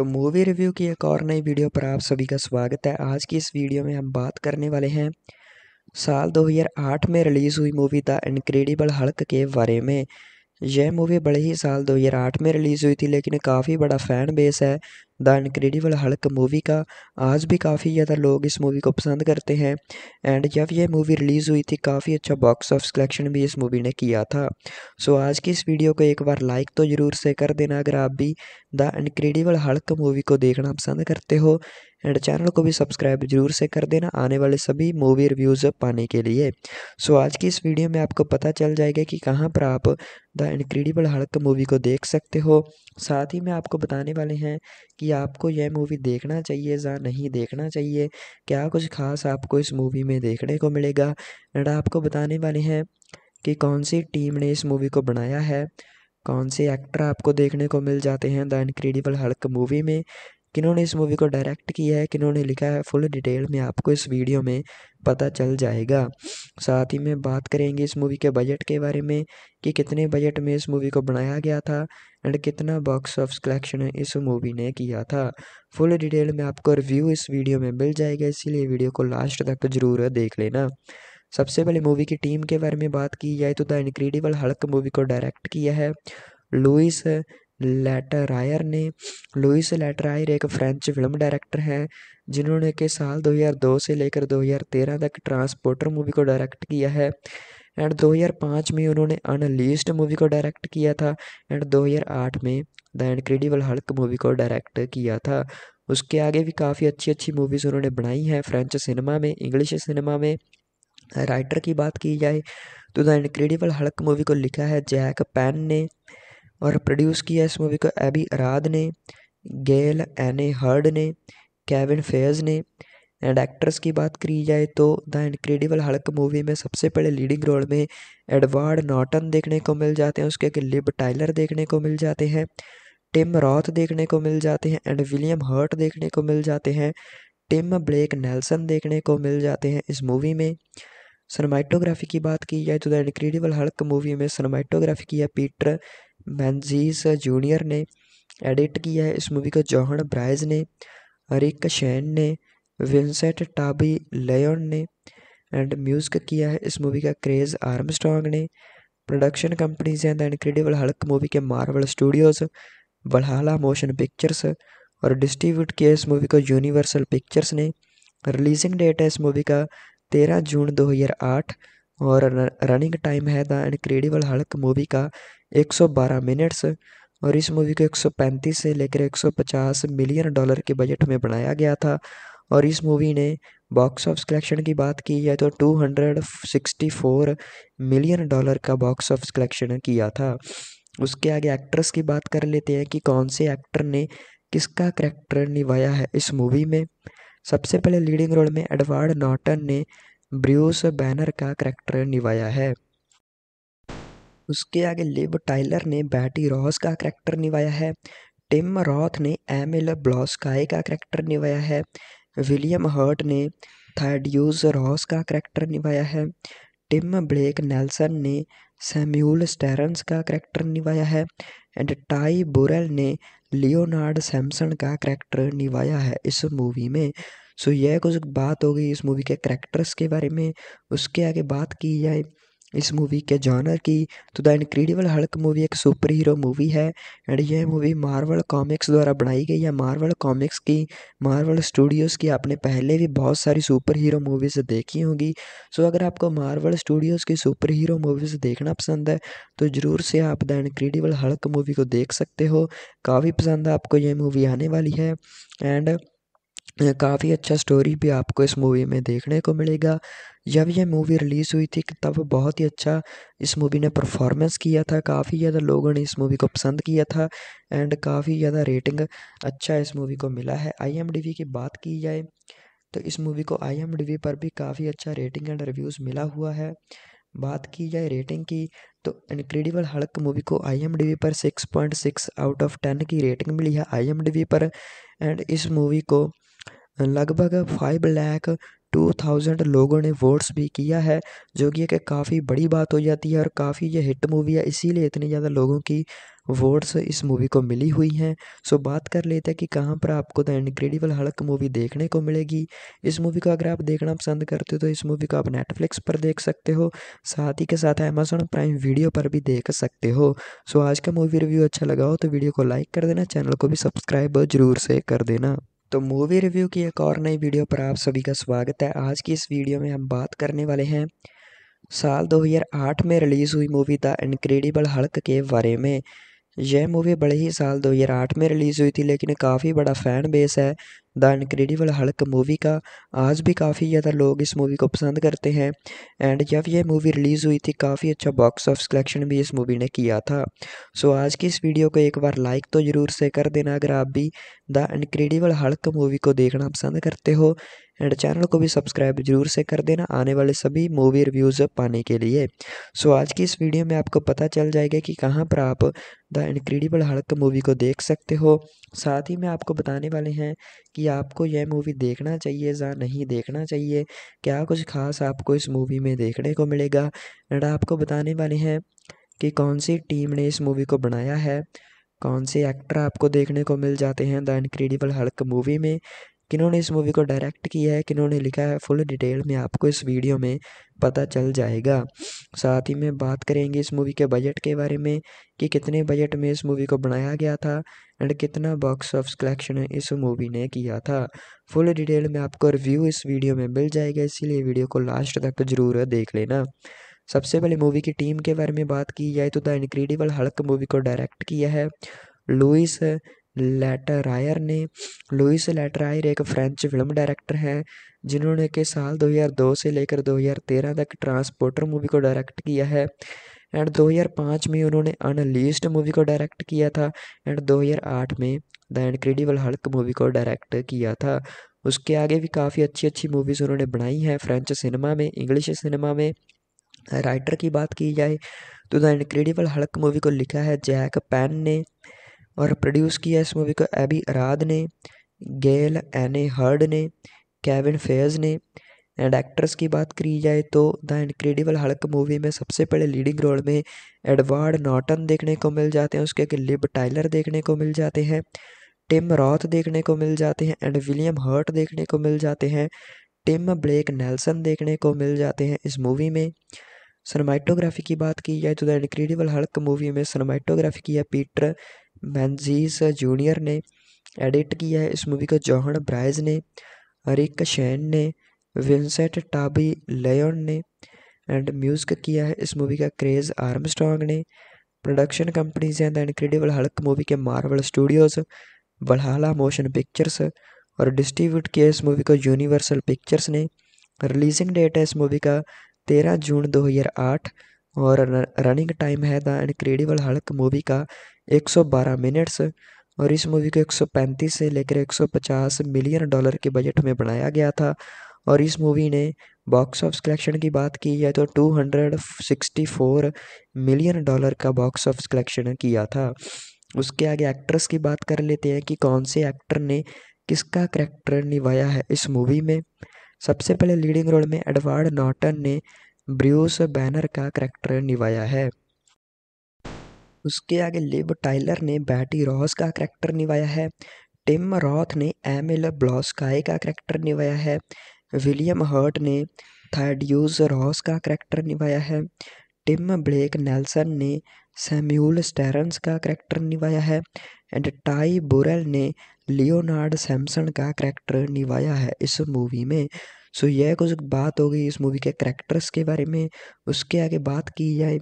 तो movie review की एक और नई वीडियो पर आप सभी का स्वागत है आज की इस वीडियो में हम बात करने वाले हैं साल 2008 में रिलीज़ हुई मूवी द इनक्रेडिबल हल्क के बारे में यह मूवी बड़े ही साल 2008 में रिलीज़ हुई थी लेकिन काफ़ी बड़ा फ़ैन बेस है द इनक्रेडिबल हल्क मूवी का आज भी काफ़ी ज़्यादा लोग इस मूवी को पसंद करते हैं एंड जब यह मूवी रिलीज़ हुई थी काफ़ी अच्छा बॉक्स ऑफ कलेक्शन भी इस मूवी ने किया था सो आज की इस वीडियो को एक बार लाइक तो ज़रूर से कर देना अगर आप भी द इनक्रेडिबल हल्क मूवी को देखना पसंद करते हो एंड चैनल को भी सब्सक्राइब जरूर से कर देना आने वाले सभी मूवी रिव्यूज़ पाने के लिए सो आज की इस वीडियो में आपको पता चल जाएगा कि कहाँ पर आप द इनक्रेडिबल हड़क मूवी को देख सकते हो साथ ही में आपको बताने वाले हैं कि आपको यह मूवी देखना चाहिए या नहीं देखना चाहिए क्या कुछ खास आपको इस मूवी में देखने को मिलेगा एंड आपको बताने वाले हैं कि कौन सी टीम ने इस मूवी को बनाया है कौन से एक्टर आपको देखने को मिल जाते हैं द इनक्रेडिबल हड़क मूवी में किन्होंने इस मूवी को डायरेक्ट किया है किन्होंने लिखा है फुल डिटेल में आपको इस वीडियो में पता चल जाएगा साथ ही में बात करेंगे इस मूवी के बजट के बारे में कि कितने बजट में इस मूवी को बनाया गया था एंड कितना बॉक्स ऑफ कलेक्शन इस मूवी ने किया था फुल डिटेल में आपको रिव्यू इस वीडियो में मिल जाएगा इसीलिए वीडियो को लास्ट तक ज़रूर देख लेना सबसे पहले मूवी की टीम के बारे में बात की जाए तो द इनक्रेडिबल हल्क मूवी को डायरेक्ट किया है लुइस लेटरायर ने लुइस लेटरायर एक फ्रेंच फिल्म डायरेक्टर हैं जिन्होंने के साल 2002 से लेकर 2013 तक ट्रांसपोर्टर मूवी को डायरेक्ट किया है एंड 2005 में उन्होंने अनलिस्ट मूवी को डायरेक्ट किया था एंड 2008 में द इनक्रेडिबल हल्क मूवी को डायरेक्ट किया था उसके आगे भी काफ़ी अच्छी अच्छी मूवीज़ उन्होंने बनाई हैं फ्रेंच सिनेमा में इंग्लिश सिनेमा में राइटर की बात की जाए तो द इनक्रेडिबल हल्क मूवी को लिखा है जैक पैन ने और प्रोड्यूस किया इस मूवी को एबी अराद ने गेल एने हर्ड ने केविन फेयर्स ने एंड एक्ट्रेस की बात करी जाए तो द इनक्रेडिबल हल्क मूवी में सबसे पहले लीडिंग रोल में एडवर्ड नॉटन देखने को मिल जाते हैं उसके अगर लिब टाइलर देखने को मिल जाते हैं टिम रॉथ देखने को मिल जाते हैं एंड विलियम हर्ट देखने को मिल जाते हैं टिम ब्लेक नेल्सन देखने को मिल जाते हैं इस मूवी में सनमाइटोग्राफी की बात की जाए तो द इनक्रेडिबल हल्क मूवी में सनमाइटोग्राफी किया पीटर मैनजीस जूनियर ने एडिट किया है इस मूवी को जौहन ब्राइज ने अरिक शैन ने विंसेंट टाबी लेन ने एंड म्यूज़िक किया है इस मूवी का क्रेज़ आर्मस्ट्रॉन्ग ने प्रोडक्शन कंपनीज हैं द इनक्रेडिबल हल्क मूवी के Marvel Studios Valhalla Motion Pictures और डिस्ट्रीब्यूट किया इस मूवी को यूनिवर्सल पिक्चर्स ने रिलीजिंग डेट है इस मूवी का तेरह जून आठ और रनिंग टाइम है द इनक्रेडिबल हल्क मूवी का 112 मिनट्स और इस मूवी को 135 से लेकर 150 मिलियन डॉलर के बजट में बनाया गया था और इस मूवी ने बॉक्स ऑफ कलेक्शन की बात की जाए तो 264 मिलियन डॉलर का बॉक्स ऑफ कलेक्शन किया था उसके आगे एक्ट्रेस की बात कर लेते हैं कि कौन से एक्टर ने किसका करैक्टर निभाया है इस मूवी में सबसे पहले लीडिंग रोल में एडवर्ड नॉटन ने ब्रूस बैनर का करैक्टर निभाया है उसके आगे लिब टाइलर ने बैटी रॉस का करैक्टर निभाया है टिम रॉथ ने एमिल ब्लॉस्काई का करैक्टर निभाया है विलियम हर्ट ने थैड्यूज रॉस का करैक्टर निभाया है टिम ब्लेक नेल्सन ने सैम्यूल स्टेरन्स का करैक्टर निभाया है एंड टाई बोरेल ने लियोनार्ड सैमसन का करैक्टर निभाया है इस मूवी में सो so, यह कुछ बात हो गई इस मूवी के करैक्टर्स के बारे में उसके आगे बात की जाए इस मूवी के जॉनर की तो द इनक्रेडिबल हल्क मूवी एक सुपर हीरो मूवी है एंड यह मूवी मार्वल कॉमिक्स द्वारा बनाई गई है मार्वल कॉमिक्स की मार्वल स्टूडियोज़ की आपने पहले भी बहुत सारी सुपर हीरो मूवीज़ देखी होंगी सो अगर आपको मार्वल स्टूडियोज़ की सुपर हीरो मूवीज़ देखना पसंद है तो ज़रूर से आप द इनक्रेडिबल हल्क मूवी को देख सकते हो काफ़ी पसंद आपको यह मूवी आने वाली है एंड काफ़ी अच्छा स्टोरी भी आपको इस मूवी में देखने को मिलेगा जब यह मूवी रिलीज़ हुई थी तब बहुत ही अच्छा इस मूवी ने परफॉर्मेंस किया था काफ़ी ज़्यादा लोगों ने इस मूवी को पसंद किया था एंड काफ़ी ज़्यादा रेटिंग अच्छा इस मूवी को मिला है आई की बात की जाए तो इस मूवी को आई पर भी काफ़ी अच्छा रेटिंग एंड रिव्यूज़ मिला हुआ है बात की जाए रेटिंग की तो इनक्रेडिबल हल्क मूवी को आई पर six point six out of ten की रेटिंग मिली है आई पर एंड इस मूवी को लगभग फाइव लैख टू थाउजेंड लोगों ने वोट्स भी किया है जो कि एक काफ़ी बड़ी बात हो जाती है और काफ़ी ये हिट मूवी है इसीलिए इतनी ज़्यादा लोगों की वोट्स इस मूवी को मिली हुई हैं सो बात कर लेते हैं कि कहाँ पर आपको द इनक्रेडिबल हल्क मूवी देखने को मिलेगी इस मूवी को अगर आप देखना पसंद करते हो तो इस मूवी को आप नेटफ्लिक्स पर देख सकते हो साथ ही के साथ अमेजोन प्राइम वीडियो पर भी देख सकते हो सो आज का मूवी रिव्यू अच्छा लगा हो तो वीडियो को लाइक कर देना चैनल को भी सब्सक्राइब जरूर से कर देना तो मूवी रिव्यू की एक और नई वीडियो पर आप सभी का स्वागत है आज की इस वीडियो में हम बात करने वाले हैं साल 2008 में रिलीज़ हुई मूवी द इनक्रेडिबल हल्क के बारे में यह मूवी बड़े ही साल 2008 में रिलीज़ हुई थी लेकिन काफ़ी बड़ा फ़ैन बेस है द इनक्रेडिबल हल्क मूवी का आज भी काफ़ी ज़्यादा लोग इस मूवी को पसंद करते हैं एंड जब यह मूवी रिलीज़ हुई थी काफ़ी अच्छा बॉक्स ऑफिस कलेक्शन भी इस मूवी ने किया था सो so, आज की इस वीडियो को एक बार लाइक तो ज़रूर से कर देना अगर आप भी द इनक्रेडिबल हल्क मूवी को देखना पसंद करते हो एंड चैनल को भी सब्सक्राइब जरूर से कर देना आने वाले सभी मूवी रिव्यूज़ पाने के लिए सो so, आज की इस वीडियो में आपको पता चल जाएगा कि कहाँ पर आप द इनक्रेडिबल हल्क मूवी को देख सकते हो साथ ही मैं आपको बताने वाले हैं कि कि आपको यह मूवी देखना चाहिए या नहीं देखना चाहिए क्या कुछ खास आपको इस मूवी में देखने को मिलेगा एंड आपको बताने वाले हैं कि कौन सी टीम ने इस मूवी को बनाया है कौन से एक्टर आपको देखने को मिल जाते हैं द इनक्रेडिबल हल्क मूवी में किन्होंने इस मूवी को डायरेक्ट किया है किन्होंने लिखा है फुल डिटेल में आपको इस वीडियो में पता चल जाएगा साथ ही में बात करेंगे इस मूवी के बजट के बारे में कि कितने बजट में इस मूवी को बनाया गया था एंड कितना बॉक्स ऑफ कलेक्शन इस मूवी ने किया था फुल डिटेल में आपको रिव्यू इस वीडियो में मिल जाएगा इसीलिए वीडियो को लास्ट तक जरूर देख लेना सबसे पहले मूवी की टीम के बारे में बात की जाए तो द इनक्रेडिबल हल्क मूवी को डायरेक्ट किया है लुइस लेटरायर ने लुइस लेटरायर एक फ्रेंच फिल्म डायरेक्टर हैं जिन्होंने के साल 2002 से लेकर 2013 तक ट्रांसपोर्टर मूवी को डायरेक्ट किया है एंड 2005 में उन्होंने अनलीस्ट मूवी को डायरेक्ट किया था एंड 2008 में द इनक्रेडिबल हल्क मूवी को डायरेक्ट किया था उसके आगे भी काफ़ी अच्छी अच्छी मूवीज़ उन्होंने बनाई हैं फ्रेंच सिनेमा में इंग्लिश सिनेमा में राइटर की बात की जाए तो द इनक्रेडिबल हल्क मूवी को लिखा है जैक पैन ने और प्रोड्यूस किया इस मूवी को एबी अराद ने गेल एने हर्ड ने केविन फेज ने एंड एक्ट्रेस की बात करी जाए तो द इनक्रेडिबल हल्क मूवी में सबसे पहले लीडिंग रोल में एडवर्ड नॉटन देखने को मिल जाते हैं उसके लिब टाइलर देखने को मिल जाते हैं टिम रॉथ देखने को मिल जाते हैं एंड विलियम हर्ट देखने को मिल जाते हैं टिम ब्लेक नेल्सन देखने को मिल जाते हैं इस मूवी में सनमाइटोग्राफी की बात की जाए तो द इनक्रेडिबल हल्क मूवी में सनमाइटोग्राफी किया पीटर मैनजीस जूनियर uh, ने एडिट किया है इस मूवी को जौहन ब्राइज ने अरिक शैन ने विंसेंट टाबी लेन ने एंड म्यूजिक किया है इस मूवी का क्रेज़ आर्म ने production companies and the incredible Hulk movie के Marvel Studios Valhalla Motion Pictures और डिस्ट्रीब्यूट किया इस मूवी को यूनिवर्सल पिक्चर्स ने रिलीजिंग डेट है इस मूवी का तेरह जून 2008 और रनिंग टाइम है द इनक्रेडिबल हल्क मूवी का 112 मिनट्स और इस मूवी को 135 से लेकर 150 मिलियन डॉलर के बजट में बनाया गया था और इस मूवी ने बॉक्स ऑफ कलेक्शन की बात की जाए तो 264 मिलियन डॉलर का बॉक्स ऑफ कलेक्शन किया था उसके आगे एक्ट्रेस की बात कर लेते हैं कि कौन से एक्टर ने किसका करैक्टर निभाया है इस मूवी में सबसे पहले लीडिंग रोल में एडवर्ड नॉटन ने ब्रूस बैनर का करैक्टर निभाया है उसके आगे लिब टाइलर ने बैटी रॉस का करैक्टर निभाया है टिम रॉथ ने एम एल ब्लॉस्काई का करैक्टर निभाया है विलियम हर्ट ने थाडियूज रॉस का करैक्टर निभाया है टिम ब्लेक नेल्सन ने सैम्यूल स्टेरन्स का करैक्टर निभाया है एंड टाई बोरेल ने लियोनार्ड सैमसन का करैक्टर निभाया है इस मूवी में सो so, यह कुछ बात हो गई इस मूवी के करैक्टर्स के बारे में उसके आगे बात की जाए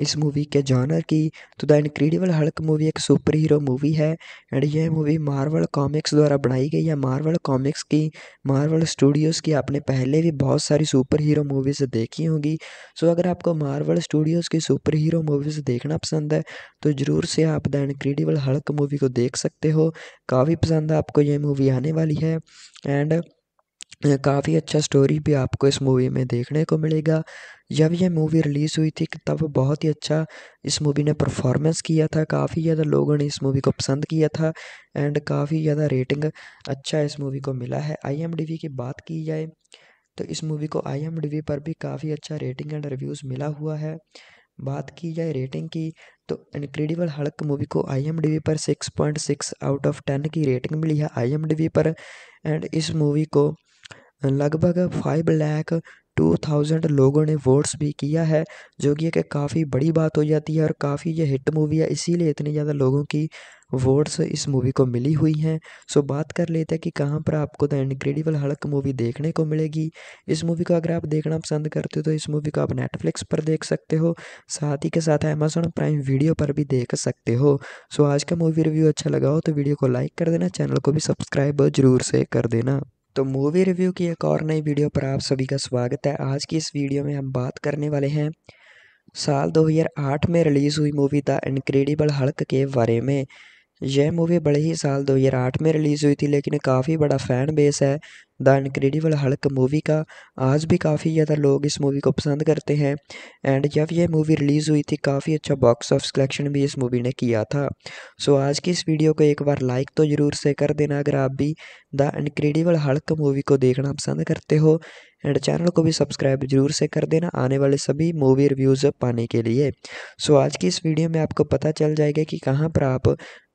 इस मूवी के जॉनर की तो द इनक्रेडिबल हल्क मूवी एक सुपर हीरो मूवी है एंड यह मूवी मार्वल कॉमिक्स द्वारा बनाई गई है मार्वल कॉमिक्स की मार्वल स्टूडियोज़ की आपने पहले भी बहुत सारी सुपर हीरो मूवीज़ देखी होंगी सो अगर आपको मार्वल स्टूडियोज़ की सुपर हीरो मूवीज़ देखना पसंद है तो ज़रूर से आप द इनक्रेडिबल हल्क मूवी को देख सकते हो काफ़ी पसंद आपको यह मूवी आने वाली है एंड काफ़ी अच्छा स्टोरी भी आपको इस मूवी में देखने को मिलेगा जब यह मूवी रिलीज़ हुई थी तब बहुत ही अच्छा इस मूवी ने परफॉर्मेंस किया था काफ़ी ज़्यादा लोगों ने इस मूवी को पसंद किया था एंड काफ़ी ज़्यादा रेटिंग अच्छा इस मूवी को मिला है आई की बात की जाए तो इस मूवी को आई पर भी काफ़ी अच्छा रेटिंग एंड रिव्यूज़ मिला हुआ है बात की जाए रेटिंग की तो इनक्रेडिबल हड़क मूवी को आई पर six point six out of ten की रेटिंग मिली है आई पर एंड इस मूवी को लगभग फाइव लैख टू थाउजेंड लोगों ने वोट्स भी किया है जो कि एक काफ़ी बड़ी बात हो जाती है और काफ़ी ये हिट मूवी है इसीलिए इतनी ज़्यादा लोगों की वोट्स इस मूवी को मिली हुई हैं सो बात कर लेते हैं कि कहाँ पर आपको द इनक्रेडिबल हल्क मूवी देखने को मिलेगी इस मूवी को अगर आप देखना पसंद करते हो तो इस मूवी को आप नेटफ्लिक्स पर देख सकते हो साथ ही के साथ अमेजोन प्राइम वीडियो पर भी देख सकते हो सो आज का मूवी रिव्यू अच्छा लगा हो तो वीडियो को लाइक कर देना चैनल को भी सब्सक्राइब ज़रूर से कर देना तो मूवी रिव्यू की एक और नई वीडियो पर आप सभी का स्वागत है आज की इस वीडियो में हम बात करने वाले हैं साल 2008 में रिलीज़ हुई मूवी द इनक्रेडिबल हल्क के बारे में यह मूवी बड़े ही साल 2008 में रिलीज़ हुई थी लेकिन काफ़ी बड़ा फ़ैन बेस है द इनक्रेडिबल हल्क मूवी का आज भी काफ़ी ज़्यादा लोग इस मूवी को पसंद करते हैं एंड जब यह मूवी रिलीज़ हुई थी काफ़ी अच्छा बॉक्स ऑफ कलेक्शन भी इस मूवी ने किया था सो आज की इस वीडियो को एक बार लाइक तो ज़रूर से कर देना अगर आप भी द इनक्रेडिबल हल्क मूवी को देखना पसंद करते हो एंड चैनल को भी सब्सक्राइब जरूर से कर देना आने वाले सभी मूवी रिव्यूज़ पाने के लिए सो आज की इस वीडियो में आपको पता चल जाएगा कि कहाँ पर आप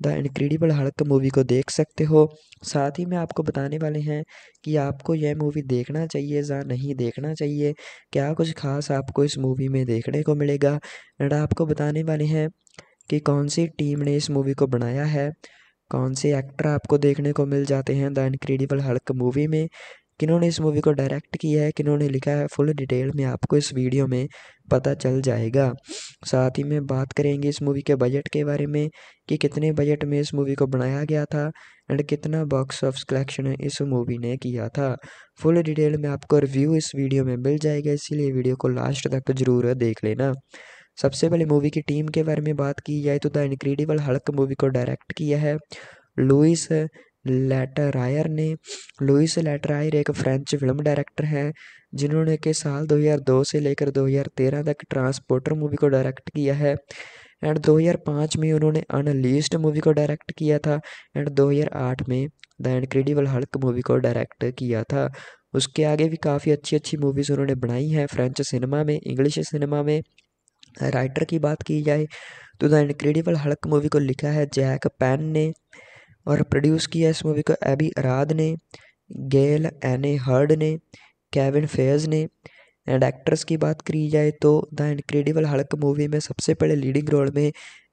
द इनक्रेडिबल हल्क मूवी को देख सकते हो साथ ही मैं आपको बताने वाले हैं कि आपको यह मूवी देखना चाहिए या नहीं देखना चाहिए क्या कुछ खास आपको इस मूवी में देखने को मिलेगा एंड आपको बताने वाले हैं कि कौन सी टीम ने इस मूवी को बनाया है कौन से एक्टर आपको देखने को मिल जाते हैं द इनक्रेडिबल हल्क मूवी में किन्होंने इस मूवी को डायरेक्ट किया है किन्होंने लिखा है फुल डिटेल में आपको इस वीडियो में पता चल जाएगा साथ ही में बात करेंगे इस मूवी के बजट के बारे में कि कितने बजट में इस मूवी को बनाया गया था एंड कितना बॉक्स ऑफ कलेक्शन इस मूवी ने किया था फुल डिटेल में आपको रिव्यू इस वीडियो में मिल जाएगा इसीलिए वीडियो को लास्ट तक जरूर देख लेना सबसे पहले मूवी की टीम के बारे में बात की जाए तो द इनक्रेडिबल हल्क मूवी को डायरेक्ट किया है लुइस लेटरायर ने लुइस लेटरायर एक फ्रेंच फिल्म डायरेक्टर हैं जिन्होंने के साल 2002 से लेकर 2013 तक ट्रांसपोर्टर मूवी को डायरेक्ट किया है एंड 2005 में उन्होंने अनलीस्ट मूवी को डायरेक्ट किया था एंड 2008 में द इनक्रेडिबल हल्क मूवी को डायरेक्ट किया था उसके आगे भी काफ़ी अच्छी अच्छी मूवीज़ उन्होंने बनाई हैं फ्रेंच सिनेमा में इंग्लिश सिनेमा में राइटर की बात की जाए तो द इनक्रेडिबल हल्क मूवी को लिखा है जैक पैन ने और प्रोड्यूस किया इस मूवी को एबी अराद ने गेल एने हर्ड ने केविन फेयर्स ने एंड एक्ट्रेस की बात की जाए तो द इनक्रेडिबल हल्क मूवी में सबसे पहले लीडिंग रोल में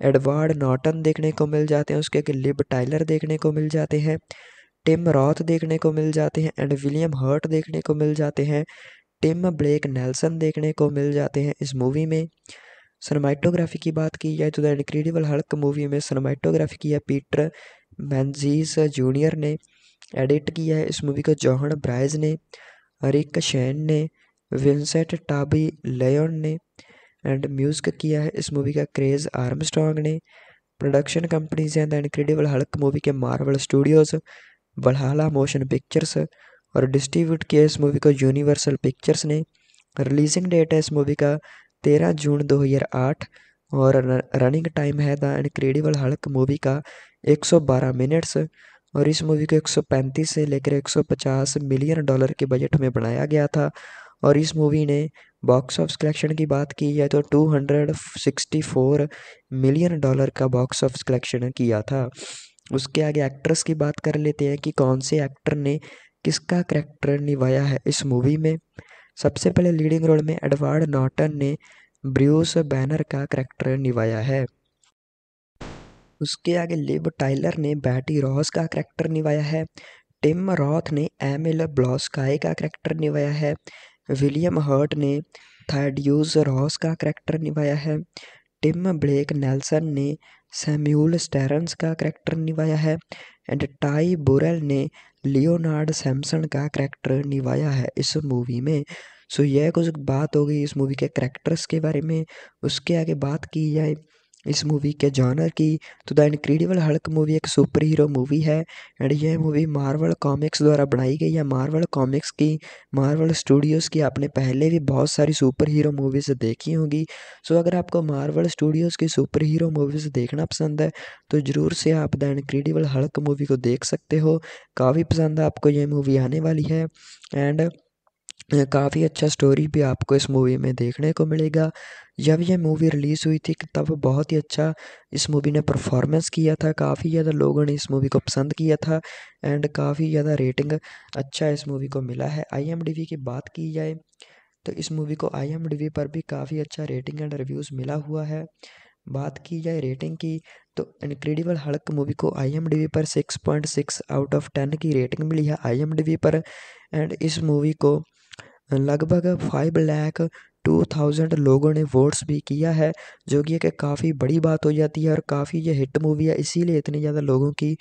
एडवर्ड नॉटन देखने को मिल जाते हैं उसके आगे लिब टाइलर देखने को मिल जाते हैं टिम रॉथ देखने को मिल जाते हैं एंड विलियम हर्ट देखने को मिल जाते हैं टिम ब्लेक नेल्सन देखने को मिल जाते हैं इस मूवी में सनमाइटोग्राफी की बात की जाए तो द इनक्रेडिबल हल्क मूवी में सनमाइटोग्राफी किया पीटर मैनजीस जूनियर ने एडिट किया है इस मूवी को जौहन ब्राइज ने अरिक शैन ने विंसेंट टाबी लेन ने एंड म्यूज़िक किया है इस मूवी का क्रेज़ आर्म ने production companies and Incredible Hulk movie के Marvel Studios Valhalla Motion Pictures और डिस्ट्रीब्यूट किया इस मूवी को यूनिवर्सल पिक्चर्स ने रिलीजिंग डेट है इस मूवी का तेरह जून आठ और रनिंग टाइम है द इनक्रेडिबल हल्क मूवी का एक सौ बारह मिनट्स और इस मूवी को एक सौ पैंतीस से लेकर एक सौ पचास मिलियन डॉलर के बजट में बनाया गया था और इस मूवी ने बॉक्स ऑफिस कलेक्शन की बात की जाए तो two hundred sixty four million dollar का बॉक्स ऑफिस कलेक्शन किया था उसके आगे एक्ट्रेस की बात कर लेते हैं कि कौन से एक्टर ने किसका करैक्टर निभाया है इस मूवी में सबसे पहले लीडिंग रोल में एडवर्ड नॉटन ने ब्रूस बैनर का करैक्टर निभाया है उसके आगे लिब टाइलर ने बैटी रॉस का करैक्टर निभाया है टिम रॉथ ने एमिल ब्लॉस्काई का करैक्टर निभाया है विलियम हर्ट ने थैडियूज रॉस का करैक्टर निभाया है टिम ब्लेक नेल्सन ने सैम्यूल स्टेरन्स का करैक्टर निभाया है एंड टाई बोरेल ने लियोनार्ड सैमसन का करैक्टर निभाया है इस मूवी में सो so, यह कुछ बात हो गई इस मूवी के करैक्टर्स के बारे में उसके आगे बात की जाए इस मूवी के जॉनर की तो द इनक्रेडिबल हल्क मूवी एक सुपर हीरो मूवी है एंड यह मूवी मार्वल कॉमिक्स द्वारा बनाई गई है मार्वल कॉमिक्स की मार्वल स्टूडियोज़ की आपने पहले भी बहुत सारी सुपर हीरो मूवीज़ देखी होंगी सो अगर आपको मार्वल स्टूडियोज़ की सुपर हीरो मूवीज़ देखना पसंद है तो ज़रूर से आप द इनक्रेडिबल हल्क मूवी को देख सकते हो काफ़ी पसंद आपको यह मूवी आने वाली है एंड काफ़ी अच्छा स्टोरी भी आपको इस मूवी में देखने को मिलेगा जब यह मूवी रिलीज़ हुई थी तब बहुत ही अच्छा इस मूवी ने परफॉर्मेंस किया था काफ़ी ज़्यादा लोगों ने इस मूवी को पसंद किया था एंड काफ़ी ज़्यादा रेटिंग अच्छा इस मूवी को मिला है आई की बात की जाए तो इस मूवी को आई पर भी काफ़ी अच्छा रेटिंग एंड रिव्यूज़ मिला हुआ है बात की जाए रेटिंग की तो इनक्रेडिबल हल्क मूवी को आई पर six point six out of ten की रेटिंग मिली है आई पर एंड इस मूवी को लगभग फाइव लैक टू थाउजेंड लोगों ने वोट्स भी किया है जो कि एक काफ़ी बड़ी बात हो जाती है और काफ़ी ये हिट मूवी है इसीलिए इतनी ज़्यादा लोगों की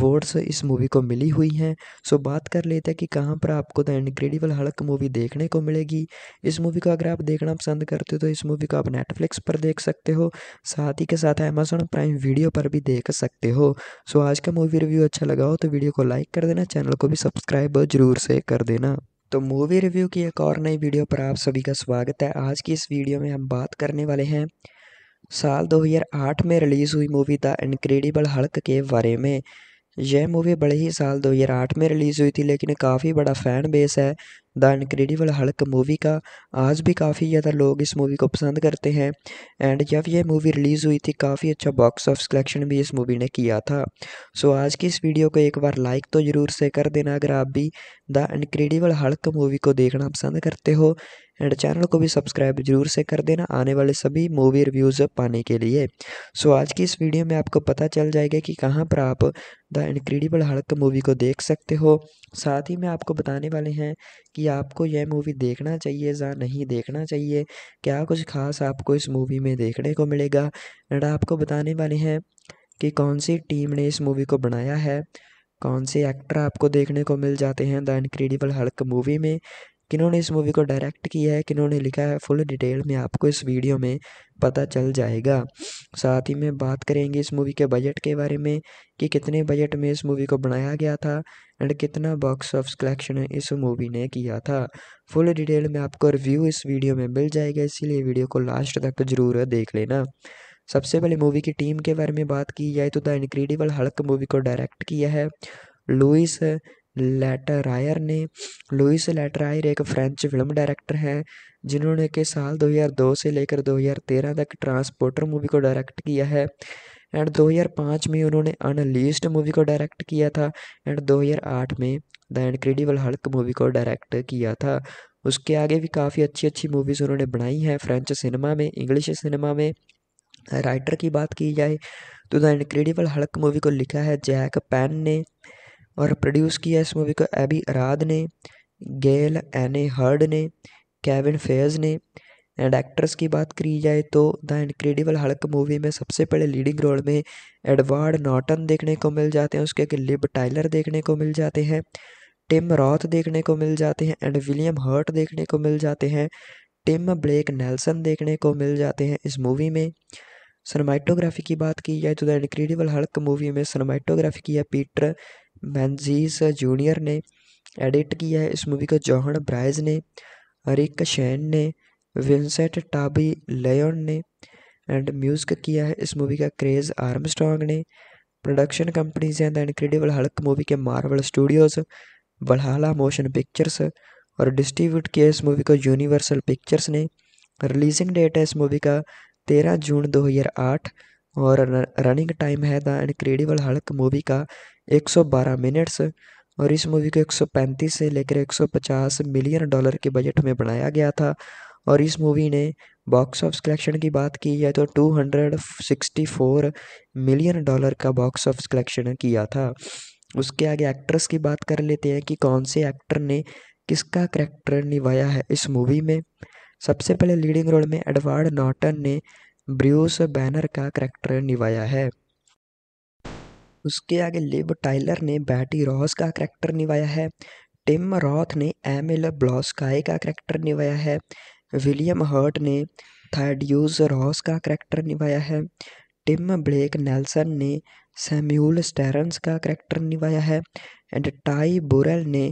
वोट्स इस मूवी को मिली हुई हैं सो बात कर लेते हैं कि कहाँ पर आपको द इनक्रेडिबल हल्क मूवी देखने को मिलेगी इस मूवी को अगर आप देखना पसंद करते हो तो इस मूवी को आप नेटफ्लिक्स पर देख सकते हो साथ ही के साथ अमेजोन प्राइम वीडियो पर भी देख सकते हो सो आज का मूवी रिव्यू अच्छा लगा हो तो वीडियो को लाइक कर देना चैनल को भी सब्सक्राइब ज़रूर से कर देना तो मूवी रिव्यू की एक और नई वीडियो पर आप सभी का स्वागत है आज की इस वीडियो में हम बात करने वाले हैं साल 2008 में रिलीज़ हुई मूवी द इनक्रेडिबल हल्क के बारे में यह मूवी बड़े ही साल 2008 में रिलीज़ हुई थी लेकिन काफ़ी बड़ा फ़ैन बेस है द इनक्रेडिबल हल्क मूवी का आज भी काफ़ी ज़्यादा लोग इस मूवी को पसंद करते हैं एंड जब यह मूवी रिलीज़ हुई थी काफ़ी अच्छा बॉक्स ऑफिस कलेक्शन भी इस मूवी ने किया था सो आज की इस वीडियो को एक बार लाइक तो ज़रूर से कर देना अगर आप भी द इनक्रेडिबल हल्क मूवी को देखना पसंद करते हो एंड चैनल को भी सब्सक्राइब जरूर से कर देना आने वाले सभी मूवी रिव्यूज़ पाने के लिए सो आज की इस वीडियो में आपको पता चल जाएगा कि कहाँ पर आप द इनक्रेडिबल हल्क मूवी को देख सकते हो साथ ही में आपको बताने वाले हैं कि आपको यह मूवी देखना चाहिए या नहीं देखना चाहिए क्या कुछ खास आपको इस मूवी में देखने को मिलेगा एंड आपको बताने वाले हैं कि कौन सी टीम ने इस मूवी को बनाया है कौन से एक्टर आपको देखने को मिल जाते हैं द इनक्रेडिबल हल्क मूवी में किन्होंने इस मूवी को डायरेक्ट किया है किन्होंने लिखा है फुल डिटेल में आपको इस वीडियो में पता चल जाएगा साथ ही में बात करेंगे इस मूवी के बजट के बारे में कि कितने बजट में इस मूवी को बनाया गया था एंड कितना बॉक्स ऑफ कलेक्शन इस मूवी ने किया था फुल डिटेल में आपको रिव्यू इस वीडियो में मिल जाएगा इसीलिए वीडियो को लास्ट तक जरूर देख लेना सबसे पहले मूवी की टीम के बारे में बात की जाए तो द इनक्रेडिबल हल्क मूवी को डायरेक्ट किया है लुइस लेटरायर ने लुइस लेटरायर एक फ्रेंच फिल्म डायरेक्टर हैं जिन्होंने के साल 2002 से लेकर 2013 तक ट्रांसपोर्टर मूवी को डायरेक्ट किया है एंड 2005 में उन्होंने अनलीस्ट मूवी को डायरेक्ट किया था एंड 2008 में द इनक्रेडिबल हल्क मूवी को डायरेक्ट किया था उसके आगे भी काफ़ी अच्छी अच्छी मूवीज़ उन्होंने बनाई हैं फ्रेंच सिनेमा में इंग्लिश सिनेमा में राइटर की बात की जाए तो द इनक्रेडिबल हल्क मूवी को लिखा है जैक पैन ने और प्रोड्यूस किया इस मूवी को एबी अराद ने गेल एने हर्ड ने केविन फेयर्स ने एंड एक्ट्रेस की बात करी जाए तो द इनक्रेडिबल हल्क मूवी में सबसे पहले लीडिंग रोल में एडवर्ड नॉटन देखने को मिल जाते हैं उसके लिब टाइलर देखने को मिल जाते हैं टिम रॉथ देखने को मिल जाते हैं एंड विलियम हर्ट देखने को मिल जाते हैं टिम ब्लेक नेल्सन देखने को मिल जाते हैं इस मूवी में सनमाइटोग्राफी की बात की जाए तो द इनक्रेडिबल हल्क मूवी में सनमाइटोग्राफी किया पीटर मैनजीस जूनियर ने एडिट किया है इस मूवी को जौहन ब्राइज ने हरिक शैन ने विंसेंट टाबी लेन ने एंड म्यूज़िक किया है इस मूवी का क्रेज़ आर्मस्ट्रॉन्ग ने प्रोडक्शन कंपनीज हैं द इनक्रेडिबल हल्क मूवी के Marvel Studios Valhalla Motion Pictures और डिस्ट्रीब्यूट किया इस मूवी को यूनिवर्सल पिक्चर्स ने रिलीजिंग डेट है इस मूवी का तेरह जून 2008 और रनिंग टाइम है द इनक्रेडिबल हल्क मूवी का 112 मिनट्स और इस मूवी को 135 से लेकर 150 मिलियन डॉलर के बजट में बनाया गया था और इस मूवी ने बॉक्स ऑफ कलेक्शन की बात की जाए तो 264 मिलियन डॉलर का बॉक्स ऑफ कलेक्शन किया था उसके आगे एक्ट्रेस की बात कर लेते हैं कि कौन से एक्टर ने किसका करैक्टर निभाया है इस मूवी में सबसे पहले लीडिंग रोल में एडवर्ड नॉटन ने ब्रूस बैनर का करैक्टर निभाया है उसके आगे लिब टाइलर ने बैटी रॉस का करैक्टर निभाया है टिम रॉथ ने एमिल ब्लॉस्काई का करैक्टर निभाया है विलियम हर्ट ने थाडयूज रॉस का करैक्टर निभाया है टिम ब्लेक नेल्सन ने सैम्यूल स्टेरन्स का करैक्टर निभाया है एंड टाई बोरेल ने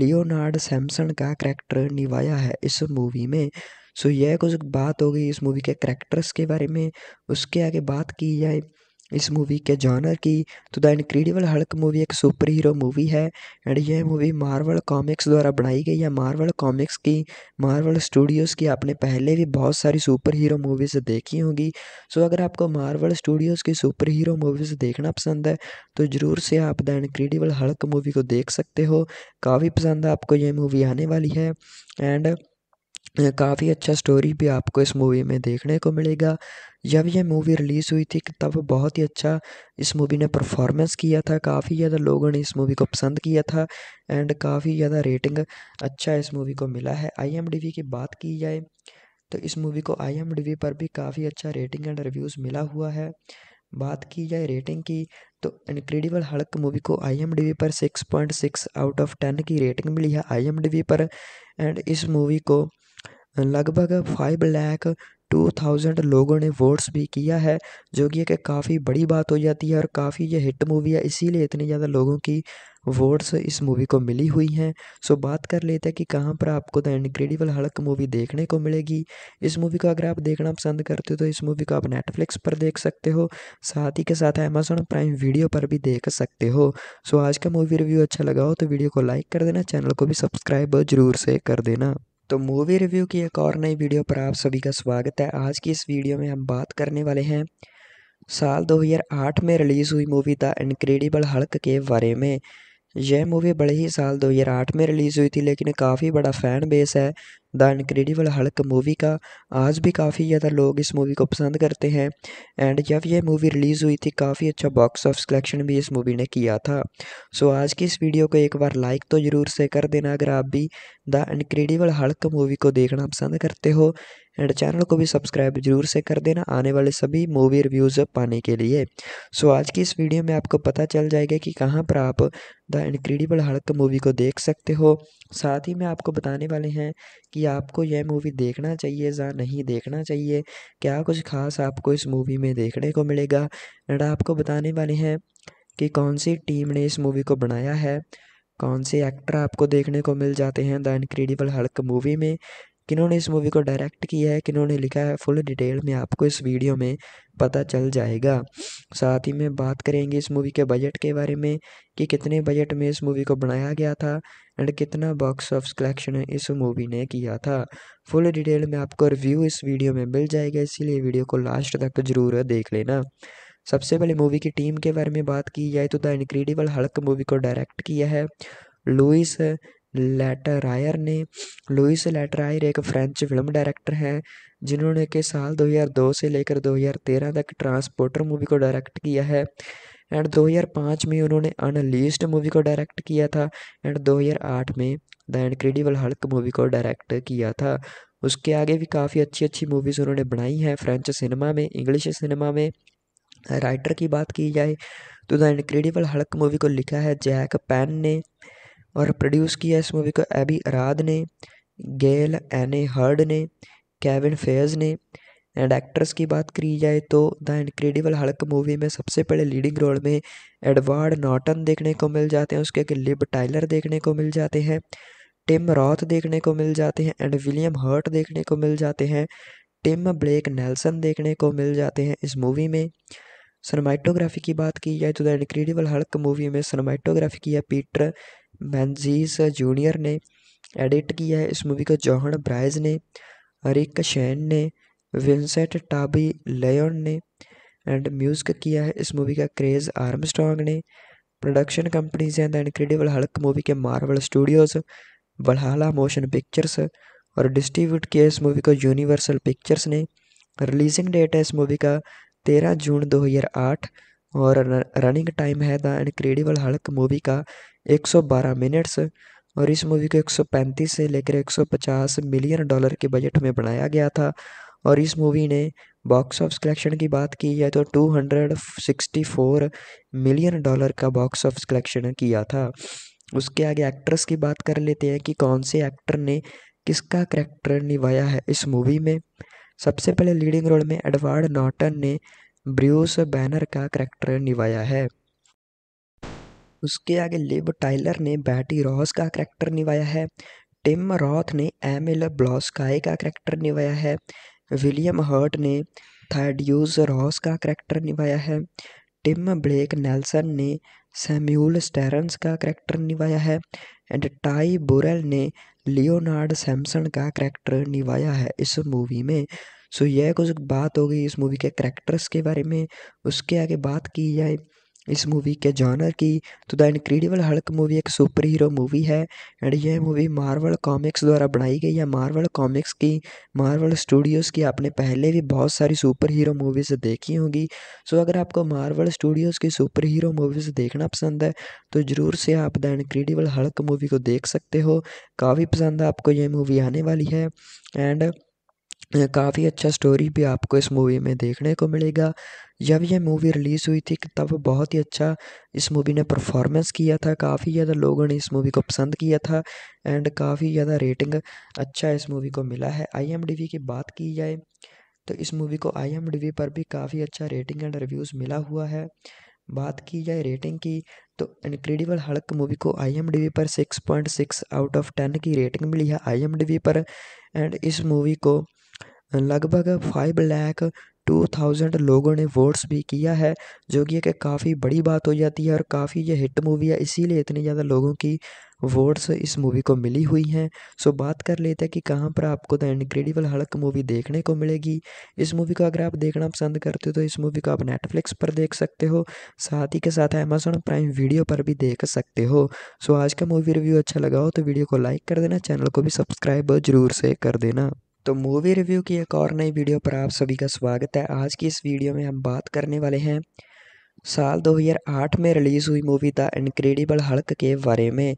लियोनार्ड सैमसन का करैक्टर निभाया है इस मूवी में सो so, यह कुछ बात हो गई इस मूवी के करैक्टर्स के बारे में उसके आगे बात की जाए इस मूवी के जॉनर की तो द इनक्रेडिबल हल्क मूवी एक सुपर हीरो मूवी है एंड यह मूवी मार्वल कॉमिक्स द्वारा बनाई गई है मार्वल कॉमिक्स की मार्वल स्टूडियोज़ की आपने पहले भी बहुत सारी सुपर हीरो मूवीज़ देखी होंगी सो अगर आपको मार्वल स्टूडियोज़ की सुपर हीरो मूवीज़ देखना पसंद है तो ज़रूर से आप द इनक्रेडिबल हल्क मूवी को देख सकते हो काफ़ी पसंद आपको यह मूवी आने वाली है एंड काफ़ी अच्छा स्टोरी भी आपको इस मूवी में देखने को मिलेगा जब यह मूवी रिलीज़ हुई थी तब बहुत ही अच्छा इस मूवी ने परफॉर्मेंस किया था काफ़ी ज़्यादा लोगों ने इस मूवी को पसंद किया था एंड काफ़ी ज़्यादा रेटिंग अच्छा इस मूवी को मिला है आई की बात की जाए तो इस मूवी को आई पर भी काफ़ी अच्छा रेटिंग एंड रिव्यूज़ मिला हुआ है बात की जाए रेटिंग की तो इनक्रेडिबल हड़क मूवी को आई पर six point six out of ten की रेटिंग मिली है आई पर एंड इस मूवी को लगभग फाइव लैक टू थाउजेंड लोगों ने वोट्स भी किया है जो कि एक काफ़ी बड़ी बात हो जाती है और काफ़ी ये हिट मूवी है इसीलिए इतनी ज़्यादा लोगों की वोट्स इस मूवी को मिली हुई हैं सो बात कर लेते हैं कि कहाँ पर आपको द इनक्रेडिबल हड़क मूवी देखने को मिलेगी इस मूवी को अगर आप देखना पसंद करते हो तो इस मूवी को आप नेटफ्लिक्स पर देख सकते हो साथ ही के साथ अमेजोन प्राइम वीडियो पर भी देख सकते हो सो आज का मूवी रिव्यू अच्छा लगा हो तो वीडियो को लाइक कर देना चैनल को भी सब्सक्राइब ज़रूर से कर देना तो मूवी रिव्यू की एक और नई वीडियो पर आप सभी का स्वागत है आज की इस वीडियो में हम बात करने वाले हैं साल 2008 में रिलीज़ हुई मूवी द इनक्रेडिबल हल्क के बारे में यह मूवी बड़े ही साल 2008 में रिलीज़ हुई थी लेकिन काफ़ी बड़ा फ़ैन बेस है द इनक्रेडिबल हल्क मूवी का आज भी काफ़ी ज़्यादा लोग इस मूवी को पसंद करते हैं एंड जब यह मूवी रिलीज़ हुई थी काफ़ी अच्छा बॉक्स ऑफ कलेक्शन भी इस मूवी ने किया था सो so, आज की इस वीडियो को एक बार लाइक तो ज़रूर से कर देना अगर आप भी द इनक्रेडिबल हल्क मूवी को देखना पसंद करते हो एंड चैनल को भी सब्सक्राइब जरूर से कर देना आने वाले सभी मूवी रिव्यूज़ पाने के लिए सो so, आज की इस वीडियो में आपको पता चल जाएगा कि कहाँ पर आप द इनक्रेडिबल हल्क मूवी को देख सकते हो साथ ही मैं आपको बताने वाले हैं कि आपको यह मूवी देखना चाहिए या नहीं देखना चाहिए क्या कुछ खास आपको इस मूवी में देखने को मिलेगा एंड आपको बताने वाले हैं कि कौन सी टीम ने इस मूवी को बनाया है कौन से एक्टर आपको देखने को मिल जाते हैं द इनक्रेडिबल हल्क मूवी में किन्होंने इस मूवी को डायरेक्ट किया है किन्होंने लिखा है फुल डिटेल में आपको इस वीडियो में पता चल जाएगा साथ ही में बात करेंगे इस मूवी के बजट के बारे में कि कितने बजट में इस मूवी को बनाया गया था एंड कितना बॉक्स ऑफ कलेक्शन इस मूवी ने किया था फुल डिटेल में आपको रिव्यू इस वीडियो में मिल जाएगा इसीलिए वीडियो को लास्ट तक जरूर देख लेना सबसे पहले मूवी की टीम के बारे में बात की जाए तो द इनक्रेडिबल हल्क मूवी को डायरेक्ट किया है लुइस लेटरायर ने लुइस लेटरायर एक फ्रेंच फिल्म डायरेक्टर हैं जिन्होंने के साल 2002 से लेकर 2013 तक ट्रांसपोर्टर मूवी को डायरेक्ट किया है एंड 2005 में उन्होंने अनलीस्ड मूवी को डायरेक्ट किया था एंड 2008 में द इनक्रेडिबल हल्क मूवी को डायरेक्ट किया था उसके आगे भी काफ़ी अच्छी अच्छी मूवीज़ उन्होंने बनाई हैं फ्रेंच सिनेमा में इंग्लिश सिनेमा में राइटर की बात की जाए तो द इनक्रेडिबल हल्क मूवी को लिखा है जैक पैन ने और प्रोड्यूस किया इस मूवी को एबी अराद ने गेल एने हर्ड ने केविन फेयर्स ने एंड एक्ट्रेस की बात करी जाए तो द इनक्रेडिबल हल्क मूवी में सबसे पहले लीडिंग रोल में एडवर्ड नॉटन देखने को मिल जाते हैं उसके लिब टाइलर देखने को मिल जाते हैं टिम रॉथ देखने को मिल जाते हैं एंड विलियम हर्ट देखने को मिल जाते हैं टिम ब्लेक नेल्सन देखने को मिल जाते हैं इस मूवी में सनमाइटोग्राफी की बात की जाए तो द इनक्रेडिबल हल्क मूवी में सनमाइटोग्राफी किया पीटर मैनजीस जूनियर ने एडिट किया है इस मूवी को जौहन ब्राइज ने रिक शैन ने विंसेंट टाबी लेन ने एंड म्यूजिक किया है इस मूवी का क्रेज़ आर्मस्ट्रॉन्ग ने प्रोडक्शन कंपनीज हैं द इनक्रेडिबल हल्क मूवी के Marvel Studios Valhalla Motion Pictures और डिस्ट्रीब्यूट किया इस मूवी को यूनिवर्सल पिक्चर्स ने रिलीजिंग डेट है इस मूवी का तेरह जून दो और रनिंग टाइम है द इनक्रेडिबल हल्क मूवी का 112 मिनट्स और इस मूवी को 135 से लेकर 150 मिलियन डॉलर के बजट में बनाया गया था और इस मूवी ने बॉक्स ऑफ कलेक्शन की बात की जाए तो 264 मिलियन डॉलर का बॉक्स ऑफ कलेक्शन किया था उसके आगे एक्ट्रेस की बात कर लेते हैं कि कौन से एक्टर ने किसका करैक्टर निभाया है इस मूवी में सबसे पहले लीडिंग रोल में एडवर्ड नॉटन ने ब्रूस बैनर का करैक्टर निभाया है उसके आगे लिब टाइलर ने बैटी रॉस का करैक्टर निभाया है टिम रॉथ ने एम एल ब्लॉस्काई का करैक्टर निभाया है विलियम हर्ट ने थाडियूज रॉस का करैक्टर निभाया है टिम ब्लेक नेल्सन ने सैम्यूल स्टेरन्स का करैक्टर निभाया है एंड टाई बोरेल ने लियोनार्ड सैमसन का करैक्टर निभाया है इस मूवी में सो so, यह कुछ बात हो गई इस मूवी के करैक्टर्स के बारे में उसके आगे बात की जाए इस मूवी के जॉनर की तो द इनक्रेडिबल हल्क मूवी एक सुपर हीरो मूवी है एंड यह मूवी मार्वल कॉमिक्स द्वारा बनाई गई है मार्वल कॉमिक्स की मार्वल स्टूडियोज़ की आपने पहले भी बहुत सारी सुपर हीरो मूवीज़ देखी होंगी सो अगर आपको मार्वल स्टूडियोज़ की सुपर हीरो मूवीज़ देखना पसंद है तो ज़रूर से आप द इनक्रेडिबल हल्क मूवी को देख सकते हो काफ़ी पसंद आपको यह मूवी आने वाली है एंड काफ़ी अच्छा स्टोरी भी आपको इस मूवी में देखने को मिलेगा जब यह मूवी रिलीज़ हुई थी तब बहुत ही अच्छा इस मूवी ने परफॉर्मेंस किया था काफ़ी ज़्यादा लोगों ने इस मूवी को पसंद किया था एंड काफ़ी ज़्यादा रेटिंग अच्छा इस मूवी को मिला है आई की बात की जाए तो इस मूवी को आई पर भी काफ़ी अच्छा रेटिंग एंड रिव्यूज़ मिला हुआ है बात की जाए रेटिंग की तो इनक्रेडिबल हड़क मूवी को आई पर six point six out of ten की रेटिंग मिली है आई पर एंड इस मूवी को लगभग फाइव लैख टू थाउजेंड लोगों ने वोट्स भी किया है जो कि एक काफ़ी बड़ी बात हो जाती है और काफ़ी ये हिट मूवी है इसीलिए इतनी ज़्यादा लोगों की वोट्स इस मूवी को मिली हुई हैं सो बात कर लेते हैं कि कहाँ पर आपको द इनक्रेडिबल हल्क मूवी देखने को मिलेगी इस मूवी को अगर आप देखना पसंद करते हो तो इस मूवी को आप नेटफ्लिक्स पर देख सकते हो साथ ही के साथ अमेजोन प्राइम वीडियो पर भी देख सकते हो सो आज का मूवी रिव्यू अच्छा लगा हो तो वीडियो को लाइक कर देना चैनल को भी सब्सक्राइब ज़रूर से कर देना तो मूवी रिव्यू की एक और नई वीडियो पर आप सभी का स्वागत है आज की इस वीडियो में हम बात करने वाले हैं साल 2008 में रिलीज़ हुई मूवी द इनक्रेडिबल हल्क के बारे में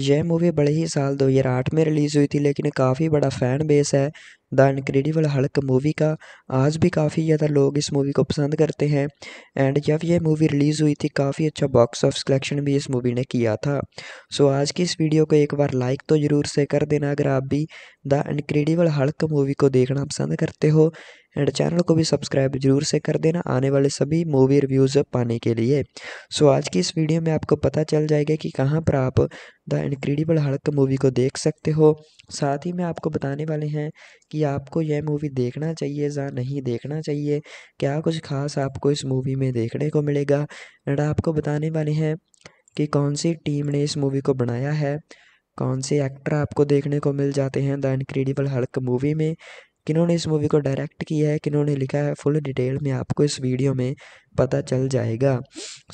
यह मूवी बड़े ही साल 2008 में रिलीज़ हुई थी लेकिन काफ़ी बड़ा फ़ैन बेस है द इनक्रेडिबल हल्क मूवी का आज भी काफ़ी ज़्यादा लोग इस मूवी को पसंद करते हैं एंड जब यह मूवी रिलीज़ हुई थी काफ़ी अच्छा बॉक्स ऑफ कलेक्शन भी इस मूवी ने किया था सो आज की इस वीडियो को एक बार लाइक तो ज़रूर से कर देना अगर आप भी द इनक्रेडिबल हल्क मूवी को देखना पसंद करते हो एंड चैनल को भी सब्सक्राइब जरूर से कर देना आने वाले सभी मूवी रिव्यूज़ पाने के लिए सो आज की इस वीडियो में आपको पता चल जाएगा कि कहाँ पर आप द इनक्रेडिबल हड़क मूवी को देख सकते हो साथ ही में आपको बताने वाले हैं कि आपको यह मूवी देखना चाहिए या नहीं देखना चाहिए क्या कुछ खास आपको इस मूवी में देखने को मिलेगा एंड आपको बताने वाले हैं कि कौन सी टीम ने इस मूवी को बनाया है कौन से एक्टर आपको देखने को मिल जाते हैं द इनक्रेडिबल हड़क मूवी में किन्होंने इस मूवी को डायरेक्ट किया है किन्होंने लिखा है फुल डिटेल में आपको इस वीडियो में पता चल जाएगा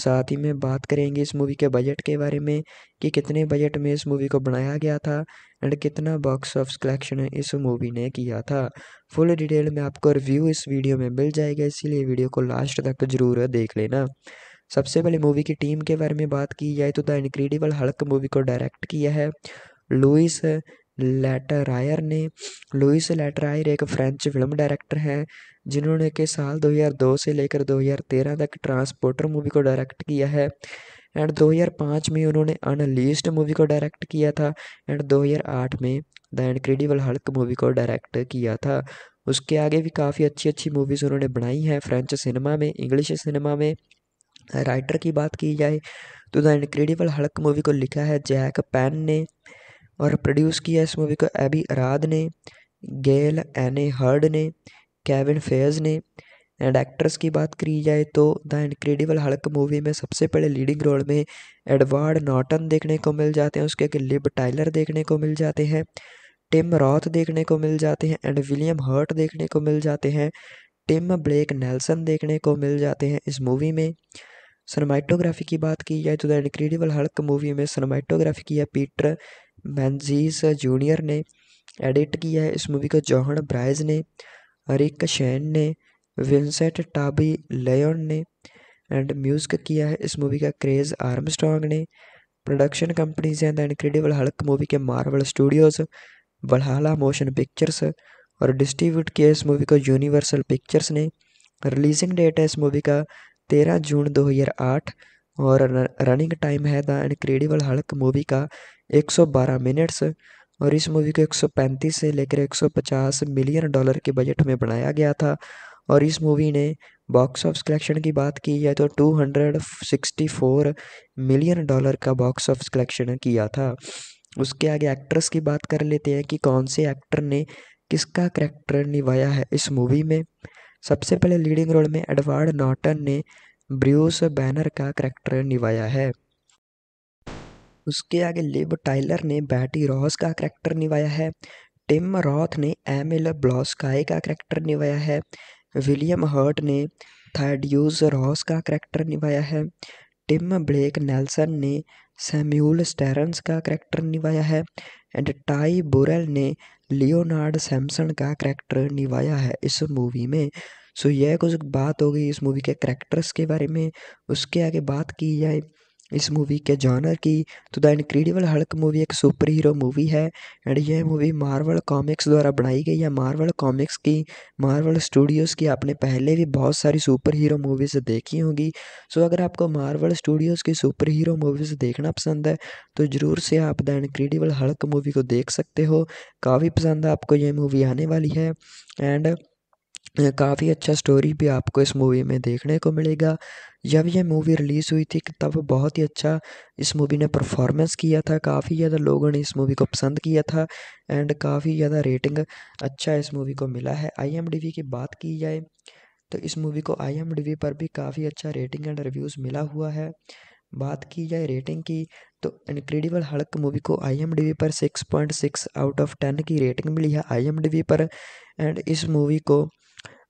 साथ ही में बात करेंगे इस मूवी के बजट के बारे में कि कितने बजट में इस मूवी को बनाया गया था एंड कितना बॉक्स ऑफ कलेक्शन इस मूवी ने किया था फुल डिटेल में आपको रिव्यू इस वीडियो में मिल जाएगा इसीलिए वीडियो को लास्ट तक ज़रूर देख लेना सबसे पहले मूवी की टीम के बारे में बात की जाए तो द इनक्रेडिबल हल्क मूवी को डायरेक्ट किया है लुइस लेटरायर ने लुइस लेटरायर एक फ्रेंच फिल्म डायरेक्टर हैं जिन्होंने के साल 2002 से लेकर 2013 तक ट्रांसपोर्टर मूवी को डायरेक्ट किया है एंड 2005 में उन्होंने अनलिस्ट मूवी को डायरेक्ट किया था एंड 2008 में द इनक्रेडिबल हल्क मूवी को डायरेक्ट किया था उसके आगे भी काफ़ी अच्छी अच्छी मूवीज़ उन्होंने बनाई हैं फ्रेंच सिनेमा में इंग्लिश सिनेमा में राइटर की बात की जाए तो द इनक्रेडिबल हल्क मूवी को लिखा है जैक पैन ने और प्रोड्यूस किया इस मूवी को एबी अराद ने गेल एने हर्ड ने केविन फेयर्स ने एंड एक्ट्रेस की बात करी जाए तो द इनक्रेडिबल हल्क मूवी में सबसे पहले लीडिंग रोल में एडवर्ड नॉटन देखने को मिल जाते हैं उसके अगर लिब टाइलर देखने को मिल जाते हैं टिम रॉथ देखने को मिल जाते हैं एंड विलियम हर्ट देखने को मिल जाते हैं टिम ब्लेक नेल्सन देखने को मिल जाते हैं इस मूवी में सनमाइटोग्राफी की बात की जाए तो द इनक्रेडिबल हल्क मूवी में सनमाइटोग्राफी किया पीटर मैनजीस जूनियर ने एडिट किया है इस मूवी को जौहन ब्राइज ने अरिक शैन ने विंसेंट टाबी लेन ने एंड म्यूज़िक किया है इस मूवी का क्रेज़ आर्मस्ट्रॉन्ग ने प्रोडक्शन कंपनीज हैं द इनक्रेडिबल हल्क मूवी के Marvel Studios Valhalla Motion Pictures और डिस्ट्रीब्यूट किया इस मूवी को यूनिवर्सल पिक्चर्स ने रिलीजिंग डेट है इस मूवी का तेरह जून 2008 और रनिंग टाइम है द इनक्रेडिबल हल्क मूवी का 112 मिनट्स और इस मूवी को 135 से लेकर 150 मिलियन डॉलर के बजट में बनाया गया था और इस मूवी ने बॉक्स ऑफ कलेक्शन की बात की जाए तो 264 मिलियन डॉलर का बॉक्स ऑफ कलेक्शन किया था उसके आगे एक्ट्रेस की बात कर लेते हैं कि कौन से एक्टर ने किसका करैक्टर निभाया है इस मूवी में सबसे पहले लीडिंग रोल में एडवर्ड नॉटन ने ब्रूस बैनर का करैक्टर निभाया है उसके आगे लिब टाइलर ने बैटी रॉस का करैक्टर निभाया है टिम रॉथ ने एमिल ब्लॉस्काई का करैक्टर निभाया है विलियम हर्ट ने थैड्यूज रॉस का करैक्टर निभाया है टिम ब्लेक नेल्सन ने सैम्यूल स्टेरन्स का करैक्टर निभाया है एंड टाई बोरेल ने लियोनार्ड सैमसन का करैक्टर निभाया है इस मूवी में सो so, यह कुछ बात हो गई इस मूवी के करैक्टर्स के बारे में उसके आगे बात की जाए इस मूवी के जॉनर की तो द इनक्रेडिबल हल्क मूवी एक सुपर हीरो मूवी है एंड यह मूवी मार्वल कॉमिक्स द्वारा बनाई गई है मार्वल कॉमिक्स की मार्वल स्टूडियोज़ की आपने पहले भी बहुत सारी सुपर हीरो मूवीज़ देखी होंगी सो अगर आपको मार्वल स्टूडियोज़ की सुपर हीरो मूवीज़ देखना पसंद है तो ज़रूर से आप द इनक्रेडिबल हल्क मूवी को देख सकते हो काफ़ी पसंद आपको यह मूवी आने वाली है एंड काफ़ी अच्छा स्टोरी भी आपको इस मूवी में देखने को मिलेगा जब यह मूवी रिलीज़ हुई थी तब बहुत ही अच्छा इस मूवी ने परफॉर्मेंस किया था काफ़ी ज़्यादा लोगों ने इस मूवी को पसंद किया था एंड काफ़ी ज़्यादा रेटिंग अच्छा इस मूवी को मिला है आईएमडीबी की बात की जाए तो इस मूवी को आईएमडीबी पर भी काफ़ी अच्छा रेटिंग एंड रिव्यूज़ मिला हुआ है बात की जाए रेटिंग की तो इनक्रेडिबल हल्क मूवी को आईएमडीबी पर 6.6 आउट ऑफ 10 की रेटिंग मिली है आईएमडीबी पर एंड इस मूवी को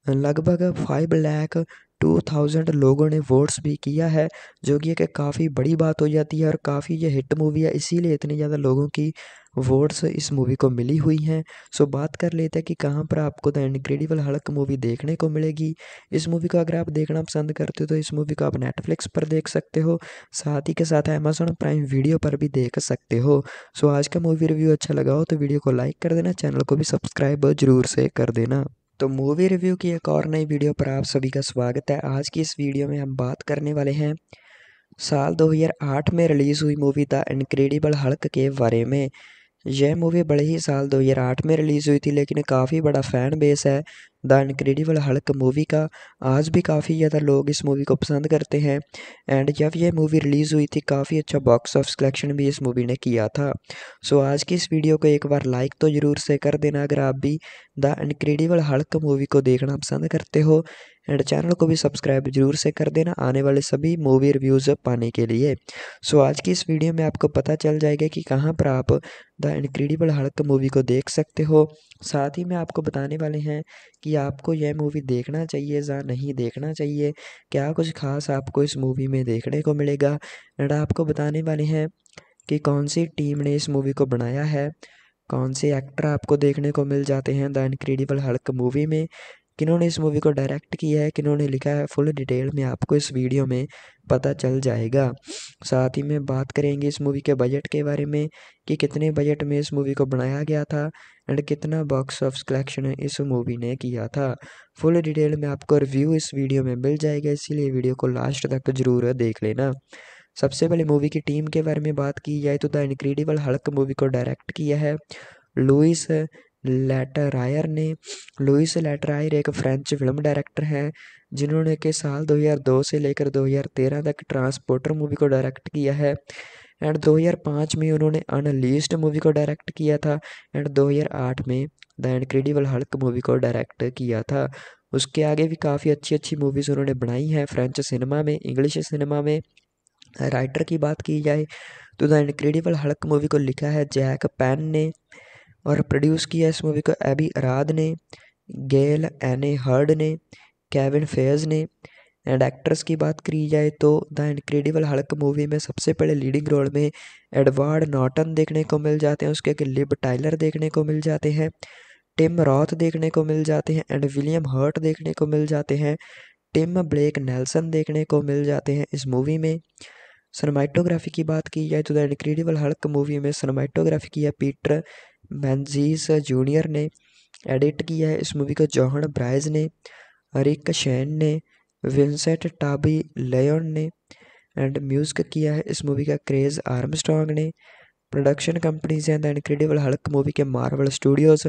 लगभग फाइव लैख टू थाउजेंड लोगों ने वोट्स भी किया है जो कि एक काफ़ी बड़ी बात हो जाती है और काफ़ी ये हिट मूवी है इसीलिए इतनी ज़्यादा लोगों की वोट्स इस मूवी को मिली हुई हैं सो बात कर लेते हैं कि कहाँ पर आपको द इनक्रेडिबल हल्क मूवी देखने को मिलेगी इस मूवी को अगर आप देखना पसंद करते हो तो इस मूवी को आप नेटफ्लिक्स पर देख सकते हो साथ ही के साथ अमेजोन प्राइम वीडियो पर भी देख सकते हो सो आज का मूवी रिव्यू अच्छा लगा हो तो वीडियो को लाइक कर देना चैनल को भी सब्सक्राइब जरूर से कर देना तो मूवी रिव्यू की एक और नई वीडियो पर आप सभी का स्वागत है आज की इस वीडियो में हम बात करने वाले हैं साल 2008 में रिलीज़ हुई मूवी द इनक्रेडिबल हल्क के बारे में यह मूवी बड़े ही साल 2008 में रिलीज़ हुई थी लेकिन काफ़ी बड़ा फ़ैन बेस है द इनक्रेडिबल हल्क मूवी का आज भी काफ़ी ज़्यादा लोग इस मूवी को पसंद करते हैं एंड जब यह मूवी रिलीज़ हुई थी काफ़ी अच्छा बॉक्स ऑफिस कलेक्शन भी इस मूवी ने किया था सो so, आज की इस वीडियो को एक बार लाइक तो ज़रूर से कर देना अगर आप भी द इनक्रेडिबल हल्क मूवी को देखना पसंद करते हो एंड चैनल को भी सब्सक्राइब जरूर से कर देना आने वाले सभी मूवी रिव्यूज़ पाने के लिए सो so, आज की इस वीडियो में आपको पता चल जाएगा कि कहाँ पर आप द इनक्रेडिबल हल्क मूवी को देख सकते हो साथ ही मैं आपको बताने वाले हैं कि कि आपको यह मूवी देखना चाहिए या नहीं देखना चाहिए क्या कुछ खास आपको इस मूवी में देखने को मिलेगा एंड आपको बताने वाले हैं कि कौन सी टीम ने इस मूवी को बनाया है कौन से एक्टर आपको देखने को मिल जाते हैं द इनक्रेडिबल हल्क मूवी में किन्होंने इस मूवी को डायरेक्ट किया है किन्होंने लिखा है फुल डिटेल में आपको इस वीडियो में पता चल जाएगा साथ ही में बात करेंगे इस मूवी के बजट के बारे में कि कितने बजट में इस मूवी को बनाया गया था एंड कितना बॉक्स ऑफ कलेक्शन इस मूवी ने किया था फुल डिटेल में आपको रिव्यू इस वीडियो में मिल जाएगा इसीलिए वीडियो को लास्ट तक जरूर देख लेना सबसे पहले मूवी की टीम के बारे में बात की जाए तो द इनक्रेडिबल हल्क मूवी को डायरेक्ट किया है लुइस लेटरायर ने लुइस लेटरायर एक फ्रेंच फिल्म डायरेक्टर हैं जिन्होंने के साल 2002 से लेकर 2013 तक ट्रांसपोर्टर मूवी को डायरेक्ट किया है एंड 2005 में उन्होंने अनलीस्ट मूवी को डायरेक्ट किया था एंड 2008 में द इनक्रेडिबल हल्क मूवी को डायरेक्ट किया था उसके आगे भी काफ़ी अच्छी अच्छी मूवीज़ उन्होंने बनाई हैं फ्रेंच सिनेमा में इंग्लिश सिनेमा में राइटर की बात की जाए तो द इनक्रेडिबल हल्क मूवी को लिखा है जैक पैन ने और प्रोड्यूस किया इस मूवी को एबी अराद ने गेल एने हर्ड ने केविन फेज ने एंड एक्ट्रेस की बात करी जाए तो द इनक्रेडिबल हल्क मूवी में सबसे पहले लीडिंग रोल में एडवर्ड नॉटन देखने को मिल जाते हैं उसके आगे लिब टाइलर देखने को मिल जाते हैं टिम रॉथ देखने को मिल जाते हैं एंड विलियम हर्ट देखने को मिल जाते हैं टिम ब्लेक नेल्सन देखने को मिल जाते हैं इस मूवी में सनमाइटोग्राफी की बात की जाए तो द इनक्रेडिबल हल्क मूवी में सनमाइटोग्राफी किया पीटर मैनजीस जूनियर uh, ने एडिट किया है इस मूवी को जौहन ब्राइज ने अरिक शैन ने विंसेंट टाबी लेन ने एंड म्यूजिक किया है इस मूवी का क्रेज़ आर्म ने production companies and the incredible Hulk movie के Marvel Studios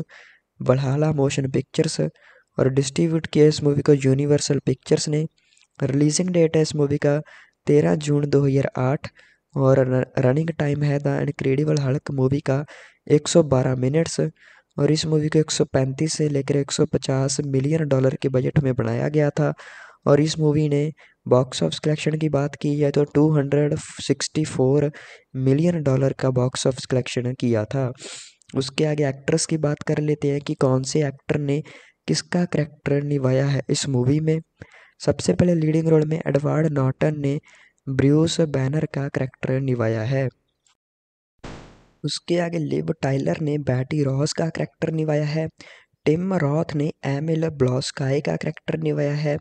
Valhalla Motion Pictures और डिस्ट्रीब्यूट किया इस मूवी को यूनिवर्सल पिक्चर्स ने रिलीजिंग डेट है इस मूवी का तेरह जून 2008 और रनिंग टाइम है द इनक्रेडिबल हल्क मूवी का 112 मिनट्स और इस मूवी को 135 से लेकर 150 मिलियन डॉलर के बजट में बनाया गया था और इस मूवी ने बॉक्स ऑफ कलेक्शन की बात की जाए तो 264 मिलियन डॉलर का बॉक्स ऑफ कलेक्शन किया था उसके आगे एक्ट्रेस की बात कर लेते हैं कि कौन से एक्टर ने किसका करैक्टर निभाया है इस मूवी में सबसे पहले लीडिंग रोल में एडवर्ड नॉटन ने ब्रूस बैनर का करैक्टर निभाया है उसके आगे लिब टाइलर ने बैटी रॉस का करैक्टर निभाया है टिम रॉथ ने एम एल ब्लॉस्काई का करैक्टर निभाया है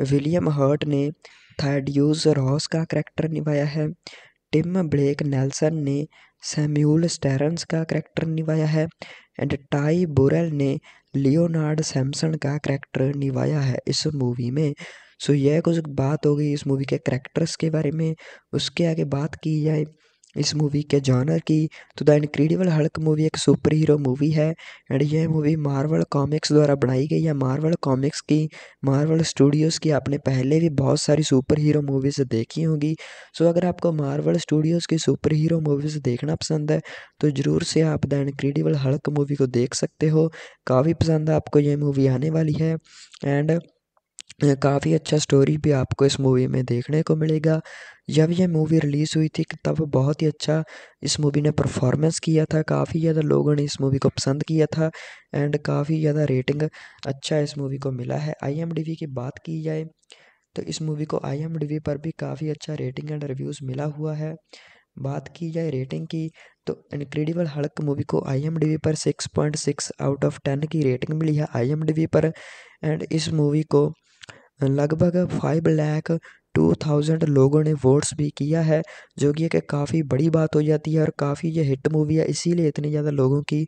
विलियम हर्ट ने थैड्यूज रॉस का करैक्टर निभाया है टिम ब्लेक नेल्सन ने सैम्यूल स्टेरन्स का करैक्टर निभाया है एंड टाई बोरेल ने लियोनार्ड सैमसन का करैक्टर निभाया है इस मूवी में सो so, यह कुछ बात हो गई इस मूवी के करैक्टर्स के बारे में उसके आगे बात की जाए इस मूवी के जॉनर की तो द इनक्रेडिबल हल्क मूवी एक सुपर हीरो मूवी है एंड यह मूवी मार्वल कॉमिक्स द्वारा बनाई गई है मार्वल कॉमिक्स की मार्वल स्टूडियोज़ की आपने पहले भी बहुत सारी सुपर हीरो मूवीज़ देखी होंगी सो अगर आपको मार्वल स्टूडियोज़ की सुपर हीरो मूवीज़ देखना पसंद है तो ज़रूर से आप द इनक्रेडिबल हल्क मूवी को देख सकते हो काफ़ी पसंद आपको यह मूवी आने वाली है एंड काफ़ी अच्छा स्टोरी भी आपको इस मूवी में देखने को मिलेगा जब यह मूवी रिलीज़ हुई थी तब बहुत ही अच्छा इस मूवी ने परफॉर्मेंस किया था काफ़ी ज़्यादा लोगों ने इस मूवी को पसंद किया था एंड काफ़ी ज़्यादा रेटिंग अच्छा इस मूवी को मिला है आई की बात की जाए तो इस मूवी को आई पर भी काफ़ी अच्छा रेटिंग एंड रिव्यूज़ मिला हुआ है बात की जाए रेटिंग की तो इनक्रेडिबल हड़क मूवी को आई पर six point six out of ten की रेटिंग मिली है आई पर एंड इस मूवी को लगभग फाइव लैख टू थाउजेंड लोगों ने वोट्स भी किया है जो कि एक काफ़ी बड़ी बात हो जाती है और काफ़ी ये हिट मूवी है इसीलिए इतनी ज़्यादा लोगों की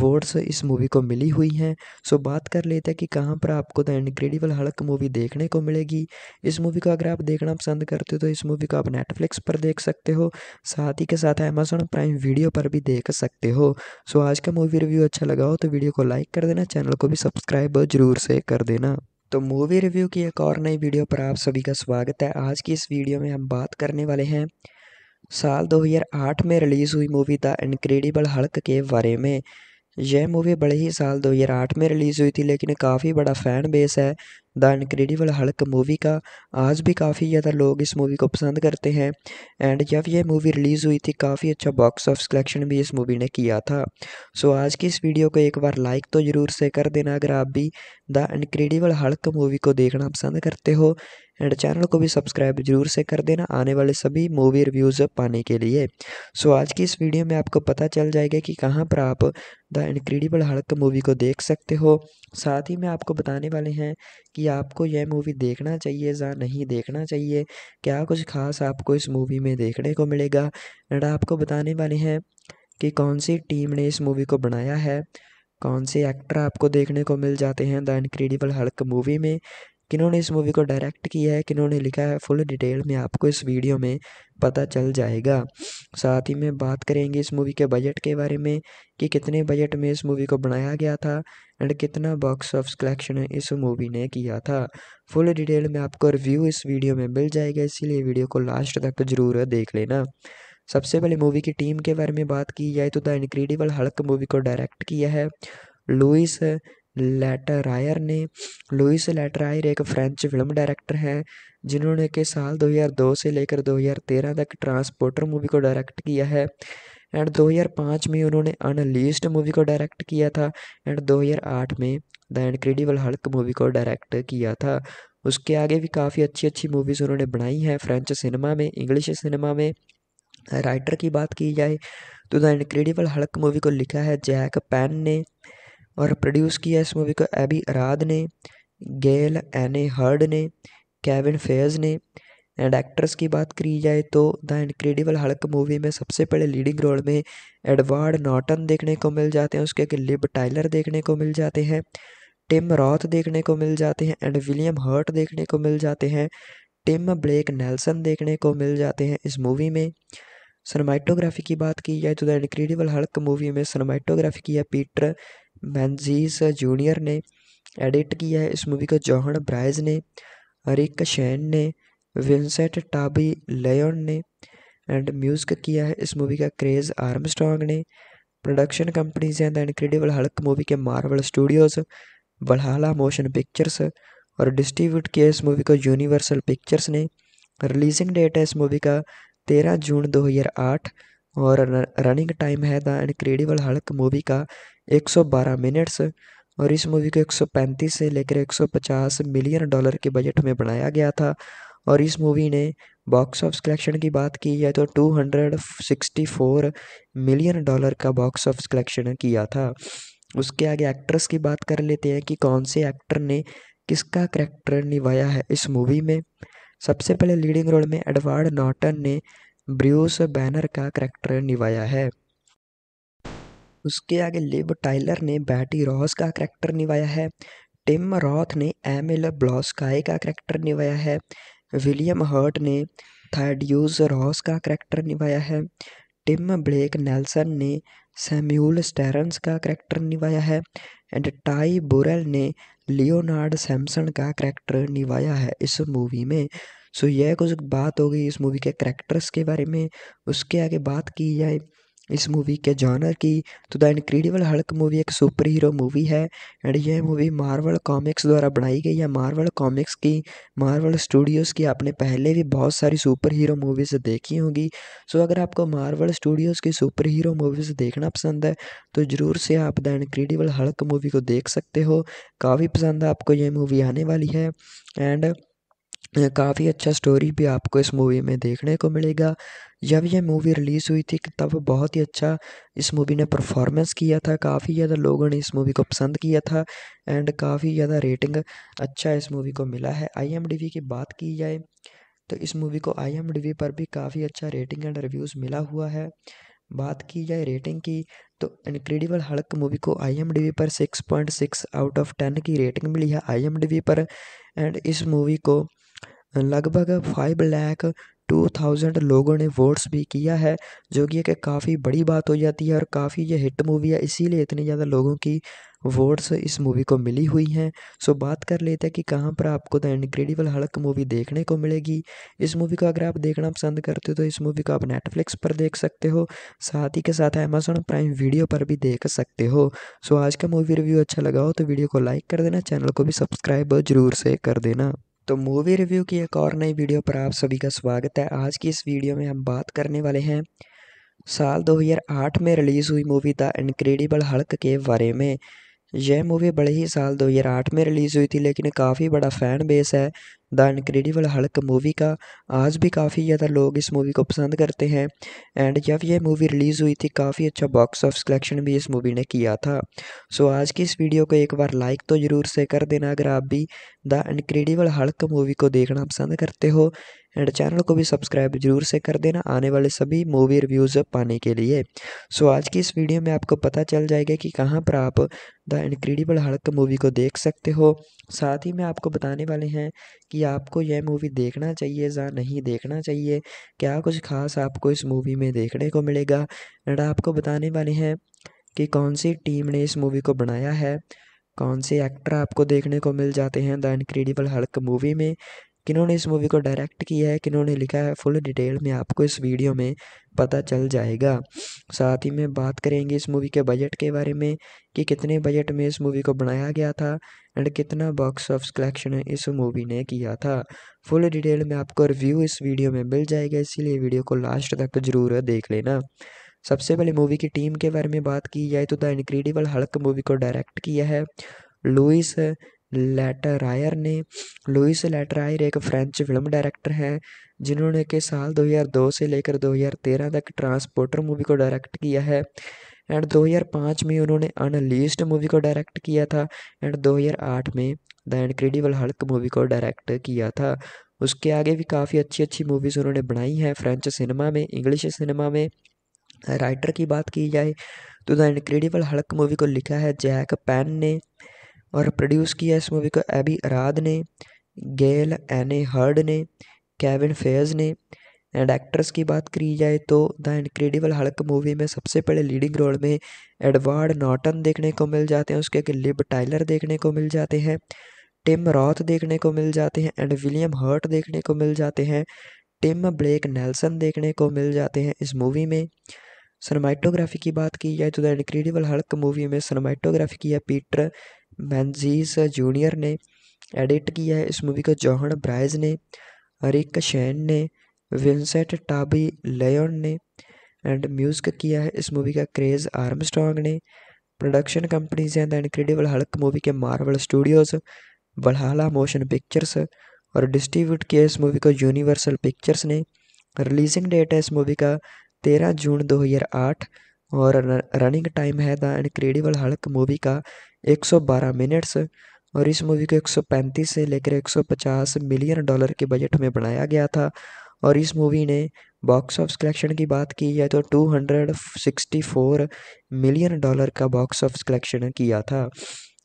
वोट्स इस मूवी को मिली हुई हैं सो बात कर लेते हैं कि कहाँ पर आपको द इनक्रेडिबल हल्क मूवी देखने को मिलेगी इस मूवी को अगर आप देखना पसंद करते हो तो इस मूवी को आप नेटफ्लिक्स पर देख सकते हो साथ ही के साथ अमेजोन प्राइम वीडियो पर भी देख सकते हो सो आज का मूवी रिव्यू अच्छा लगा हो तो वीडियो को लाइक कर देना चैनल को भी सब्सक्राइब ज़रूर से कर देना तो मूवी रिव्यू की एक और नई वीडियो पर आप सभी का स्वागत है आज की इस वीडियो में हम बात करने वाले हैं साल 2008 में रिलीज़ हुई मूवी द इनक्रेडिबल हल्क के बारे में यह मूवी बड़े ही साल 2008 में रिलीज़ हुई थी लेकिन काफ़ी बड़ा फ़ैन बेस है द इनक्रेडिबल हल्क मूवी का आज भी काफ़ी ज़्यादा लोग इस मूवी को पसंद करते हैं एंड जब यह मूवी रिलीज़ हुई थी काफ़ी अच्छा बॉक्स ऑफ कलेक्शन भी इस मूवी ने किया था सो आज की इस वीडियो को एक बार लाइक तो ज़रूर से कर देना अगर आप भी द इनक्रेडिबल हल्क मूवी को देखना पसंद करते हो एंड चैनल को भी सब्सक्राइब जरूर से कर देना आने वाले सभी मूवी रिव्यूज़ पाने के लिए सो आज की इस वीडियो में आपको पता चल जाएगा कि कहाँ पर आप द इनक्रेडिबल हड़क मूवी को देख सकते हो साथ ही में आपको बताने वाले हैं कि आपको यह मूवी देखना चाहिए या नहीं देखना चाहिए क्या कुछ खास आपको इस मूवी में देखने को मिलेगा एंड आपको बताने वाले हैं कि कौन सी टीम ने इस मूवी को बनाया है कौन से एक्टर आपको देखने को मिल जाते हैं द इनक्रेडिबल हड़क मूवी में किन्होंने इस मूवी को डायरेक्ट किया है किन्होंने लिखा है फुल डिटेल में आपको इस वीडियो में पता चल जाएगा साथ ही में बात करेंगे इस मूवी के बजट के बारे में कि कितने बजट में इस मूवी को बनाया गया था एंड कितना बॉक्स ऑफ कलेक्शन इस मूवी ने किया था फुल डिटेल में आपको रिव्यू इस वीडियो में मिल जाएगा इसीलिए वीडियो को लास्ट तक जरूर देख लेना सबसे पहले मूवी की टीम के बारे में बात की जाए तो द इनक्रेडिबल हल्क मूवी को डायरेक्ट किया है लुइस लेटरायर ने लुइस लेटरायर एक फ्रेंच फिल्म डायरेक्टर हैं जिन्होंने के साल 2002 से लेकर 2013 तक ट्रांसपोर्टर मूवी को डायरेक्ट किया है एंड 2005 में उन्होंने अनलीस्ट मूवी को डायरेक्ट किया था एंड 2008 में द इनक्रेडिबल हल्क मूवी को डायरेक्ट किया था उसके आगे भी काफ़ी अच्छी अच्छी मूवीज़ उन्होंने बनाई हैं फ्रेंच सिनेमा में इंग्लिश सिनेमा में राइटर की बात की जाए तो द इनक्रेडिबल हल्क मूवी को लिखा है जैक पैन ने और प्रोड्यूस किया इस मूवी को एबी अराद ने गेल एने हर्ड ने केविन फेयर्स ने एंड एक्ट्रेस की बात की जाए तो द इनक्रेडिबल हल्क मूवी में सबसे पहले लीडिंग रोल में एडवर्ड नॉटन देखने को मिल जाते हैं उसके आगे लिब टाइलर देखने को मिल जाते हैं टिम रॉथ देखने को मिल जाते हैं एंड विलियम हर्ट देखने को मिल जाते हैं टिम ब्लेक नेल्सन देखने को मिल जाते हैं इस मूवी में सनमाइटोग्राफी की बात की जाए तो द इनक्रेडिबल हल्क मूवी में सनमाइटोग्राफी किया पीटर मैनजीस जूनियर ने एडिट किया है इस मूवी को जौहन ब्राइज ने रिक शैन ने विंसेंट टाबी लेन ने एंड म्यूज़िक किया है इस मूवी का क्रेज़ आर्म ने production companies and Incredible Hulk movie के Marvel Studios Valhalla Motion Pictures और डिस्ट्रीब्यूट किया इस मूवी को यूनिवर्सल पिक्चर्स ने रिलीजिंग डेट है इस मूवी का तेरह जून 2008 और रनिंग टाइम है द इनक्रेडिबल हल्क मूवी का एक सौ बारह मिनट्स और इस मूवी को एक सौ पैंतीस से लेकर एक सौ पचास मिलियन डॉलर के बजट में बनाया गया था और इस मूवी ने बॉक्स ऑफिस कलेक्शन की बात की जाए तो two hundred sixty four million dollar का बॉक्स ऑफिस कलेक्शन किया था उसके आगे एक्ट्रेस की बात कर लेते हैं कि कौन से एक्टर ने किसका करैक्टर निभाया है इस मूवी में सबसे पहले लीडिंग रोल में एडवर्ड नॉटन ने ब्रूस बैनर का करैक्टर निभाया है उसके आगे लिब टाइलर ने बैटी रॉस का करैक्टर निभाया है टिम रॉथ ने एमिल ब्लॉस्काई का करैक्टर निभाया है विलियम हर्ट ने थैडियूज रॉस का करैक्टर निभाया है टिम ब्लेक नेल्सन ने सैम्यूल स्टेरन्स का करैक्टर निभाया है एंड टाई बोरेल ने लियोनार्ड सैमसन का करैक्टर निभाया है इस मूवी में सो so, यह कुछ बात हो गई इस मूवी के करैक्टर्स के बारे में उसके आगे बात की जाए इस मूवी के जॉनर की तो द इनक्रेडिबल हल्क मूवी एक सुपर हीरो मूवी है एंड यह मूवी मार्वल कॉमिक्स द्वारा बनाई गई है मार्वल कॉमिक्स की मार्वल स्टूडियोज़ की आपने पहले भी बहुत सारी सुपर हीरो मूवीज़ देखी होंगी सो अगर आपको मार्वल स्टूडियोज़ की सुपर हीरो मूवीज़ देखना पसंद है तो ज़रूर से आप द इनक्रेडिबल हल्क मूवी को देख सकते हो काफ़ी पसंद आपको यह मूवी आने वाली है एंड काफ़ी अच्छा स्टोरी भी आपको इस मूवी में देखने को मिलेगा जब यह मूवी रिलीज़ हुई थी तब बहुत ही अच्छा इस मूवी ने परफॉर्मेंस किया था काफ़ी ज़्यादा लोगों ने इस मूवी को पसंद किया था एंड काफ़ी ज़्यादा रेटिंग अच्छा इस मूवी को मिला है आई की बात की जाए तो इस मूवी को आई पर भी काफ़ी अच्छा रेटिंग एंड रिव्यूज़ मिला हुआ है बात की जाए रेटिंग की तो इनक्रेडिबल हल्क मूवी को आई पर six point six out of ten की रेटिंग मिली है आई पर एंड इस मूवी को लगभग फाइव लैक टू थाउजेंड लोगों ने वोट्स भी किया है जो कि एक काफ़ी बड़ी बात हो जाती है और काफ़ी ये हिट मूवी है इसीलिए इतनी ज़्यादा लोगों की वोट्स इस मूवी को मिली हुई हैं सो बात कर लेते हैं कि कहाँ पर आपको द इनक्रेडिबल हल्क मूवी देखने को मिलेगी इस मूवी को अगर आप देखना पसंद करते हो तो इस मूवी को आप नेटफ्लिक्स पर देख सकते हो साथ ही के साथ अमेजोन प्राइम वीडियो पर भी देख सकते हो सो आज का मूवी रिव्यू अच्छा लगा हो तो वीडियो को लाइक कर देना चैनल को भी सब्सक्राइब ज़रूर से कर देना तो मूवी रिव्यू की एक और नई वीडियो पर आप सभी का स्वागत है आज की इस वीडियो में हम बात करने वाले हैं साल 2008 में रिलीज़ हुई मूवी द इनक्रेडिबल हल्क के बारे में यह मूवी बड़े ही साल 2008 में रिलीज़ हुई थी लेकिन काफ़ी बड़ा फ़ैन बेस है द इनक्रेडिबल हल्क मूवी का आज भी काफ़ी ज़्यादा लोग इस मूवी को पसंद करते हैं एंड जब यह मूवी रिलीज़ हुई थी काफ़ी अच्छा बॉक्स ऑफिस कलेक्शन भी इस मूवी ने किया था सो so, आज की इस वीडियो को एक बार लाइक तो ज़रूर से कर देना अगर आप भी द इनक्रेडिबल हल्क मूवी को देखना पसंद करते हो एंड चैनल को भी सब्सक्राइब जरूर से कर देना आने वाले सभी मूवी रिव्यूज़ पाने के लिए सो so, आज की इस वीडियो में आपको पता चल जाएगा कि कहाँ पर आप द इनक्रेडिबल हल्क मूवी को देख सकते हो साथ ही में आपको बताने वाले हैं कि आपको यह मूवी देखना चाहिए या नहीं देखना चाहिए क्या कुछ खास आपको इस मूवी में देखने को मिलेगा एंड आपको बताने वाले हैं कि कौन सी टीम ने इस मूवी को बनाया है कौन से एक्टर आपको देखने को मिल जाते हैं द इनक्रेडिबल हल्क मूवी में किन्होंने इस मूवी को डायरेक्ट किया है किन्होंने लिखा है फुल डिटेल में आपको इस वीडियो में पता चल जाएगा साथ ही में बात करेंगे इस मूवी के बजट के बारे में कि कितने बजट में इस मूवी को बनाया गया था एंड कितना बॉक्स ऑफ कलेक्शन इस मूवी ने किया था फुल डिटेल में आपको रिव्यू इस वीडियो में मिल जाएगा इसीलिए वीडियो को लास्ट तक जरूर देख लेना सबसे पहले मूवी की टीम के बारे में बात की जाए तो द इनक्रेडिबल हल्क मूवी को डायरेक्ट किया है लुइस लेटरायर ने लुइस लेटरायर एक फ्रेंच फिल्म डायरेक्टर हैं जिन्होंने के साल 2002 से लेकर 2013 तक ट्रांसपोर्टर मूवी को डायरेक्ट किया है एंड 2005 में उन्होंने अनलीस्ट मूवी को डायरेक्ट किया था एंड 2008 में द इनक्रेडिबल हल्क मूवी को डायरेक्ट किया था उसके आगे भी काफ़ी अच्छी अच्छी मूवीज़ उन्होंने बनाई हैं फ्रेंच सिनेमा में इंग्लिश सिनेमा में राइटर की बात की जाए तो द इनक्रेडिबल हल्क मूवी को लिखा है जैक पैन ने और प्रोड्यूस किया इस मूवी को एबी अराद ने गेल एने हर्ड ने केविन फेयर्स ने एंड एक्ट्रेस की बात करी जाए तो द इनक्रेडिबल हल्क मूवी में सबसे पहले लीडिंग रोल में एडवर्ड नॉटन देखने को मिल जाते हैं उसके लिब टाइलर देखने को मिल जाते हैं टिम रॉथ देखने को मिल जाते हैं एंड विलियम हर्ट देखने को मिल जाते हैं टिम ब्लेक नेल्सन देखने को मिल जाते हैं इस मूवी में सनमाइटोग्राफी की बात की जाए तो द इनक्रेडिबल हल्क मूवी में सनमाइटोग्राफी किया पीटर मैनजीस जूनियर uh, ने एडिट किया है इस मूवी को जौहन ब्राइज ने रिक शैन ने विंसेंट टाबी लेन ने एंड म्यूजिक किया है इस मूवी का क्रेज़ आर्मस्ट्रॉन्ग ने प्रोडक्शन कंपनीज हैं द इनक्रेडिबल हल्क मूवी के मार्वल स्टूडियोज़ बढ़ाला मोशन पिक्चर्स और डिस्ट्रीब्यूट किया इस मूवी को यूनिवर्सल पिक्चर्स ने रिलीजिंग डेट है इस मूवी का तेरह जून 2008 और रनिंग टाइम है द इनक्रेडिबल हल्क मूवी का 112 मिनट्स और इस मूवी को 135 से लेकर 150 मिलियन डॉलर के बजट में बनाया गया था और इस मूवी ने बॉक्स ऑफ कलेक्शन की बात की जाए तो 264 मिलियन डॉलर का बॉक्स ऑफ कलेक्शन किया था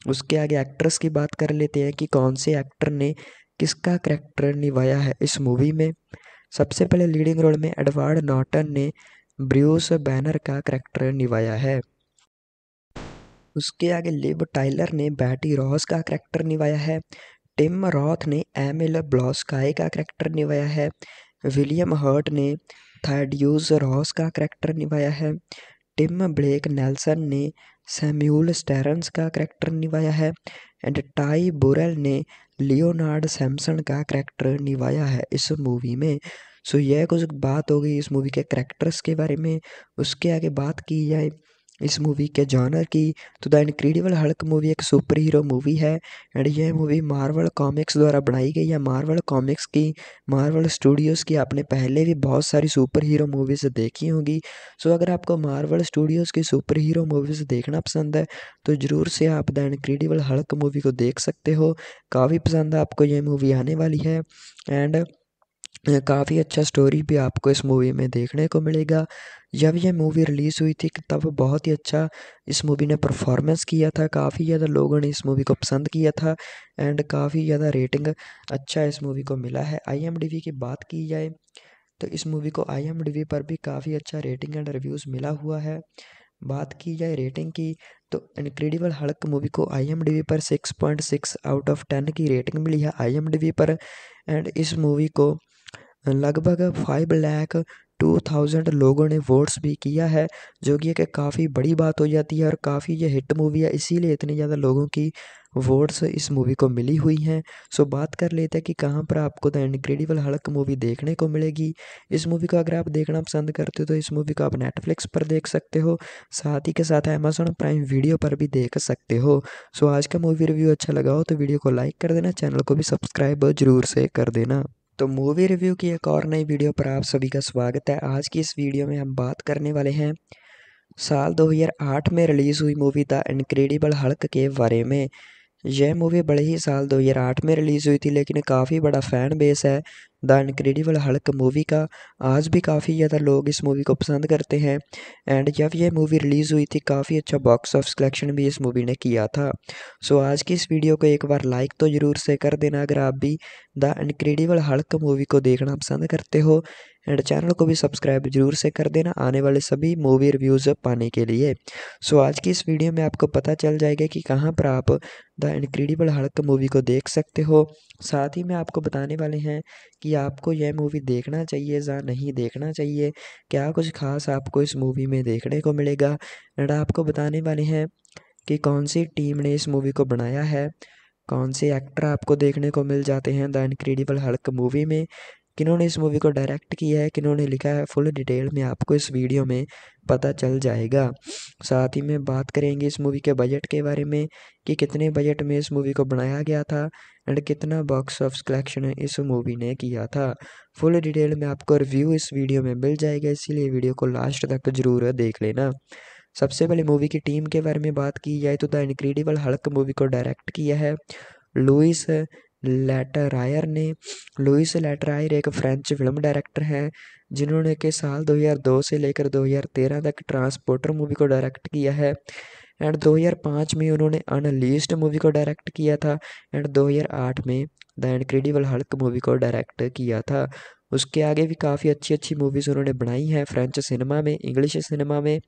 उसके आगे एक्ट्रेस की बात कर लेते हैं कि कौन से एक्टर ने किसका करैक्टर निभाया है इस मूवी में सबसे पहले लीडिंग रोल में एडवर्ड नॉटन ने ब्रूस बैनर का करैक्टर निभाया है उसके आगे लिब टाइलर ने बैटी रॉस का करैक्टर निभाया है टिम रॉथ ने एमिल ब्लॉस्काई का करैक्टर निभाया है विलियम हर्ट ने थाडयूज रॉस का करैक्टर निभाया है टिम ब्लेक नेल्सन ने सैम्यूल स्टेरन्स का करैक्टर निभाया है एंड टाई बोरेल ने लियोनार्ड सैमसन का करैक्टर निभाया है इस मूवी में सो so, यह कुछ बात हो गई इस मूवी के करैक्टर्स के बारे में उसके आगे बात की जाए इस मूवी के जॉनर की तो द इनक्रेडिबल हल्क मूवी एक सुपर हीरो मूवी है एंड यह मूवी मार्वल कॉमिक्स द्वारा बनाई गई है मार्वल कॉमिक्स की मार्वल स्टूडियोज़ की आपने पहले भी बहुत सारी सुपर हीरो मूवीज़ देखी होंगी सो अगर आपको मार्वल स्टूडियोज़ की सुपर हीरो मूवीज़ देखना पसंद है तो ज़रूर से आप द इनक्रेडिबल हल्क मूवी को देख सकते हो काफ़ी पसंद आपको यह मूवी आने वाली है एंड काफ़ी अच्छा स्टोरी भी आपको इस मूवी में देखने को मिलेगा जब यह मूवी रिलीज़ हुई थी तब बहुत ही अच्छा इस मूवी ने परफॉर्मेंस किया था काफ़ी ज़्यादा लोगों ने इस मूवी को पसंद किया था एंड काफ़ी ज़्यादा रेटिंग अच्छा इस मूवी को मिला है आई की बात की जाए तो इस मूवी को आई पर भी काफ़ी अच्छा रेटिंग एंड रिव्यूज़ मिला हुआ है बात की जाए रेटिंग की तो इनक्रेडिबल हड़क मूवी को आई पर six point six out of ten की रेटिंग मिली है आई पर एंड इस मूवी को लगभग फाइव लैख टू थाउजेंड लोगों ने वोट्स भी किया है जो कि एक काफ़ी बड़ी बात हो जाती है और काफ़ी ये हिट मूवी है इसीलिए इतनी ज़्यादा लोगों की वोट्स इस मूवी को मिली हुई हैं सो बात कर लेते हैं कि कहाँ पर आपको द इनक्रेडिबल हल्क मूवी देखने को मिलेगी इस मूवी को अगर आप देखना पसंद करते हो तो इस मूवी को आप नेटफ्लिक्स पर देख सकते हो साथ ही के साथ अमेजोन प्राइम वीडियो पर भी देख सकते हो सो आज का मूवी रिव्यू अच्छा लगा हो तो वीडियो को लाइक कर देना चैनल को भी सब्सक्राइब ज़रूर से कर देना तो मूवी रिव्यू की एक और नई वीडियो पर आप सभी का स्वागत है आज की इस वीडियो में हम बात करने वाले हैं साल 2008 में रिलीज़ हुई मूवी द इनक्रेडिबल हल्क के बारे में यह मूवी बड़े ही साल 2008 में रिलीज़ हुई थी लेकिन काफ़ी बड़ा फ़ैन बेस है द इनक्रेडिबल हल्क मूवी का आज भी काफ़ी ज़्यादा लोग इस मूवी को पसंद करते हैं एंड जब यह मूवी रिलीज़ हुई थी काफ़ी अच्छा बॉक्स ऑफ कलेक्शन भी इस मूवी ने किया था सो so, आज की इस वीडियो को एक बार लाइक तो ज़रूर से कर देना अगर आप भी द इनक्रेडिबल हल्क मूवी को देखना पसंद करते हो एंड चैनल को भी सब्सक्राइब जरूर से कर देना आने वाले सभी मूवी रिव्यूज़ पाने के लिए सो आज की इस वीडियो में आपको पता चल जाएगा कि कहाँ पर आप द इनक्रेडिबल हड़क मूवी को देख सकते हो साथ ही में आपको बताने वाले हैं कि आपको यह मूवी देखना चाहिए या नहीं देखना चाहिए क्या कुछ खास आपको इस मूवी में देखने को मिलेगा एंड आपको बताने वाले हैं कि कौन सी टीम ने इस मूवी को बनाया है कौन से एक्टर आपको देखने को मिल जाते हैं द इनक्रेडिबल हल्क मूवी में किन्होंने इस मूवी को डायरेक्ट किया है किन्होंने लिखा है फुल डिटेल में आपको इस वीडियो में पता चल जाएगा साथ ही में बात करेंगे इस मूवी के बजट के बारे में कि कितने बजट में इस मूवी को बनाया गया था एंड कितना बॉक्स ऑफ कलेक्शन इस मूवी ने किया था फुल डिटेल में आपको रिव्यू इस वीडियो में मिल जाएगा इसीलिए वीडियो को लास्ट तक जरूर देख लेना सबसे पहले मूवी की टीम के बारे में बात की जाए तो द इनक्रेडिबल हल्क मूवी को डायरेक्ट किया है लुइस लेटरायर ने लुइस लेटरायर एक फ्रेंच फिल्म डायरेक्टर हैं जिन्होंने के साल 2002 से लेकर 2013 तक ट्रांसपोर्टर मूवी को डायरेक्ट किया है एंड 2005 में उन्होंने अनलीस्ड मूवी को डायरेक्ट किया था एंड 2008 में द इनक्रेडिबल हल्क मूवी को डायरेक्ट किया था उसके आगे भी काफ़ी अच्छी अच्छी मूवीज़ उन्होंने बनाई हैं फ्रेंच सिनेमा में इंग्लिश सिनेमा में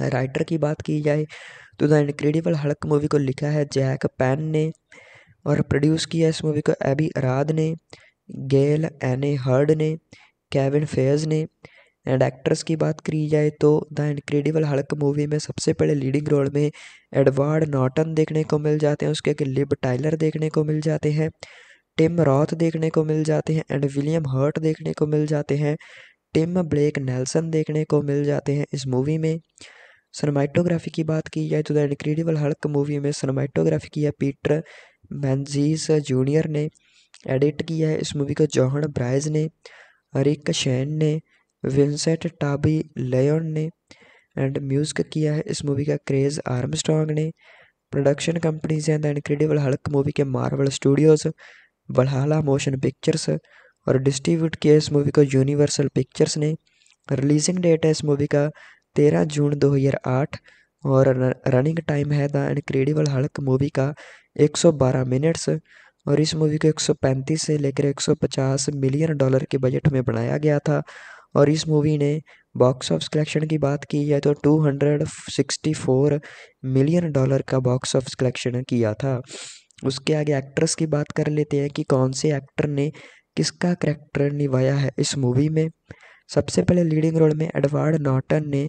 राइटर की बात की जाए तो द इनक्रेडिबल हल्क मूवी को लिखा है जैक पैन ने और प्रोड्यूस किया इस मूवी को एबी अराद ने गेल एने हर्ड ने केविन फेज ने एंड एक्ट्रेस की बात करी जाए तो द इनक्रेडिबल हल्क मूवी में सबसे पहले लीडिंग रोल में एडवर्ड नॉटन देखने को मिल जाते हैं उसके लिब टाइलर देखने को मिल जाते हैं टिम रॉथ देखने को मिल जाते हैं एंड विलियम हर्ट देखने को मिल जाते हैं टिम ब्लेक नेल्सन देखने को मिल जाते हैं इस मूवी में सनमाइटोग्राफी की बात की जाए तो द इनक्रेडिबल हल्क मूवी में सनमाइटोग्राफी किया पीटर मैनजीस जूनियर ने एडिट किया है इस मूवी को जौहन ब्राइज ने रिक शैन ने विंसेंट टाबी लेन ने एंड म्यूजिक किया है इस मूवी का क्रेज़ आर्मस्ट्रॉन्ग ने प्रोडक्शन कंपनीज हैं द इनक्रेडिबल हल्क मूवी के Marvel Studios Valhalla Motion Pictures और डिस्ट्रीब्यूट किया इस मूवी को यूनिवर्सल पिक्चर्स ने रिलीजिंग डेट है इस मूवी का तेरह जून दो और रनिंग टाइम है द इनक्रेडिबल हल्क मूवी का 112 मिनट्स और इस मूवी को 135 से लेकर 150 मिलियन डॉलर के बजट में बनाया गया था और इस मूवी ने बॉक्स ऑफ कलेक्शन की बात की जाए तो 264 मिलियन डॉलर का बॉक्स ऑफ कलेक्शन किया था उसके आगे एक्ट्रेस की बात कर लेते हैं कि कौन से एक्टर ने किसका करैक्टर निभाया है इस मूवी में सबसे पहले लीडिंग रोल में एडवर्ड नॉटन ने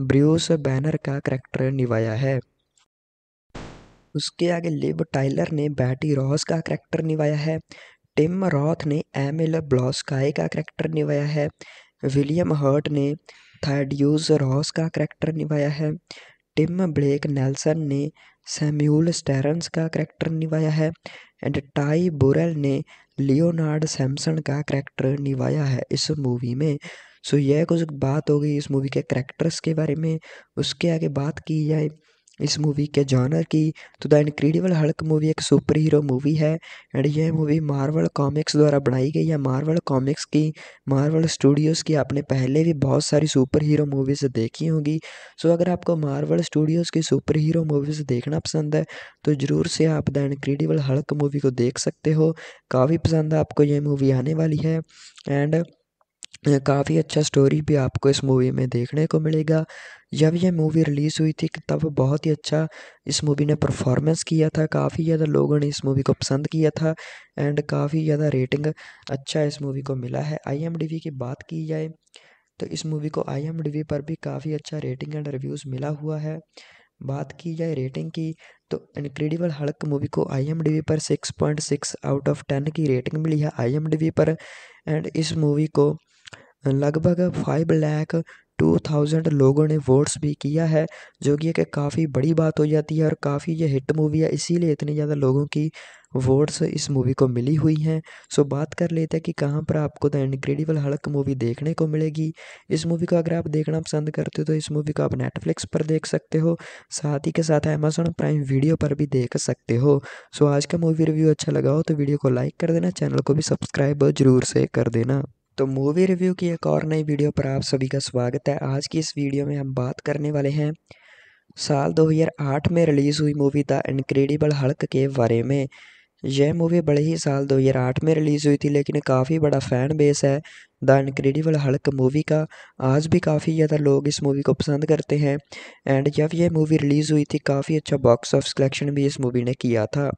ब्रूस बैनर का करैक्टर निभाया है उसके आगे लिब टाइलर ने बैटी रॉस का करैक्टर निभाया है टिम रॉथ ने एम एल ब्लॉस्काई का करैक्टर निभाया है विलियम हर्ट ने थाडियूज रॉस का करैक्टर निभाया है टिम ब्लेक नेल्सन ने सैम्यूल स्टेरन्स का करैक्टर निभाया है एंड टाई बोरेल ने लियोनार्ड सैमसन का करैक्टर निभाया है इस मूवी में सो so, यह कुछ बात हो गई इस मूवी के करैक्टर्स के बारे में उसके आगे बात की जाए इस मूवी के जॉनर की तो द इनक्रेडिबल हल्क मूवी एक सुपर हीरो मूवी है एंड यह मूवी मार्वल कॉमिक्स द्वारा बनाई गई है मार्वल कॉमिक्स की मार्वल स्टूडियोज़ की आपने पहले भी बहुत सारी सुपर हीरो मूवीज़ देखी होंगी सो अगर आपको मार्वल स्टूडियोज़ की सुपर हीरो मूवीज़ देखना पसंद है तो ज़रूर से आप द इनक्रेडिबल हल्क मूवी को देख सकते हो काफ़ी पसंद आपको यह मूवी आने वाली है एंड काफ़ी अच्छा स्टोरी भी आपको इस मूवी में देखने को मिलेगा जब यह मूवी रिलीज़ हुई थी तब बहुत ही अच्छा इस मूवी ने परफॉर्मेंस किया था काफ़ी ज़्यादा लोगों ने इस मूवी को पसंद किया था एंड काफ़ी ज़्यादा रेटिंग अच्छा इस मूवी को मिला है आई की बात की जाए तो इस मूवी को आई पर भी काफ़ी अच्छा रेटिंग एंड रिव्यूज़ मिला हुआ है बात की जाए रेटिंग की तो इनक्रेडिबल हड़क मूवी को आई पर six point six out of ten की रेटिंग मिली है आई पर एंड इस मूवी को लगभग फाइव लैख टू थाउजेंड लोगों ने वोट्स भी किया है जो कि एक काफ़ी बड़ी बात हो जाती है और काफ़ी ये हिट मूवी है इसीलिए इतनी ज़्यादा लोगों की वोट्स इस मूवी को मिली हुई हैं सो बात कर लेते हैं कि कहाँ पर आपको द इनक्रेडिबल हल्क मूवी देखने को मिलेगी इस मूवी को अगर आप देखना पसंद करते हो तो इस मूवी को आप नेटफ्लिक्स पर देख सकते हो साथ ही के साथ अमेजोन प्राइम वीडियो पर भी देख सकते हो सो आज का मूवी रिव्यू अच्छा लगा हो तो वीडियो को लाइक कर देना चैनल को भी सब्सक्राइब ज़रूर से कर देना तो मूवी रिव्यू की एक और नई वीडियो पर आप सभी का स्वागत है आज की इस वीडियो में हम बात करने वाले हैं साल 2008 में रिलीज़ हुई मूवी द इनक्रेडिबल हल्क के बारे में यह मूवी बड़े ही साल 2008 में रिलीज़ हुई थी लेकिन काफ़ी बड़ा फ़ैन बेस है द इनक्रेडिबल हल्क मूवी का आज भी काफ़ी ज़्यादा लोग इस मूवी को पसंद करते हैं एंड जब यह मूवी रिलीज़ हुई थी काफ़ी अच्छा बॉक्स ऑफ कलेक्शन भी इस मूवी ने किया था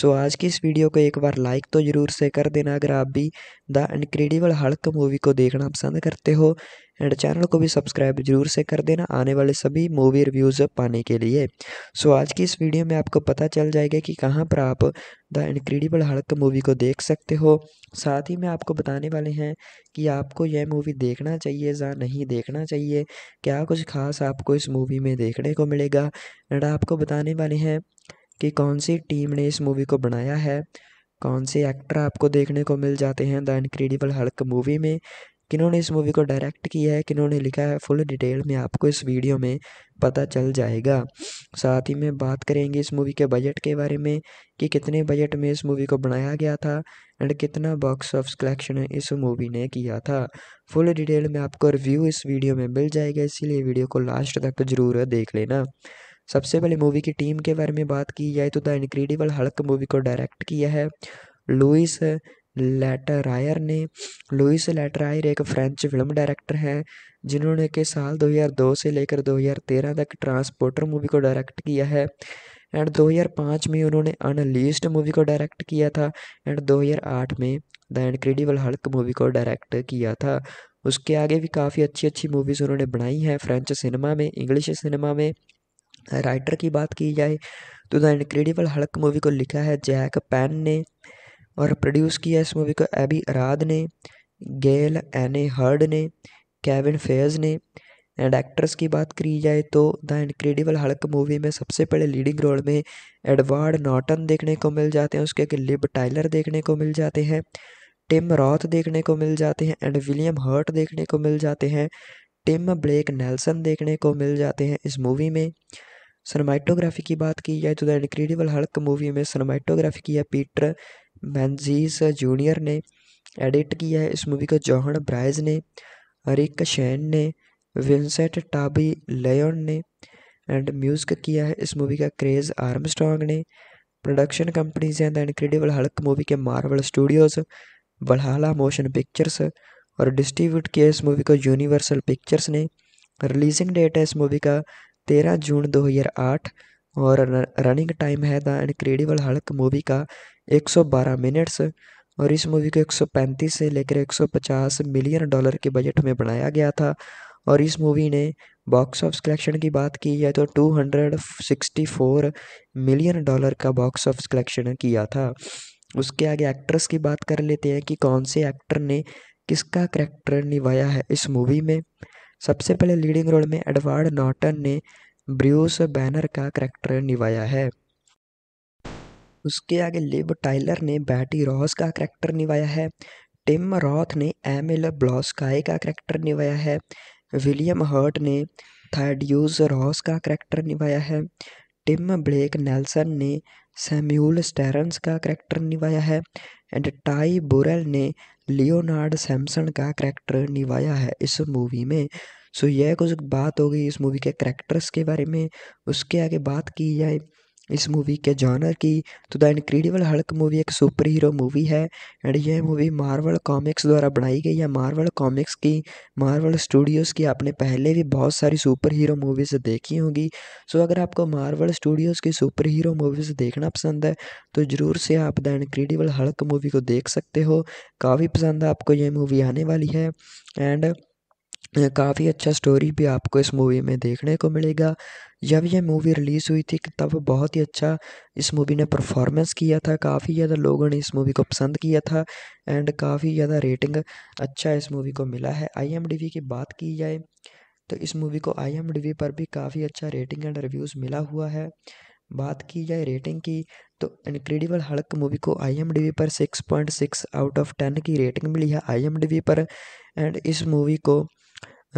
सो आज की इस वीडियो को एक बार लाइक तो ज़रूर से कर देना अगर आप भी द इनक्रेडिबल हल्क मूवी को देखना पसंद करते हो एंड चैनल को भी सब्सक्राइब जरूर से कर देना आने वाले सभी मूवी रिव्यूज़ पाने के लिए सो आज की इस वीडियो में आपको पता चल जाएगा कि कहाँ पर आप द इनक्रेडिबल हल्क मूवी को देख सकते हो साथ ही में आपको बताने वाले हैं कि आपको यह मूवी देखना चाहिए या नहीं देखना चाहिए क्या कुछ खास आपको इस मूवी में देखने को मिलेगा एंड आपको बताने वाले हैं कि कौन सी टीम ने इस मूवी को बनाया है कौन से एक्टर आपको देखने को मिल जाते हैं द इनक्रेडिबल हल्क मूवी में किन्होंने इस मूवी को डायरेक्ट किया है किन्होंने लिखा है फुल डिटेल में आपको इस वीडियो में पता चल जाएगा साथ ही में बात करेंगे इस मूवी के बजट के बारे में कि कितने बजट में इस मूवी को बनाया गया था एंड कितना बॉक्स ऑफ कलेक्शन इस मूवी ने किया था फुल डिटेल में आपको रिव्यू इस वीडियो में मिल जाएगा इसीलिए वीडियो को लास्ट तक ज़रूर देख लेना सबसे पहले मूवी की टीम के बारे में बात की जाए तो द इनक्रेडिबल हल्क मूवी को डायरेक्ट किया है लुइस लेटरायर ने लुइस लेटरायर एक फ्रेंच फिल्म डायरेक्टर हैं जिन्होंने के साल 2002 से लेकर 2013 तक ट्रांसपोर्टर मूवी को डायरेक्ट किया है एंड 2005 में उन्होंने अनलिस्ट मूवी को डायरेक्ट किया था एंड 2008 में द इनक्रेडिबल हल्क मूवी को डायरेक्ट किया था उसके आगे भी काफ़ी अच्छी अच्छी मूवीज़ उन्होंने बनाई हैं फ्रेंच सिनेमा में इंग्लिश सिनेमा में राइटर की बात की जाए तो द इनक्रेडिबल हल्क मूवी को लिखा है जैक पैन ने और प्रोड्यूस किया इस मूवी को एबी अराद ने गेल एने हर्ड ने केविन फेयर्स ने एंड एक्ट्रेस की बात करी जाए तो द इनक्रेडिबल हल्क मूवी में सबसे पहले लीडिंग रोल में एडवर्ड नॉटन देखने को मिल जाते हैं उसके अगर लिब टाइलर देखने को मिल जाते हैं टिम रॉथ देखने को मिल जाते हैं एंड विलियम हर्ट देखने को मिल जाते हैं टिम ब्लेक नेल्सन देखने को मिल जाते हैं इस मूवी में सनमाइटोग्राफी की बात की जाए तो द इनक्रेडिबल हल्क मूवी में सनमाइटोग्राफी किया पीटर मैनजीस जूनियर ने एडिट किया है इस मूवी को जौहन ब्राइज ने रिक शैन ने विंसेंट टाबी लेन ने एंड म्यूजिक किया है इस मूवी का क्रेज आर्मस्ट्रॉन्ग ने प्रोडक्शन कंपनीज हैं द इनक्रेडिबल हल्क मूवी के Marvel Studios Valhalla Motion Pictures और डिस्ट्रीब्यूट किया इस मूवी को यूनिवर्सल पिक्चर्स ने रिलीजिंग डेट है इस मूवी का तेरह जून 2008 और रनिंग टाइम है द इनक्रेडिबल हल्क मूवी का 112 मिनट्स और इस मूवी को 135 से लेकर 150 मिलियन डॉलर के बजट में बनाया गया था और इस मूवी ने बॉक्स ऑफ कलेक्शन की बात की जाए तो 264 मिलियन डॉलर का बॉक्स ऑफ कलेक्शन किया था उसके आगे एक्ट्रेस की बात कर लेते हैं कि कौन से एक्टर ने किसका करैक्टर निभाया है इस मूवी में सबसे पहले लीडिंग रोल में एडवर्ड नॉटन ने ब्रूस बैनर का करैक्टर निभाया है उसके आगे लिब टाइलर ने बैटी रॉस का करैक्टर निभाया है टिम रॉथ ने एमिल ब्लॉस्काई का करैक्टर निभाया है विलियम हर्ट ने थैड्यूज रॉस का करैक्टर निभाया है टिम ब्लेक नेल्सन ने सैम्यूल स्टेरन्स का करैक्टर निभाया है एंड टाई बोरेल ने लियोनार्ड सैमसन का करैक्टर निभाया है इस मूवी में सो so, यह कुछ बात हो गई इस मूवी के करैक्टर्स के बारे में उसके आगे बात की जाए इस मूवी के जॉनर की तो द इनक्रेडिबल हल्क मूवी एक सुपर हीरो मूवी है एंड यह मूवी मार्वल कॉमिक्स द्वारा बनाई गई है मार्वल कॉमिक्स की मार्वल स्टूडियोज़ की आपने पहले भी बहुत सारी सुपर हीरो मूवीज़ देखी होंगी सो अगर आपको मार्वल स्टूडियोज़ की सुपर हीरो मूवीज़ देखना पसंद है तो ज़रूर से आप द इनक्रेडिबल हल्क मूवी को देख सकते हो काफ़ी पसंद आपको यह मूवी आने वाली है एंड काफ़ी अच्छा स्टोरी भी आपको इस मूवी में देखने को मिलेगा जब यह मूवी रिलीज़ हुई थी तब बहुत ही अच्छा इस मूवी ने परफॉर्मेंस किया था काफ़ी ज़्यादा लोगों ने इस मूवी को पसंद किया था एंड काफ़ी ज़्यादा रेटिंग अच्छा इस मूवी को मिला है आई की बात की जाए तो इस मूवी को आई पर भी काफ़ी अच्छा रेटिंग एंड रिव्यूज़ मिला हुआ है बात की जाए रेटिंग की तो इनक्रेडिबल हल्क मूवी को आई पर six point six out of ten की रेटिंग मिली है आई पर एंड इस मूवी को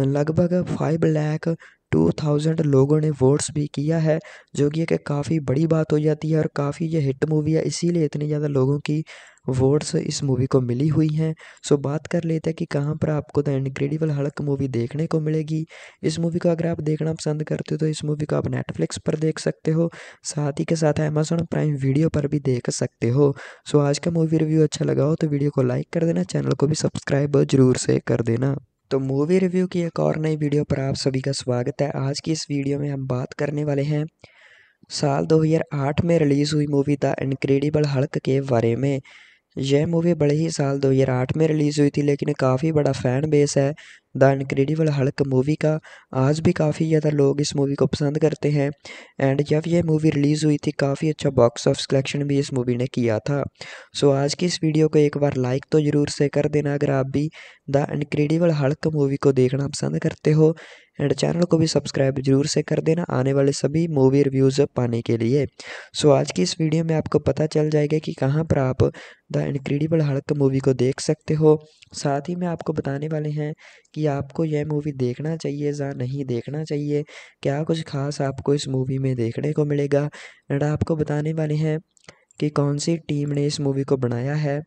लगभग फाइव लैख टू थाउजेंड लोगों ने वोट्स भी किया है जो कि एक काफ़ी बड़ी बात हो जाती है और काफ़ी ये हिट मूवी है इसीलिए इतनी ज़्यादा लोगों की वोट्स इस मूवी को मिली हुई हैं सो बात कर लेते हैं कि कहाँ पर आपको द इनक्रेडिबल हल्क मूवी देखने को मिलेगी इस मूवी को अगर आप देखना पसंद करते हो तो इस मूवी को आप नेटफ्लिक्स पर देख सकते हो साथ ही के साथ अमेजोन प्राइम वीडियो पर भी देख सकते हो सो आज का मूवी रिव्यू अच्छा लगा हो तो वीडियो को लाइक कर देना चैनल को भी सब्सक्राइब ज़रूर से कर देना तो मूवी रिव्यू की एक और नई वीडियो पर आप सभी का स्वागत है आज की इस वीडियो में हम बात करने वाले हैं साल 2008 में रिलीज़ हुई मूवी द इनक्रेडिबल हल्क के बारे में यह मूवी बड़े ही साल 2008 में रिलीज़ हुई थी लेकिन काफ़ी बड़ा फ़ैन बेस है द इनक्रेडिबल हल्क मूवी का आज भी काफ़ी ज़्यादा लोग इस मूवी को पसंद करते हैं एंड जब यह मूवी रिलीज़ हुई थी काफ़ी अच्छा बॉक्स ऑफ कलेक्शन भी इस मूवी ने किया था सो so, आज की इस वीडियो को एक बार लाइक तो ज़रूर से कर देना अगर आप भी द इनक्रेडिबल हल्क मूवी को देखना पसंद करते हो एंड चैनल को भी सब्सक्राइब जरूर से कर देना आने वाले सभी मूवी रिव्यूज़ पाने के लिए सो so, आज की इस वीडियो में आपको पता चल जाएगा कि कहाँ पर आप द इनक्रेडिबल हड़क मूवी को देख सकते हो साथ ही में आपको बताने वाले हैं कि आपको यह मूवी देखना चाहिए या नहीं देखना चाहिए क्या कुछ खास आपको इस मूवी में देखने को मिलेगा एंड आपको बताने वाले हैं कि कौन सी टीम ने इस मूवी को बनाया है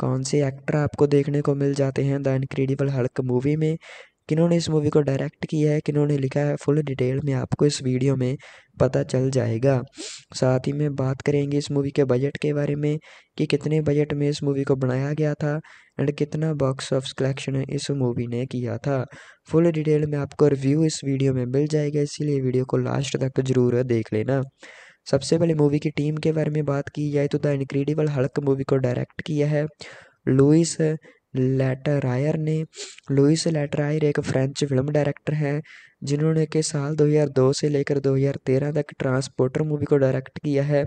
कौन से एक्टर आपको देखने को मिल जाते हैं द इनक्रेडिबल हल्क मूवी में किन्होंने इस मूवी को डायरेक्ट किया है किन्होंने लिखा है फुल डिटेल में आपको इस वीडियो में पता चल जाएगा साथ ही में बात करेंगे इस मूवी के बजट के बारे में कि कितने बजट में इस मूवी को बनाया गया था एंड कितना बॉक्स ऑफ कलेक्शन इस मूवी ने किया था फुल डिटेल में आपको रिव्यू इस वीडियो में मिल जाएगा इसीलिए वीडियो को लास्ट तक जरूर देख लेना सबसे पहले मूवी की टीम के बारे में बात की जाए तो द इनक्रेडिबल हल्क मूवी को डायरेक्ट किया है लुइस लैटरायर ने लुइस लेटरायर एक फ्रेंच फिल्म डायरेक्टर हैं जिन्होंने के साल 2002 से लेकर 2013 तक ट्रांसपोर्टर मूवी को डायरेक्ट किया है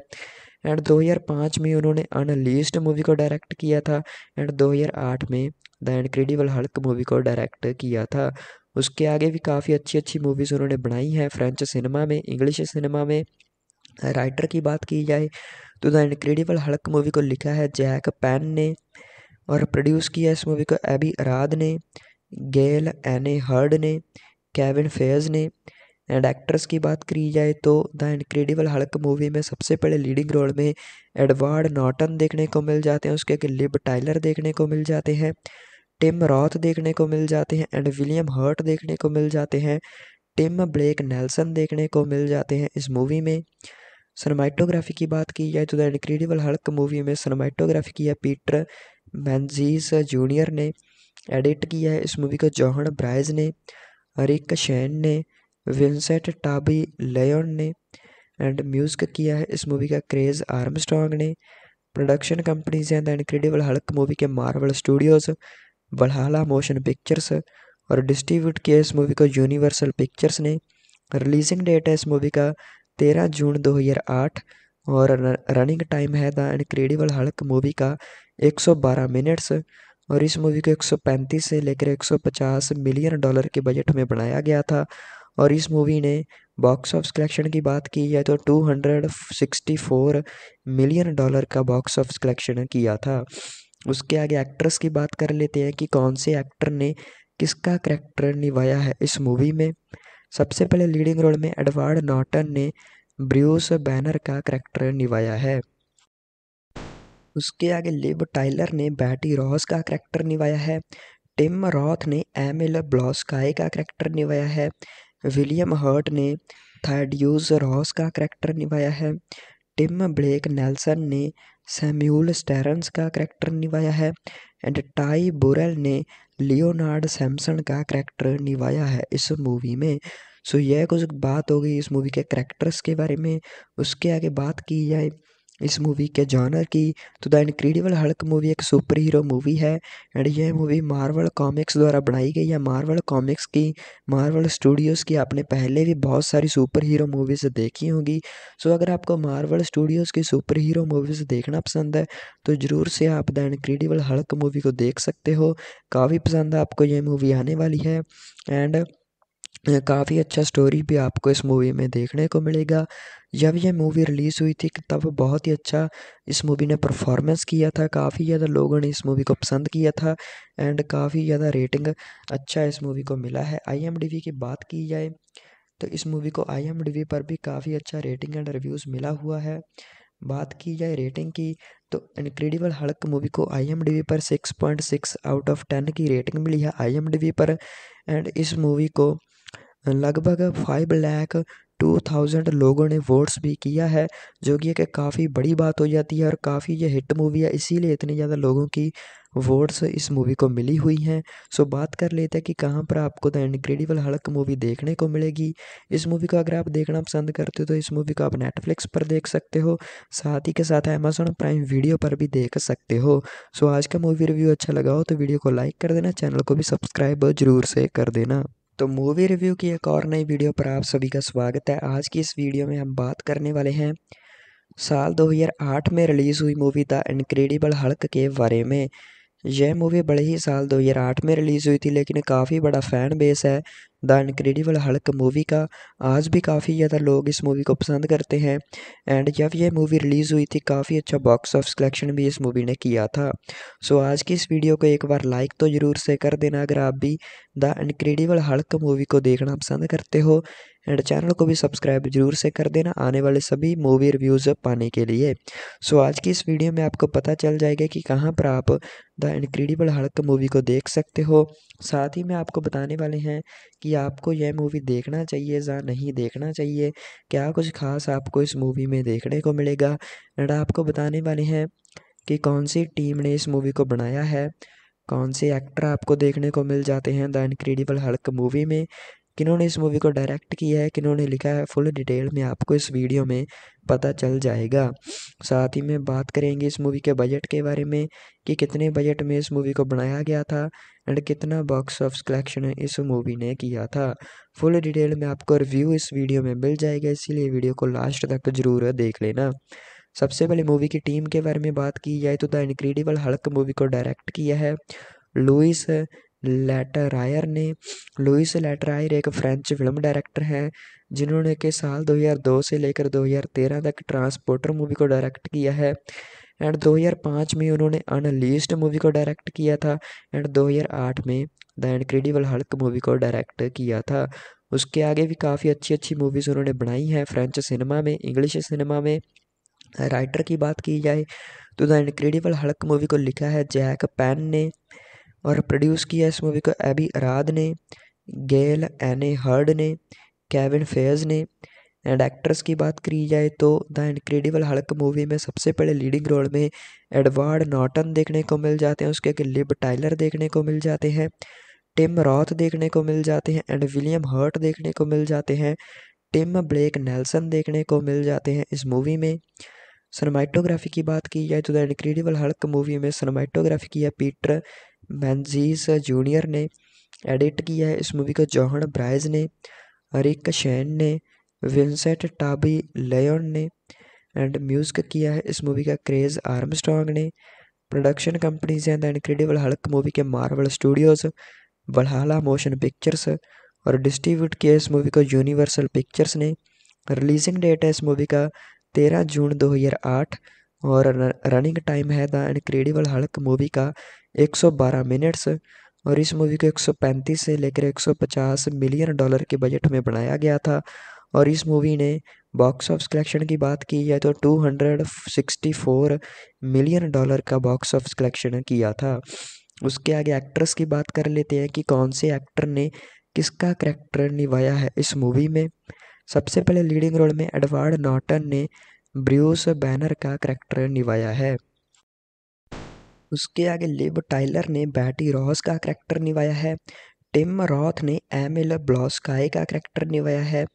एंड 2005 में उन्होंने अनलीस्ट मूवी को डायरेक्ट किया था एंड 2008 में द इनक्रेडिबल हल्क मूवी को डायरेक्ट किया था उसके आगे भी काफ़ी अच्छी अच्छी मूवीज़ उन्होंने बनाई हैं फ्रेंच सिनेमा में इंग्लिश सिनेमा में राइटर की बात की जाए तो द इनक्रेडिबल हल्क मूवी को लिखा है जैक पैन ने और प्रोड्यूस किया इस मूवी को एबी अराद ने गेल एने हर्ड ने केविन फेज ने एंड एक्ट्रेस की बात करी जाए तो द इनक्रेडिबल हल्क मूवी में सबसे पहले लीडिंग रोल में एडवर्ड नॉटन देखने को मिल जाते हैं उसके लिब टाइलर देखने को मिल जाते हैं टिम रॉथ देखने को मिल जाते हैं एंड विलियम हर्ट देखने को मिल जाते हैं टिम ब्लेक नेल्सन देखने को मिल जाते हैं इस मूवी में सनमाइटोग्राफी की बात की जाए तो द इनक्रेडिबल हल्क मूवी में सनमाइटोग्राफी किया पीटर मैनजीस जूनियर uh, ने एडिट किया है इस मूवी को जौहन ब्राइज ने अरिक शैन ने विंसेंट टाबी लेन ने एंड म्यूजिक किया है इस मूवी का क्रेज़ आर्म ने production companies and the incredible Hulk movie के Marvel Studios Valhalla Motion Pictures और डिस्ट्रीब्यूट किया इस मूवी को यूनिवर्सल पिक्चर्स ने रिलीजिंग डेट है इस मूवी का तेरह जून 2008 और रनिंग टाइम है द इनक्रेडिबल हल्क मूवी का 112 मिनट्स और इस मूवी को 135 से लेकर 150 मिलियन डॉलर के बजट में बनाया गया था और इस मूवी ने बॉक्स ऑफ कलेक्शन की बात की जाए तो 264 मिलियन डॉलर का बॉक्स ऑफ कलेक्शन किया था उसके आगे एक्ट्रेस की बात कर लेते हैं कि कौन से एक्टर ने किसका करैक्टर निभाया है इस मूवी में सबसे पहले लीडिंग रोल में एडवर्ड नॉटन ने ब्रूस बैनर का करैक्टर निभाया है उसके आगे लिब टाइलर ने बैटी रॉस का करैक्टर निभाया है टिम रॉथ ने एम एल ब्लॉस्काई का करैक्टर निभाया है विलियम हर्ट ने थैड्यूज रॉस का करैक्टर निभाया है टिम ब्लेक नेल्सन ने सैम्यूल स्टेरन्स का करैक्टर निभाया है एंड टाई बोरेल ने लियोनार्ड सैमसन का करैक्टर निभाया है इस मूवी में सो so, यह कुछ बात हो गई इस मूवी के करैक्टर्स के बारे में उसके आगे बात की जाए इस मूवी के जॉनर की तो द इनक्रेडिबल हल्क मूवी एक सुपर हीरो मूवी है एंड यह मूवी मार्वल कॉमिक्स द्वारा बनाई गई है मार्वल कॉमिक्स की मार्वल स्टूडियोज़ की आपने पहले भी बहुत सारी सुपर हीरो मूवीज़ देखी होंगी सो अगर आपको मार्वल स्टूडियोज़ की सुपर हीरो मूवीज़ देखना पसंद है तो ज़रूर से आप द इनक्रेडिबल हल्क मूवी को देख सकते हो काफ़ी पसंद आपको यह मूवी आने वाली है एंड काफ़ी अच्छा स्टोरी भी आपको इस मूवी में देखने को मिलेगा जब यह मूवी रिलीज़ हुई थी तब बहुत ही अच्छा इस मूवी ने परफॉर्मेंस किया था काफ़ी ज़्यादा लोगों ने इस मूवी को पसंद किया था एंड काफ़ी ज़्यादा रेटिंग अच्छा इस मूवी को मिला है आई की बात की जाए तो इस मूवी को आई पर भी काफ़ी अच्छा रेटिंग एंड रिव्यूज़ मिला हुआ है बात की जाए रेटिंग की तो इनक्रेडिबल हड़क मूवी को आई पर six point six out of ten की रेटिंग मिली है आई पर एंड इस मूवी को लगभग फाइव लैक टू थाउजेंड लोगों ने वोट्स भी किया है जो कि एक काफ़ी बड़ी बात हो जाती है और काफ़ी ये हिट मूवी है इसीलिए इतनी ज़्यादा लोगों की वोट्स इस मूवी को मिली हुई हैं सो बात कर लेते हैं कि कहाँ पर आपको द इनक्रेडिबल हल्क मूवी देखने को मिलेगी इस मूवी को अगर आप देखना पसंद करते हो तो इस मूवी को आप नेटफ्लिक्स पर देख सकते हो साथ ही के साथ अमेजोन प्राइम वीडियो पर भी देख सकते हो सो आज का मूवी रिव्यू अच्छा लगा हो तो वीडियो को लाइक कर देना चैनल को भी सब्सक्राइब ज़रूर से कर देना तो मूवी रिव्यू की एक और नई वीडियो पर आप सभी का स्वागत है आज की इस वीडियो में हम बात करने वाले हैं साल 2008 में रिलीज़ हुई मूवी द इनक्रेडिबल हल्क के बारे में यह मूवी बड़े ही साल 2008 में रिलीज़ हुई थी लेकिन काफ़ी बड़ा फ़ैन बेस है द इनक्रेडिबल हल्क मूवी का आज भी काफ़ी ज़्यादा लोग इस मूवी को पसंद करते हैं एंड जब यह मूवी रिलीज़ हुई थी काफ़ी अच्छा बॉक्स ऑफ कलेक्शन भी इस मूवी ने किया था सो आज की इस वीडियो को एक बार लाइक तो ज़रूर से कर देना अगर आप भी द इनक्रेडिबल हल्क मूवी को देखना पसंद करते हो एंड चैनल को भी सब्सक्राइब जरूर से कर देना आने वाले सभी मूवी रिव्यूज़ पाने के लिए सो आज की इस वीडियो में आपको पता चल जाएगा कि कहाँ पर आप द इनक्रेडिबल हल्क मूवी को देख सकते हो साथ ही मैं आपको बताने वाले हैं कि आपको यह मूवी देखना चाहिए या नहीं देखना चाहिए क्या कुछ खास आपको इस मूवी में देखने को मिलेगा एंड आपको बताने वाले हैं कि कौन सी टीम ने इस मूवी को बनाया है कौन से एक्टर आपको देखने को मिल जाते हैं द इनक्रेडिबल हल्क मूवी में किन्होंने इस मूवी को डायरेक्ट किया है किन्होंने लिखा है फुल डिटेल में आपको इस वीडियो में पता चल जाएगा साथ ही में बात करेंगे इस मूवी के बजट के बारे में कि कितने बजट में इस मूवी को बनाया गया था एंड कितना बॉक्स ऑफ कलेक्शन इस मूवी ने किया था फुल डिटेल में आपको रिव्यू इस वीडियो में मिल जाएगा इसीलिए वीडियो को लास्ट तक जरूर देख लेना सबसे पहले मूवी की टीम के बारे में बात की जाए तो द इनक्रेडिबल हल्क मूवी को डायरेक्ट किया है लुइस लेटरायर ने लुइस लेटरायर एक फ्रेंच फिल्म डायरेक्टर हैं जिन्होंने के साल 2002 से लेकर 2013 तक ट्रांसपोर्टर मूवी को डायरेक्ट किया है एंड 2005 में उन्होंने अनलीस्ट मूवी को डायरेक्ट किया था एंड 2008 में द इनक्रेडिबल हल्क मूवी को डायरेक्ट किया था उसके आगे भी काफ़ी अच्छी अच्छी मूवीज़ उन्होंने बनाई हैं फ्रेंच सिनेमा में इंग्लिश सिनेमा में राइटर की बात की जाए तो द इनक्रेडिबल हल्क मूवी को लिखा है जैक पैन ने और प्रोड्यूस किया इस मूवी को एबी अराद ने गेल एने हर्ड ने केविन फेयर्स ने एंड एक्ट्रेस की बात की जाए तो द इनक्रेडिबल हल्क मूवी में सबसे पहले लीडिंग रोल में एडवर्ड नॉटन देखने को मिल जाते हैं उसके आगे लिब टाइलर देखने को मिल जाते हैं टिम रॉथ देखने को मिल जाते हैं एंड विलियम हर्ट देखने को मिल जाते हैं टिम ब्लेक नेल्सन देखने को मिल जाते हैं इस मूवी में सनमाइटोग्राफी की बात की जाए तो द इनक्रेडिबल हल्क मूवी में सनमाइटोग्राफी किया पीटर मैनजीस जूनियर ने एडिट किया है इस मूवी को जौहन ब्राइज ने अरिक शैन ने विंसेंट टाबी लेन ने एंड म्यूज़िक किया है इस मूवी का क्रेज़ आर्म ने production companies and Incredible Hulk movie के Marvel Studios Valhalla Motion Pictures और डिस्ट्रीब्यूट किया इस मूवी को यूनिवर्सल पिक्चर्स ने रिलीजिंग डेट है इस मूवी का तेरह जून दो और रनिंग टाइम है द इनक्रेडिबल हल्क मूवी का एक सौ बारह मिनट्स और इस मूवी को एक सौ पैंतीस से लेकर एक सौ पचास मिलियन डॉलर के बजट में बनाया गया था और इस मूवी ने बॉक्स ऑफिस कलेक्शन की बात की जाए तो two hundred sixty four million dollar का बॉक्स ऑफिस कलेक्शन किया था उसके आगे एक्ट्रेस की बात कर लेते हैं कि कौन से एक्टर ने किसका करैक्टर निभाया है इस मूवी में सबसे पहले लीडिंग रोल में एडवर्ड नॉटन ने ब्रूस बैनर का करैक्टर निभाया है उसके आगे लिब टाइलर ने बैटी रॉस का करैक्टर निभाया है टिम रॉथ ने एमिल ब्लॉस्काई का करैक्टर निभाया है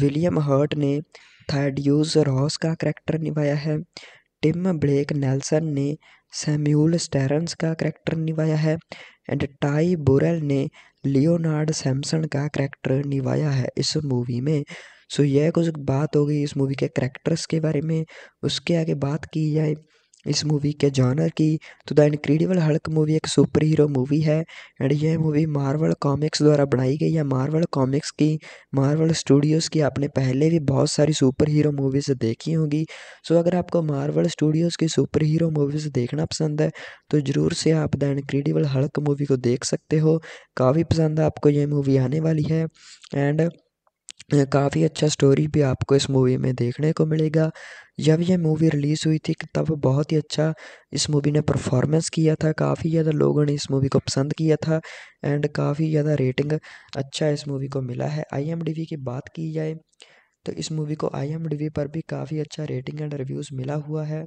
विलियम हर्ट ने थैडियूज रॉस का करैक्टर निभाया है टिम ब्लेक नेल्सन ने सैम्यूल स्टेरन्स का करैक्टर निभाया है एंड टाई बोरेल ने लियोनार्ड सैमसन का करैक्टर निभाया है इस मूवी में सो so, यह कुछ बात हो गई इस मूवी के करैक्टर्स के बारे में उसके आगे बात की जाए इस मूवी के जॉनर की तो द इनक्रेडिबल हल्क मूवी एक सुपर हीरो मूवी है एंड यह मूवी मार्वल कॉमिक्स द्वारा बनाई गई है मार्वल कॉमिक्स की मार्वल स्टूडियोज़ की आपने पहले भी बहुत सारी सुपर हीरो मूवीज़ देखी होंगी सो अगर आपको मार्वल स्टूडियोज़ की सुपर हीरो मूवीज़ देखना पसंद है तो ज़रूर से आप द इनक्रेडिबल हल्क मूवी को देख सकते हो काफ़ी पसंद आपको यह मूवी आने वाली है एंड काफ़ी अच्छा स्टोरी भी आपको इस मूवी में देखने को मिलेगा जब यह मूवी रिलीज़ हुई थी तब बहुत ही अच्छा इस मूवी ने परफॉर्मेंस किया था काफ़ी ज़्यादा लोगों ने इस मूवी को पसंद किया था एंड काफ़ी ज़्यादा रेटिंग अच्छा इस मूवी को मिला है आई की बात की जाए तो इस मूवी को आई पर भी काफ़ी अच्छा रेटिंग एंड रिव्यूज़ मिला हुआ है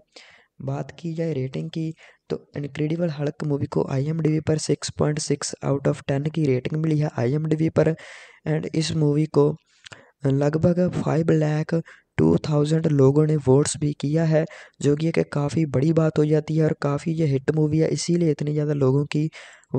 बात की जाए रेटिंग की तो इनक्रेडिबल हल्क मूवी को आई पर six point six out of ten की रेटिंग मिली है आई पर एंड इस मूवी को लगभग फाइव लैक टू थाउजेंड लोगों ने वोट्स भी किया है जो कि एक काफ़ी बड़ी बात हो जाती है और काफ़ी ये हिट मूवी है इसीलिए इतनी ज़्यादा लोगों की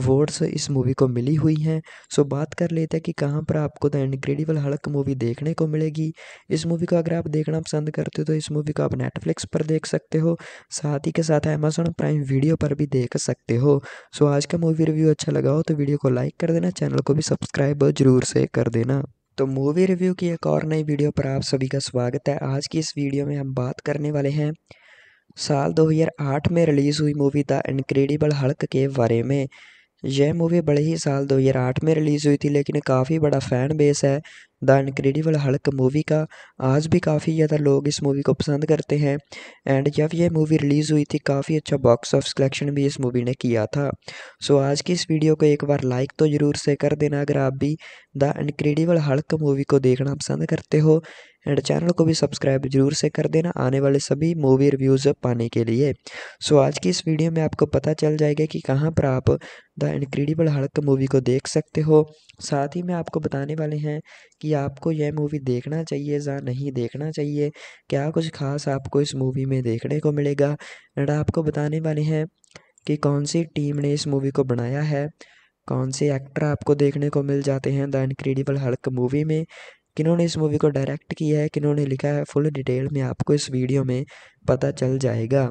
वोट्स इस मूवी को मिली हुई हैं सो बात कर लेते हैं कि कहाँ पर आपको द इनक्रेडिबल हल्क मूवी देखने को मिलेगी इस मूवी को अगर आप देखना पसंद करते हो तो इस मूवी को आप नेटफ्लिक्स पर देख सकते हो साथ ही के साथ अमेजोन प्राइम वीडियो पर भी देख सकते हो सो आज का मूवी रिव्यू अच्छा लगा हो तो वीडियो को लाइक कर देना चैनल को भी सब्सक्राइब ज़रूर से कर देना तो मूवी रिव्यू की एक और नई वीडियो पर आप सभी का स्वागत है आज की इस वीडियो में हम बात करने वाले हैं साल 2008 में रिलीज़ हुई मूवी द इनक्रेडिबल हल्क के बारे में यह मूवी बड़े ही साल 2008 में रिलीज़ हुई थी लेकिन काफ़ी बड़ा फ़ैन बेस है द इनक्रेडिबल हल्क मूवी का आज भी काफ़ी ज़्यादा लोग इस मूवी को पसंद करते हैं एंड जब यह मूवी रिलीज़ हुई थी काफ़ी अच्छा बॉक्स ऑफ कलेक्शन भी इस मूवी ने किया था सो so, आज की इस वीडियो को एक बार लाइक तो ज़रूर से कर देना अगर आप भी द इनक्रेडिबल हल्क मूवी को देखना पसंद करते हो एंड चैनल को भी सब्सक्राइब जरूर से कर देना आने वाले सभी मूवी रिव्यूज़ पाने के लिए सो आज की इस वीडियो में आपको पता चल जाएगा कि कहाँ पर आप द इनक्रेडिबल हल्क मूवी को देख सकते हो साथ ही में आपको बताने वाले हैं कि आपको यह मूवी देखना चाहिए या नहीं देखना चाहिए क्या कुछ खास आपको इस मूवी में देखने को मिलेगा एंड आपको बताने वाले हैं कि कौन सी टीम ने इस मूवी को बनाया है कौन से एक्टर आपको देखने को मिल जाते हैं द इनक्रेडिबल हल्क मूवी में किन्होंने इस मूवी को डायरेक्ट किया है किन्होंने लिखा है फुल डिटेल में आपको इस वीडियो में पता चल जाएगा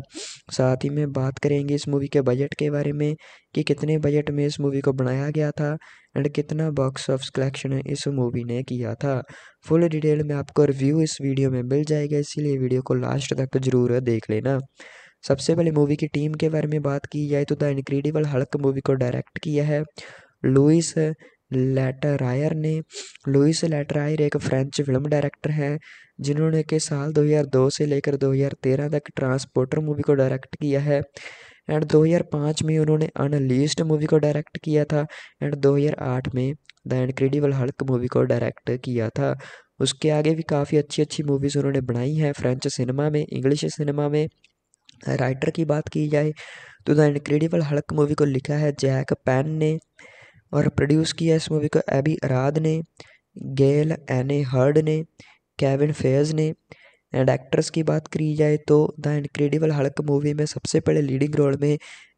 साथ ही में बात करेंगे इस मूवी के बजट के बारे में कि कितने बजट में इस मूवी को बनाया गया था एंड कितना बॉक्स ऑफ कलेक्शन इस मूवी ने किया था फुल डिटेल में आपको रिव्यू इस वीडियो में मिल जाएगा इसीलिए वीडियो को लास्ट तक जरूर देख लेना सबसे पहले मूवी की टीम के बारे में बात की जाए तो द इनक्रेडिबल हल्क मूवी को डायरेक्ट किया है लुइस लेटरायर ने लुइस लेटरायर एक फ्रेंच फिल्म डायरेक्टर हैं जिन्होंने के साल 2002 से लेकर 2013 तक ट्रांसपोर्टर मूवी को डायरेक्ट किया है एंड 2005 में उन्होंने अनलीस्ट मूवी को डायरेक्ट किया था एंड 2008 में द इनक्रेडिबल हल्क मूवी को डायरेक्ट किया था उसके आगे भी काफ़ी अच्छी अच्छी मूवीज़ उन्होंने बनाई हैं फ्रेंच सिनेमा में इंग्लिश सिनेमा में राइटर की बात की जाए तो द इनक्रेडिबल हल्क मूवी को लिखा है जैक पैन ने और प्रोड्यूस किया इस मूवी को एबी अराद ने गेल एने हर्ड ने केविन फेयज ने एंड एक्ट्रेस की बात की जाए तो द इनक्रेडिबल हल्क मूवी में सबसे पहले लीडिंग रोल में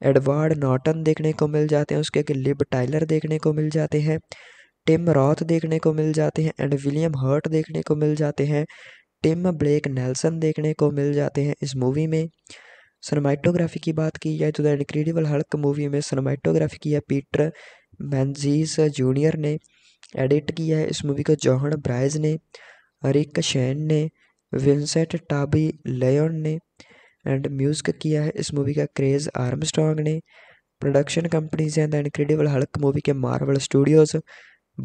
एडवर्ड नॉटन देखने को मिल जाते हैं उसके लिब टाइलर देखने को मिल जाते हैं टिम रॉथ देखने को मिल जाते हैं एंड विलियम हर्ट देखने को मिल जाते हैं टिम ब्लेक नेल्सन देखने को मिल जाते हैं इस मूवी में सनमाइटोग्राफी की बात की जाए तो द इनक्रेडिबल हल्क मूवी में सनमाइटोग्राफी किया पीटर मैनजीस जूनियर ने एडिट किया है इस मूवी को जौहन ब्राइज ने रिक शैन ने विंसेंट टाबी लेन ने एंड म्यूजिक किया है इस मूवी का क्रेज़ आर्मस्ट्रॉन्ग ने प्रोडक्शन कंपनीज हैं द इनक्रेडिबल हल्क मूवी के Marvel Studios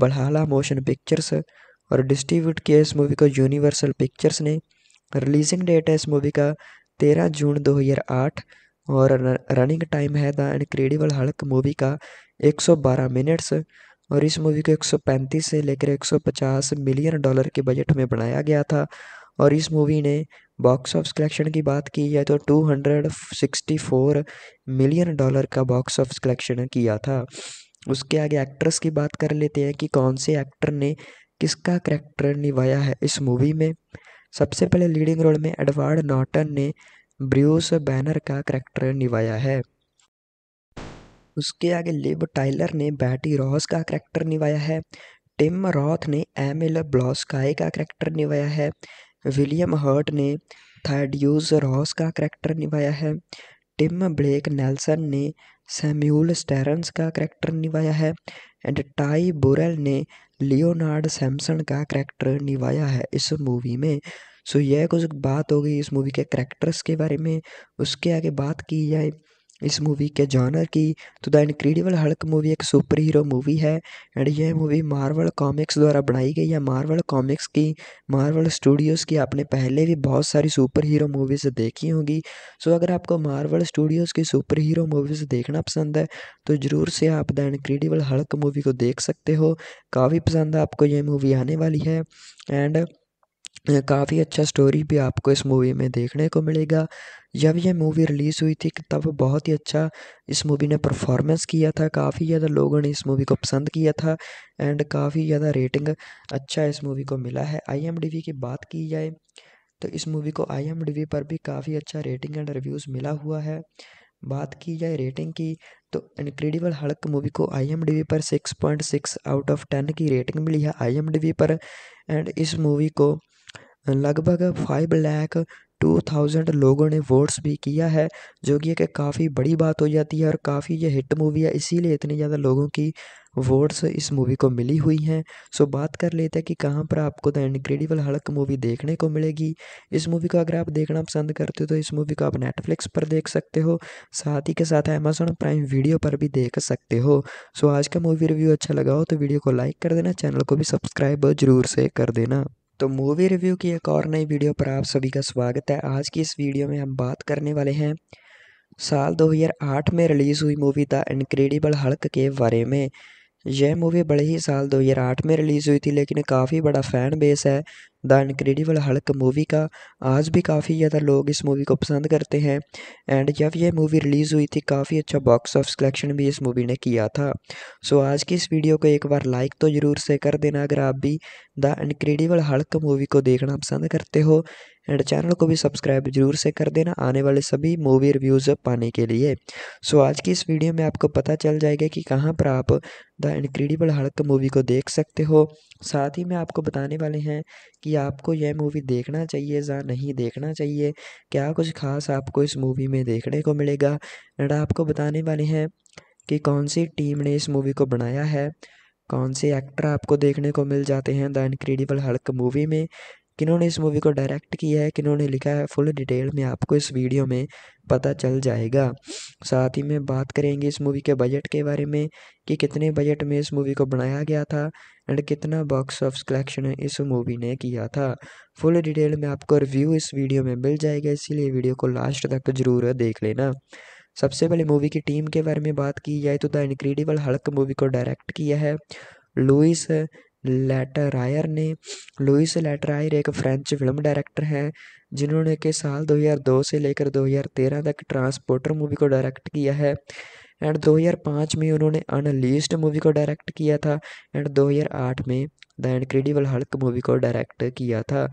Valhalla Motion Pictures और डिस्ट्रीब्यूट किया इस मूवी को यूनिवर्सल पिक्चर्स ने रिलीजिंग डेट है इस मूवी का तेरह जून आठ और रनिंग टाइम है द इनक्रेडिबल हल्क मूवी का 112 मिनट्स और इस मूवी को 135 से लेकर 150 मिलियन डॉलर के बजट में बनाया गया था और इस मूवी ने बॉक्स ऑफ कलेक्शन की बात की जाए तो 264 मिलियन डॉलर का बॉक्स ऑफ कलेक्शन किया था उसके आगे एक्ट्रेस की बात कर लेते हैं कि कौन से एक्टर ने किसका करैक्टर निभाया है इस मूवी में सबसे पहले लीडिंग रोल में एडवर्ड नॉटन ने ब्रूस बैनर का करैक्टर निभाया है उसके आगे लिब टाइलर ने बैटी रॉस का करैक्टर निभाया है टिम रॉथ ने एमिल ब्लॉस्काई का करैक्टर निभाया है विलियम हर्ट ने थाडियूज रॉस का करैक्टर निभाया है टिम ब्लेक नेल्सन ने सैम्यूल स्टेरन्स का करैक्टर निभाया है एंड टाई बोरेल ने लियोनार्ड सैमसन का करैक्टर निभाया है इस मूवी में सो यह कुछ बात हो गई इस मूवी के करैक्टर्स के बारे में उसके आगे बात की जाए इस मूवी के जॉनर की तो द इनक्रेडिबल हल्क मूवी एक सुपर हीरो मूवी है एंड यह मूवी मार्वल कॉमिक्स द्वारा बनाई गई है मार्वल कॉमिक्स की मार्वल स्टूडियोज़ की आपने पहले भी बहुत सारी सुपर हीरो मूवीज़ देखी होंगी सो अगर आपको मार्वल स्टूडियोज़ की सुपर हीरो मूवीज़ देखना पसंद है तो ज़रूर से आप द इनक्रेडिबल हल्क मूवी को देख सकते हो काफ़ी पसंद आपको यह मूवी आने वाली है एंड काफ़ी अच्छा स्टोरी भी आपको इस मूवी में देखने को मिलेगा जब यह मूवी रिलीज़ हुई थी तब बहुत ही अच्छा इस मूवी ने परफॉर्मेंस किया था काफ़ी ज़्यादा लोगों ने इस मूवी को पसंद किया था एंड काफ़ी ज़्यादा रेटिंग अच्छा इस मूवी को मिला है आईएमडीबी की बात की जाए तो इस मूवी को आई पर भी काफ़ी अच्छा रेटिंग एंड रिव्यूज़ मिला हुआ है बात की जाए रेटिंग की तो इनक्रेडिबल हड़क मूवी को आई पर 6.6 आउट ऑफ 10 की रेटिंग मिली है आई पर एंड इस मूवी को लगभग फाइव लैख टू थाउजेंड लोगों ने वोट्स भी किया है जो कि एक काफ़ी बड़ी बात हो जाती है और काफ़ी ये हिट मूवी है इसीलिए इतनी ज़्यादा लोगों की वोट्स इस मूवी को मिली हुई हैं सो बात कर लेते हैं कि कहाँ पर आपको द इनक्रेडिबल हल्क मूवी देखने को मिलेगी इस मूवी को अगर आप देखना पसंद करते हो तो इस मूवी को आप नेटफ्लिक्स पर देख सकते हो साथ ही के साथ अमेजोन प्राइम वीडियो पर भी देख सकते हो सो आज का मूवी रिव्यू अच्छा लगा हो तो वीडियो को लाइक कर देना चैनल को भी सब्सक्राइब ज़रूर से कर देना तो मूवी रिव्यू की एक और नई वीडियो पर आप सभी का स्वागत है आज की इस वीडियो में हम बात करने वाले हैं साल 2008 में रिलीज़ हुई मूवी द इनक्रेडिबल हल्क के बारे में यह मूवी बड़े ही साल 2008 में रिलीज़ हुई थी लेकिन काफ़ी बड़ा फ़ैन बेस है द इनक्रेडिबल हल्क मूवी का आज भी काफ़ी ज़्यादा लोग इस मूवी को पसंद करते हैं एंड जब यह मूवी रिलीज़ हुई थी काफ़ी अच्छा बॉक्स ऑफ कलेक्शन भी इस मूवी ने किया था सो so, आज की इस वीडियो को एक बार लाइक तो ज़रूर से कर देना अगर आप भी द इनक्रेडिबल हल्क मूवी को देखना पसंद करते हो एंड चैनल को भी सब्सक्राइब जरूर से कर देना आने वाले सभी मूवी रिव्यूज़ पाने के लिए सो so, आज की इस वीडियो में आपको पता चल जाएगा कि कहाँ पर आप द इनक्रेडिबल हल्क मूवी को देख सकते हो साथ ही मैं आपको बताने वाले हैं कि आपको यह मूवी देखना चाहिए या नहीं देखना चाहिए क्या कुछ खास आपको इस मूवी में देखने को मिलेगा एंड आपको बताने वाले हैं कि कौन सी टीम ने इस मूवी को बनाया है कौन से एक्टर आपको देखने को मिल जाते हैं द इनक्रेडिबल हल्क मूवी में किन्होंने इस मूवी को डायरेक्ट किया है किन्होंने लिखा है फुल डिटेल में आपको इस वीडियो में पता चल जाएगा साथ ही में बात करेंगे इस मूवी के बजट के बारे में कि कितने बजट में इस मूवी को बनाया गया था एंड कितना बॉक्स ऑफ कलेक्शन इस मूवी ने किया था फुल डिटेल में आपको रिव्यू इस वीडियो में मिल जाएगा इसीलिए वीडियो को लास्ट तक जरूर देख लेना सबसे पहले मूवी की टीम के बारे में बात की जाए तो द इनक्रेडिबल हल्क मूवी को डायरेक्ट किया है लुइस लेटरायर ने लुइस लेटरायर एक फ्रेंच फिल्म डायरेक्टर हैं जिन्होंने के साल 2002 से लेकर 2013 तक ट्रांसपोर्टर मूवी को डायरेक्ट किया है एंड 2005 में उन्होंने अनलीस्ड मूवी को डायरेक्ट किया था एंड 2008 में द इनक्रेडिबल हल्क मूवी को डायरेक्ट किया था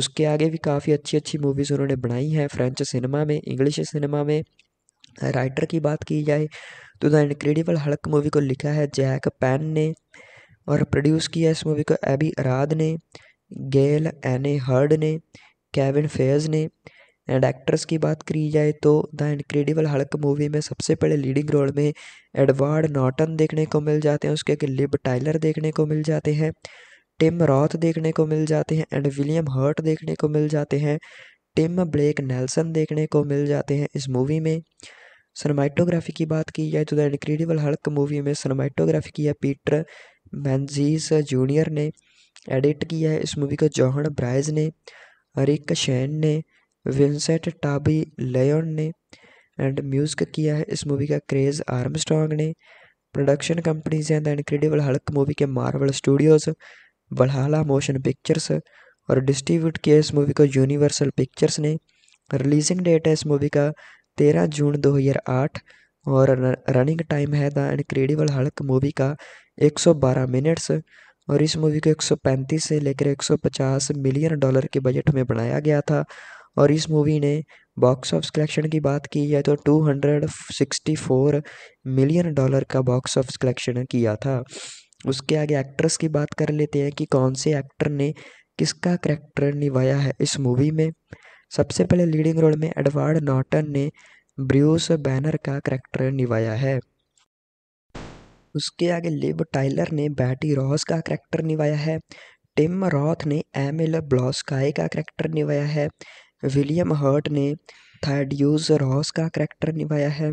उसके आगे भी काफ़ी अच्छी अच्छी मूवीज़ उन्होंने बनाई हैं फ्रेंच सिनेमा में इंग्लिश सिनेमा में राइटर की बात की जाए तो द इनक्रेडिबल हल्क मूवी को लिखा है जैक पैन ने और प्रोड्यूस किया इस मूवी को एबी अराद ने गेल एने हर्ड ने केविन फेज ने एंड एक्ट्रेस की बात करी जाए तो द इनक्रेडिबल हल्क मूवी में सबसे पहले लीडिंग रोल में एडवर्ड नॉटन देखने को मिल जाते हैं उसके लिब टाइलर देखने को मिल जाते हैं टिम रॉथ देखने को मिल जाते हैं एंड विलियम हर्ट देखने को मिल जाते हैं टिम ब्लेक नेल्सन देखने को मिल जाते हैं इस मूवी में सनमाइटोग्राफी की बात की जाए तो द इनक्रेडिबल हल्क मूवी में सनमाइटोग्राफी किया पीटर मैनजीस जूनियर ने एडिट किया है इस मूवी को जौहन ब्राइज ने रिक शैन ने विंसेंट टाबी लेन ने एंड म्यूजिक किया है इस मूवी का क्रेज़ आर्मस्ट्रॉन्ग ने प्रोडक्शन कंपनीज हैं द इनक्रेडिबल हल्क मूवी के Marvel Studios Valhalla Motion Pictures और डिस्ट्रीब्यूट किया इस मूवी को यूनिवर्सल पिक्चर्स ने रिलीजिंग डेट है इस मूवी का तेरह जून आठ और रनिंग टाइम है द इनक्रेडिबल हल्क मूवी का 112 मिनट्स और इस मूवी को 135 से लेकर 150 मिलियन डॉलर के बजट में बनाया गया था और इस मूवी ने बॉक्स ऑफ कलेक्शन की बात की जाए तो 264 मिलियन डॉलर का बॉक्स ऑफ कलेक्शन किया था उसके आगे एक्ट्रेस की बात कर लेते हैं कि कौन से एक्टर ने किसका करैक्टर निभाया है इस मूवी में सबसे पहले लीडिंग रोल में एडवर्ड नॉटन ने ब्रूस बैनर का करैक्टर निभाया है उसके आगे लिब टाइलर ने बैटी रॉस का करैक्टर निभाया है टिम रॉथ ने एम एल ब्लॉस्काई का करैक्टर निभाया है विलियम हर्ट ने थाडियूज रॉस का करैक्टर निभाया है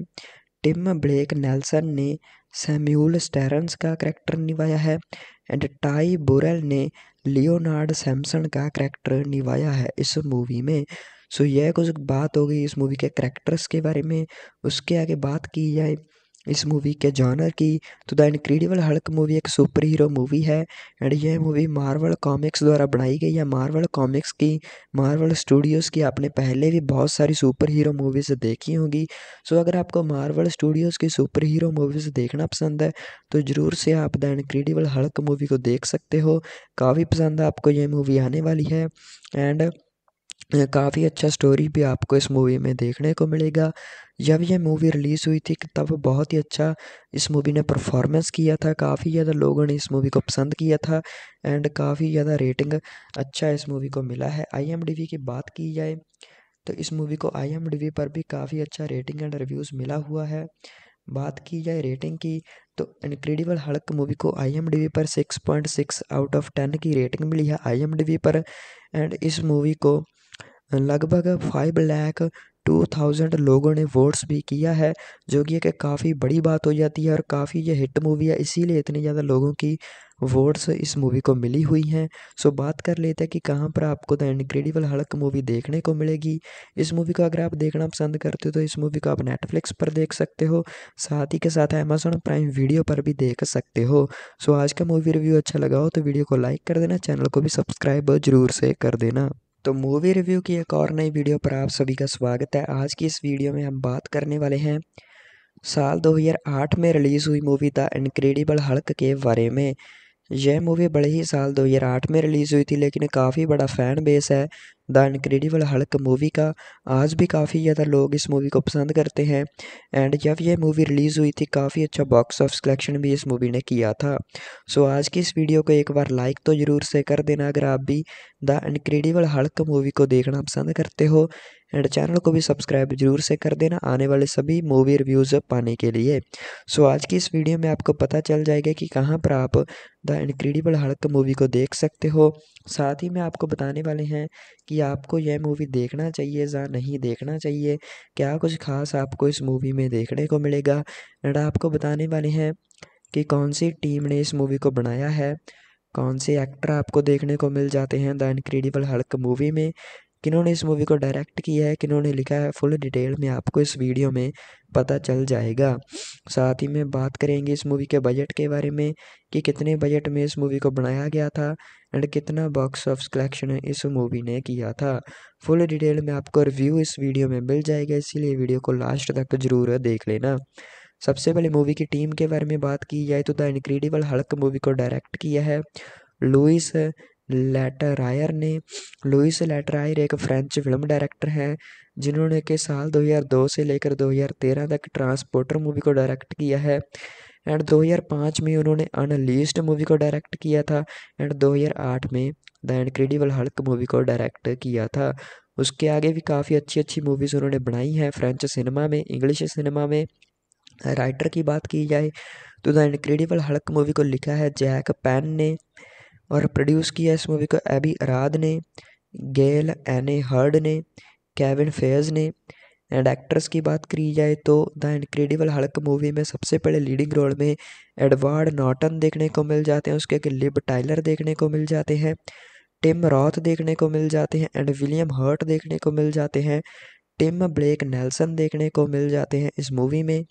टिम ब्लेक नेल्सन ने सैम्यूल स्टेरन्स का करैक्टर निभाया है एंड टाई बोरेल ने लियोनार्ड सैमसन का करैक्टर निभाया है इस मूवी में सो so, यह कुछ बात हो गई इस मूवी के करैक्टर्स के बारे में उसके आगे बात की जाए इस मूवी के जॉनर की तो द इनक्रेडिबल हल्क मूवी एक सुपर हीरो मूवी है एंड यह मूवी मार्वल कॉमिक्स द्वारा बनाई गई है मार्वल कॉमिक्स की मार्वल स्टूडियोज़ की आपने पहले भी बहुत सारी सुपर हीरो मूवीज़ देखी होंगी सो अगर आपको मार्वल स्टूडियोज़ की सुपर हीरो मूवीज़ देखना पसंद है तो ज़रूर से आप द इनक्रेडिबल हल्क मूवी को देख सकते हो काफ़ी पसंद आपको यह मूवी आने वाली है एंड काफ़ी अच्छा स्टोरी भी आपको इस मूवी में देखने को मिलेगा जब यह मूवी रिलीज़ हुई थी तब बहुत ही अच्छा इस मूवी ने परफॉर्मेंस किया था काफ़ी ज़्यादा लोगों ने इस मूवी को पसंद किया था एंड काफ़ी ज़्यादा रेटिंग अच्छा इस मूवी को मिला है आई की बात की जाए तो इस मूवी को आई पर भी काफ़ी अच्छा रेटिंग एंड रिव्यूज़ मिला हुआ है बात की जाए रेटिंग की तो इनक्रेडिबल हड़क मूवी को आई पर six point six out of ten की रेटिंग मिली है आई पर एंड इस मूवी को लगभग फाइव लैख टू थाउजेंड लोगों ने वोट्स भी किया है जो कि एक काफ़ी बड़ी बात हो जाती है और काफ़ी ये हिट मूवी है इसीलिए इतनी ज़्यादा लोगों की वोट्स इस मूवी को मिली हुई हैं सो बात कर लेते हैं कि कहाँ पर आपको द इनक्रेडिबल हल्क मूवी देखने को मिलेगी इस मूवी को अगर आप देखना पसंद करते हो तो इस मूवी को आप नेटफ्लिक्स पर देख सकते हो साथ ही के साथ अमेजोन प्राइम वीडियो पर भी देख सकते हो सो आज का मूवी रिव्यू अच्छा लगा हो तो वीडियो को लाइक कर देना चैनल को भी सब्सक्राइब ज़रूर से कर देना तो मूवी रिव्यू की एक और नई वीडियो पर आप सभी का स्वागत है आज की इस वीडियो में हम बात करने वाले हैं साल 2008 में रिलीज़ हुई मूवी द इनक्रेडिबल हल्क के बारे में यह मूवी बड़े ही साल 2008 में रिलीज़ हुई थी लेकिन काफ़ी बड़ा फ़ैन बेस है द इनक्रेडिबल हल्क मूवी का आज भी काफ़ी ज़्यादा लोग इस मूवी को पसंद करते हैं एंड जब यह मूवी रिलीज़ हुई थी काफ़ी अच्छा बॉक्स ऑफ कलेक्शन भी इस मूवी ने किया था सो so, आज की इस वीडियो को एक बार लाइक तो ज़रूर से कर देना अगर आप भी द इनक्रेडिबल हल्क मूवी को देखना पसंद करते हो एंड चैनल को भी सब्सक्राइब जरूर से कर देना आने वाले सभी मूवी रिव्यूज़ पाने के लिए सो आज की इस वीडियो में आपको पता चल जाएगा कि कहाँ पर आप द इनक्रेडिबल हड़क मूवी को देख सकते हो साथ ही में आपको बताने वाले हैं कि आपको यह मूवी देखना चाहिए या नहीं देखना चाहिए क्या कुछ खास आपको इस मूवी में देखने को मिलेगा एंड आपको बताने वाले हैं कि कौन सी टीम ने इस मूवी को बनाया है कौन से एक्टर आपको देखने को मिल जाते हैं द इनक्रेडिबल हड़क मूवी में किन्होंने इस मूवी को डायरेक्ट किया है किन्होंने लिखा है फुल डिटेल में आपको इस वीडियो में पता चल जाएगा साथ ही में बात करेंगे इस मूवी के बजट के बारे में कि कितने बजट में इस मूवी को बनाया गया था एंड कितना बॉक्स ऑफ कलेक्शन इस मूवी ने किया था फुल डिटेल में आपको रिव्यू इस वीडियो में मिल जाएगा इसीलिए वीडियो को लास्ट तक ज़रूर देख लेना सबसे पहले मूवी की टीम के बारे में बात की जाए तो द इनक्रेडिबल हल्क मूवी को डायरेक्ट किया है लुइस लेटरायर ने लुइस लेटरायर एक फ्रेंच फिल्म डायरेक्टर हैं जिन्होंने के साल 2002 से लेकर 2013 तक ट्रांसपोर्टर मूवी को डायरेक्ट किया है एंड 2005 में उन्होंने अनलिस्ट मूवी को डायरेक्ट किया था एंड 2008 में द इनक्रेडिबल हल्क मूवी को डायरेक्ट किया था उसके आगे भी काफ़ी अच्छी अच्छी मूवीज़ उन्होंने बनाई हैं फ्रेंच सिनेमा में इंग्लिश सिनेमा में राइटर की बात की जाए तो द इनक्रेडिबल हल्क मूवी को लिखा है जैक पैन ने और प्रोड्यूस किया इस मूवी को एबी अराद ने गेल एने हर्ड ने केविन फेयर्स ने एंड एक्ट्रेस की बात करी जाए तो द इनक्रेडिबल हल्क मूवी में सबसे पहले लीडिंग रोल में एडवर्ड नॉटन देखने को मिल जाते हैं उसके अगर लिब टाइलर देखने को मिल जाते हैं टिम रॉथ देखने को मिल जाते हैं एंड विलियम हर्ट देखने को मिल जाते हैं टिम ब्लेक नेल्सन देखने को मिल जाते हैं इस मूवी में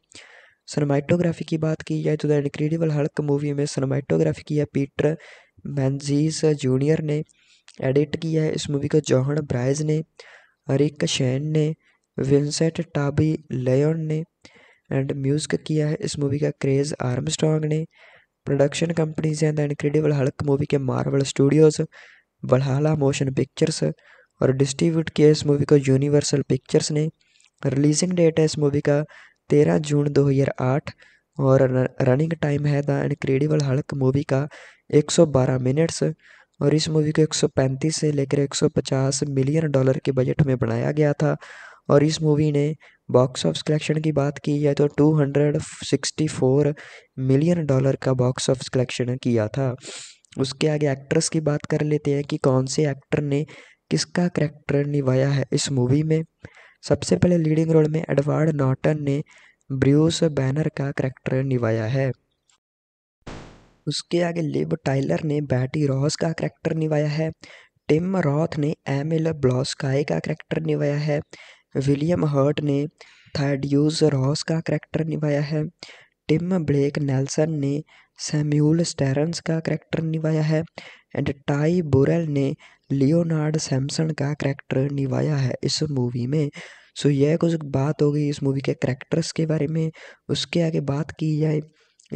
सनमाइटोग्राफी की बात की जाए तो द इनक्रेडिबल हल्क मूवी में सनमाइटोग्राफी किया पीटर मैनजीस जूनियर ने एडिट किया है इस मूवी को जौहन ब्राइज ने रिक शैन ने विंसेंट टाबी लेन ने एंड म्यूजिक किया है इस मूवी का क्रेज आर्मस्ट्रॉन्ग ने प्रोडक्शन कंपनीज हैं द इनक्रेडिबल हल्क मूवी के Marvel Studios Valhalla Motion Pictures और डिस्ट्रीब्यूट किया इस मूवी को यूनिवर्सल पिक्चर्स ने रिलीजिंग डेट है इस मूवी का तेरह जून 2008 और रनिंग टाइम है द इनक्रेडिबल हल्क मूवी का 112 मिनट्स और इस मूवी को 135 से लेकर 150 मिलियन डॉलर के बजट में बनाया गया था और इस मूवी ने बॉक्स ऑफ कलेक्शन की बात की जाए तो 264 मिलियन डॉलर का बॉक्स ऑफ कलेक्शन किया था उसके आगे एक्ट्रेस की बात कर लेते हैं कि कौन से एक्टर ने किसका करैक्टर निभाया है इस मूवी में सबसे पहले लीडिंग रोल में एडवर्ड नॉटन ने ब्रूस बैनर का करैक्टर निभाया है उसके आगे लिब टाइलर ने बैटी रॉस का करैक्टर निभाया है टिम रॉथ ने एमिल ब्लॉस्काई का करैक्टर निभाया है विलियम हर्ट ने थैड्यूज रॉस का करैक्टर निभाया है टिम ब्लेक नेल्सन ने सैम्यूल स्टेरन्स का करैक्टर निभाया है एंड टाई बोरेल ने लियोनार्ड सैमसन का करैक्टर निभाया है इस मूवी में सो so, यह कुछ बात हो गई इस मूवी के करैक्टर्स के बारे में उसके आगे बात की जाए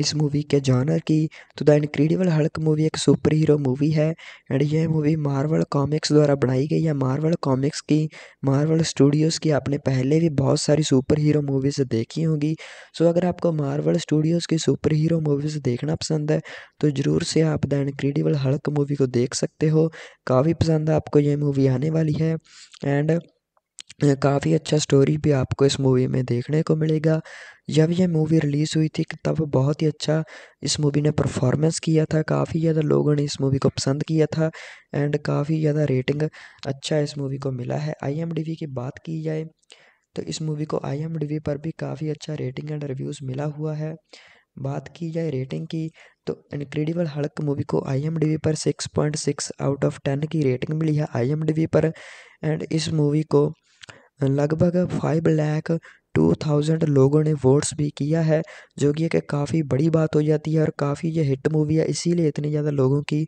इस मूवी के जॉनर की तो द इनक्रेडिबल हल्क मूवी एक सुपर हीरो मूवी है एंड यह मूवी मार्वल कॉमिक्स द्वारा बनाई गई है मार्वल कॉमिक्स की मार्वल स्टूडियोज़ की आपने पहले भी बहुत सारी सुपर हीरो मूवीज़ देखी होंगी सो अगर आपको मार्वल स्टूडियोज़ की सुपर हीरो मूवीज़ देखना पसंद है तो ज़रूर से आप द इनक्रेडिबल हल्क मूवी को देख सकते हो काफ़ी पसंद आपको यह मूवी आने वाली है एंड काफ़ी अच्छा स्टोरी भी आपको इस मूवी में देखने को मिलेगा जब यह मूवी रिलीज़ हुई थी तब बहुत ही अच्छा इस मूवी ने परफॉर्मेंस किया था काफ़ी ज़्यादा लोगों ने इस मूवी को पसंद किया था एंड काफ़ी ज़्यादा रेटिंग अच्छा इस मूवी को मिला है आई की बात की जाए तो इस मूवी को आई पर भी काफ़ी अच्छा रेटिंग एंड रिव्यूज़ मिला हुआ है बात की जाए रेटिंग की तो इनक्रेडिबल हल्क मूवी को आई पर six point six out of ten की रेटिंग मिली है आई पर एंड इस मूवी को लगभग फाइव लैक टू थाउजेंड लोगों ने वोट्स भी किया है जो कि एक काफ़ी बड़ी बात हो जाती है और काफ़ी ये हिट मूवी है इसीलिए इतनी ज़्यादा लोगों की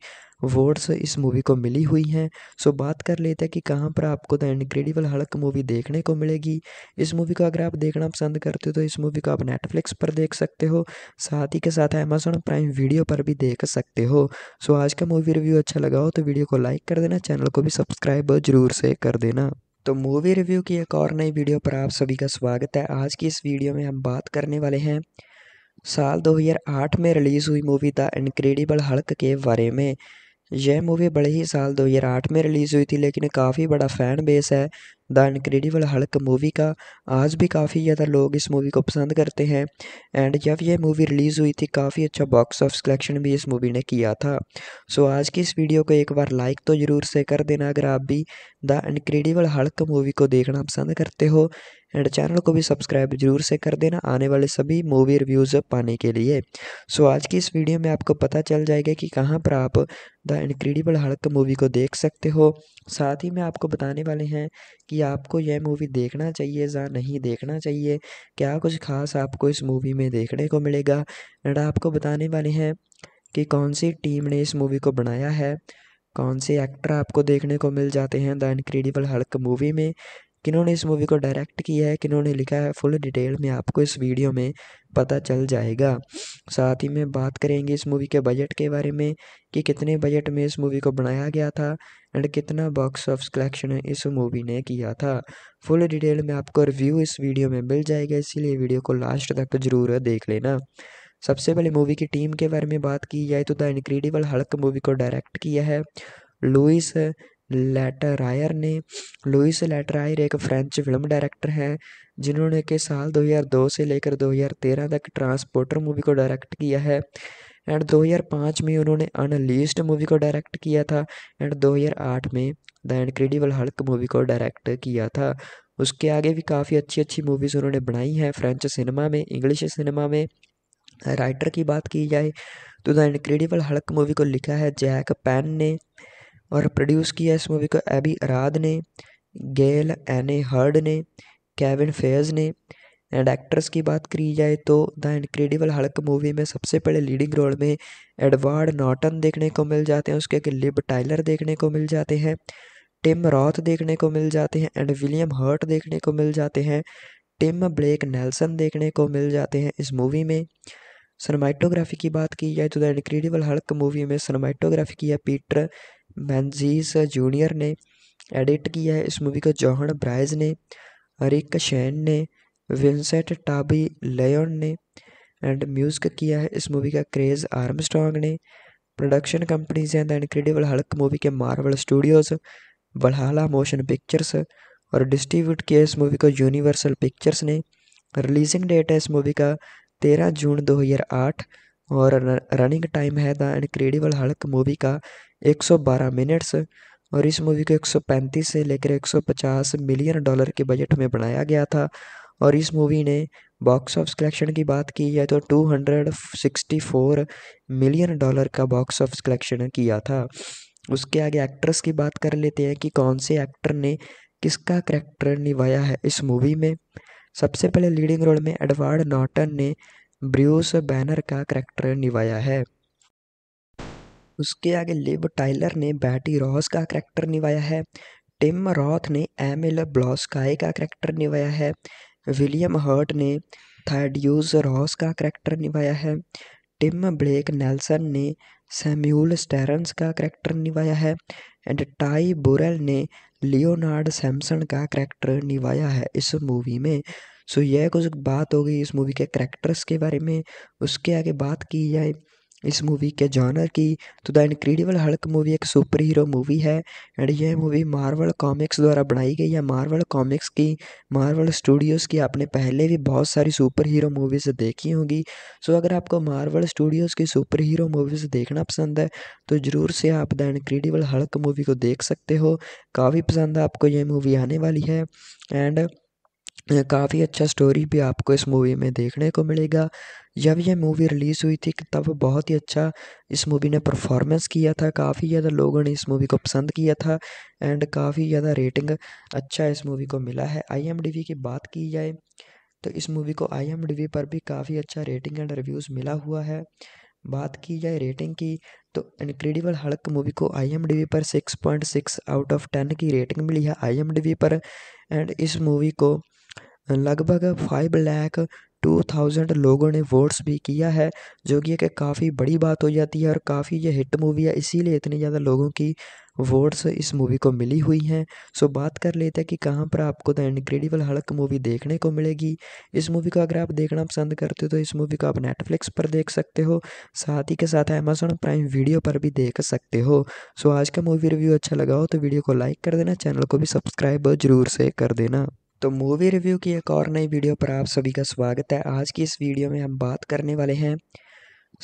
वोट्स इस मूवी को मिली हुई हैं सो बात कर लेते हैं कि कहाँ पर आपको द इनक्रेडिबल हड़क मूवी देखने को मिलेगी इस मूवी को अगर आप देखना पसंद करते हो तो इस मूवी को आप नेटफ्लिक्स पर देख सकते हो साथ ही के साथ अमेजोन प्राइम वीडियो पर भी देख सकते हो सो आज का मूवी रिव्यू अच्छा लगा हो तो वीडियो को लाइक कर देना चैनल को भी सब्सक्राइब जरूर से कर देना तो मूवी रिव्यू की एक और नई वीडियो पर आप सभी का स्वागत है आज की इस वीडियो में हम बात करने वाले हैं साल 2008 में रिलीज़ हुई मूवी द इनक्रेडिबल हल्क के बारे में यह मूवी बड़े ही साल 2008 में रिलीज़ हुई थी लेकिन काफ़ी बड़ा फ़ैन बेस है द इनक्रेडिबल हल्क मूवी का आज भी काफ़ी ज़्यादा लोग इस मूवी को पसंद करते हैं एंड जब यह मूवी रिलीज़ हुई थी काफ़ी अच्छा बॉक्स ऑफिस कलेक्शन भी इस मूवी ने किया था सो so, आज की इस वीडियो को एक बार लाइक तो ज़रूर से कर देना अगर आप भी द इनक्रेडिबल हल्क मूवी को देखना पसंद करते हो एंड चैनल को भी सब्सक्राइब जरूर से कर देना आने वाले सभी मूवी रिव्यूज़ पाने के लिए सो so, आज की इस वीडियो में आपको पता चल जाएगा कि कहाँ पर आप द इनक्रेडिबल हल्क मूवी को देख सकते हो साथ ही मैं आपको बताने वाले हैं कि कि आपको यह मूवी देखना चाहिए या नहीं देखना चाहिए क्या कुछ खास आपको इस मूवी में देखने को मिलेगा एंड आपको बताने वाले हैं कि कौन सी टीम ने इस मूवी को बनाया है कौन से एक्टर आपको देखने को मिल जाते हैं द इनक्रेडिबल हल्क मूवी में किन्होंने इस मूवी को डायरेक्ट किया है किन्होंने लिखा है फुल डिटेल में आपको इस वीडियो में पता चल जाएगा साथ ही में बात करेंगे इस मूवी के बजट के बारे में कि कितने बजट में इस मूवी को बनाया गया था एंड कितना बॉक्स ऑफ कलेक्शन इस मूवी ने किया था फुल डिटेल में आपको रिव्यू इस वीडियो में मिल जाएगा इसीलिए वीडियो को लास्ट तक जरूर देख लेना सबसे पहले मूवी की टीम के बारे में बात की जाए तो द इनक्रेडिबल हल्क मूवी को डायरेक्ट किया है लुइस लेटरायर ने लुइस लेटरायर एक फ्रेंच फिल्म डायरेक्टर हैं जिन्होंने के साल 2002 से लेकर 2013 तक ट्रांसपोर्टर मूवी को डायरेक्ट किया है एंड 2005 में उन्होंने अनलीस्ट मूवी को डायरेक्ट किया था एंड 2008 में द इनक्रेडिबल हल्क मूवी को डायरेक्ट किया था उसके आगे भी काफ़ी अच्छी अच्छी मूवीज़ उन्होंने बनाई हैं फ्रेंच सिनेमा में इंग्लिश सिनेमा में राइटर की बात की जाए तो द इनक्रेडिबल हल्क मूवी को लिखा है जैक पैन ने और प्रोड्यूस किया इस मूवी को एबी अराद ने गेल एने हर्ड ने केविन फेज ने एंड एक्ट्रेस की बात करी जाए तो द इनक्रेडिबल हल्क मूवी में सबसे पहले लीडिंग रोल में एडवर्ड नॉटन देखने को मिल जाते हैं उसके आगे लिब टाइलर देखने को मिल जाते हैं टिम रॉथ देखने को मिल जाते हैं एंड विलियम हर्ट देखने को मिल जाते हैं टिम ब्लेक नेल्सन देखने को मिल जाते हैं इस मूवी में सनमाइटोग्राफी की बात की जाए तो द इनक्रेडिबल हल्क मूवी में सनमाइटोग्राफी किया पीटर मैनजीस जूनियर uh, ने एडिट किया है इस मूवी को जौहन ब्राइज ने अरिक शैन ने विंसेंट टाबी लेन ने एंड म्यूजिक किया है इस मूवी का क्रेज़ आर्म ने production companies and the incredible Hulk movie के Marvel Studios Valhalla Motion Pictures और डिस्ट्रीब्यूट किया इस मूवी को यूनिवर्सल पिक्चर्स ने रिलीजिंग डेट है इस मूवी का तेरह जून 2008 और रनिंग टाइम है द इनक्रेडिबल हल्क मूवी का 112 मिनट्स और इस मूवी को 135 से लेकर 150 मिलियन डॉलर के बजट में बनाया गया था और इस मूवी ने बॉक्स ऑफ कलेक्शन की बात की जाए तो 264 मिलियन डॉलर का बॉक्स ऑफ कलेक्शन किया था उसके आगे एक्ट्रेस की बात कर लेते हैं कि कौन से एक्टर ने किसका करैक्टर निभाया है इस मूवी में सबसे पहले लीडिंग रोल में एडवर्ड नॉटन ने ब्रूस बैनर का करैक्टर निभाया है उसके आगे लिब टाइलर ने बैटी रॉस का करैक्टर निभाया है टिम रॉथ ने एम एल ब्लॉस्काई का करैक्टर निभाया है विलियम हर्ट ने थैड्यूज रॉस का करैक्टर निभाया है टिम ब्लेक नेल्सन ने सैम्यूल स्टेरन्स का करैक्टर निभाया है एंड टाई बोरेल ने लियोनार्ड सैमसन का करैक्टर निभाया है इस मूवी में सो so, यह कुछ बात हो गई इस मूवी के करैक्टर्स के बारे में उसके आगे बात की जाए इस मूवी के जॉनर की तो द इनक्रेडिबल हल्क मूवी एक सुपर हीरो मूवी है एंड यह मूवी मार्वल कॉमिक्स द्वारा बनाई गई है मार्वल कॉमिक्स की मार्वल स्टूडियोज़ की आपने पहले भी बहुत सारी सुपर हीरो मूवीज़ देखी होंगी सो अगर आपको मार्वल स्टूडियोज़ की सुपर हीरो मूवीज़ देखना पसंद है तो ज़रूर से आप द इनक्रेडिबल हल्क मूवी को देख सकते हो काफ़ी पसंद आपको यह मूवी आने वाली है एंड काफ़ी अच्छा स्टोरी भी आपको इस मूवी में देखने को मिलेगा जब यह मूवी रिलीज़ हुई थी तब बहुत ही अच्छा इस मूवी ने परफॉर्मेंस किया था काफ़ी ज़्यादा लोगों ने इस मूवी को पसंद किया था एंड काफ़ी ज़्यादा रेटिंग अच्छा इस मूवी को मिला है आई की बात की जाए तो इस मूवी को आई पर भी काफ़ी अच्छा रेटिंग एंड रिव्यूज़ मिला हुआ है बात की जाए रेटिंग की तो इनक्रेडिबल हड़क मूवी को आई पर six point six out of ten की रेटिंग मिली है आई पर एंड इस मूवी को लगभग फाइव लैख टू थाउजेंड लोगों ने वोट्स भी किया है जो कि एक काफ़ी बड़ी बात हो जाती है और काफ़ी ये हिट मूवी है इसीलिए इतनी ज़्यादा लोगों की वोट्स इस मूवी को मिली हुई हैं सो बात कर लेते हैं कि कहाँ पर आपको द इनक्रेडिबल हल्क मूवी देखने को मिलेगी इस मूवी को अगर आप देखना पसंद करते हो तो इस मूवी को आप नेटफ्लिक्स पर देख सकते हो साथ ही के साथ अमेजोन प्राइम वीडियो पर भी देख सकते हो सो आज का मूवी रिव्यू अच्छा लगा हो तो वीडियो को लाइक कर देना चैनल को भी सब्सक्राइब ज़रूर से कर देना तो मूवी रिव्यू की एक और नई वीडियो पर आप सभी का स्वागत है आज की इस वीडियो में हम बात करने वाले हैं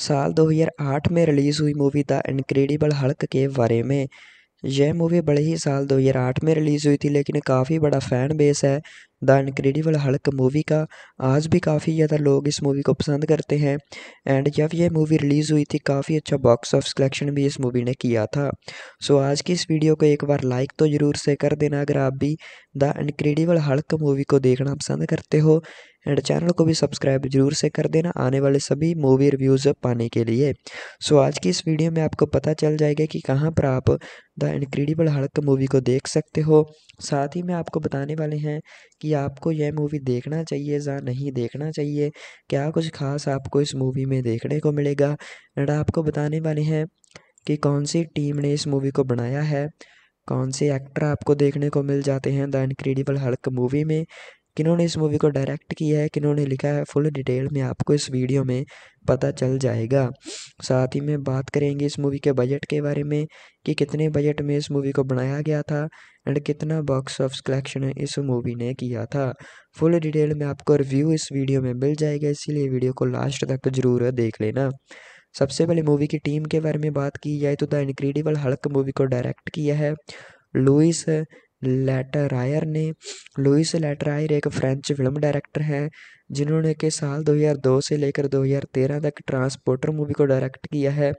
साल 2008 में रिलीज़ हुई मूवी द इनक्रेडिबल हल्क के बारे में यह मूवी बड़े ही साल 2008 में रिलीज़ हुई थी लेकिन काफ़ी बड़ा फ़ैन बेस है द इनक्रेडिबल हल्क मूवी का आज भी काफ़ी ज़्यादा लोग इस मूवी को पसंद करते हैं एंड जब यह मूवी रिलीज़ हुई थी काफ़ी अच्छा बॉक्स ऑफिस कलेक्शन भी इस मूवी ने किया था सो आज की इस वीडियो को एक बार लाइक तो ज़रूर से कर देना अगर आप भी द इनक्रेडिबल हल्क मूवी को देखना पसंद करते हो एंड चैनल को भी सब्सक्राइब जरूर से कर देना आने वाले सभी मूवी रिव्यूज़ पाने के लिए सो आज की इस वीडियो में आपको पता चल जाएगा कि कहाँ पर आप द इनक्रेडिबल हड़क मूवी को देख सकते हो साथ ही में आपको बताने वाले हैं कि आपको यह मूवी देखना चाहिए या नहीं देखना चाहिए क्या कुछ खास आपको इस मूवी में देखने को मिलेगा एंड आपको बताने वाले हैं कि कौन सी टीम ने इस मूवी को बनाया है कौन से एक्टर आपको देखने को मिल जाते हैं द इनक्रेडिबल हड़क मूवी में किन्होंने इस मूवी को डायरेक्ट किया है किन्होंने लिखा है फुल डिटेल में आपको इस वीडियो में पता चल जाएगा साथ ही में बात करेंगे इस मूवी के बजट के बारे में कि कितने बजट में इस मूवी को बनाया गया था एंड कितना बॉक्स ऑफ कलेक्शन इस मूवी ने किया था फुल डिटेल में आपको रिव्यू इस वीडियो में मिल जाएगा इसीलिए वीडियो को लास्ट तक जरूर देख लेना सबसे पहले मूवी की टीम के बारे में बात की जाए तो द इनक्रेडिबल हल्क मूवी को डायरेक्ट किया है लुइस लेटरायर ने लुइस लेटरायर एक फ्रेंच फिल्म डायरेक्टर हैं जिन्होंने के साल 2002 से लेकर 2013 तक ट्रांसपोर्टर मूवी को डायरेक्ट किया है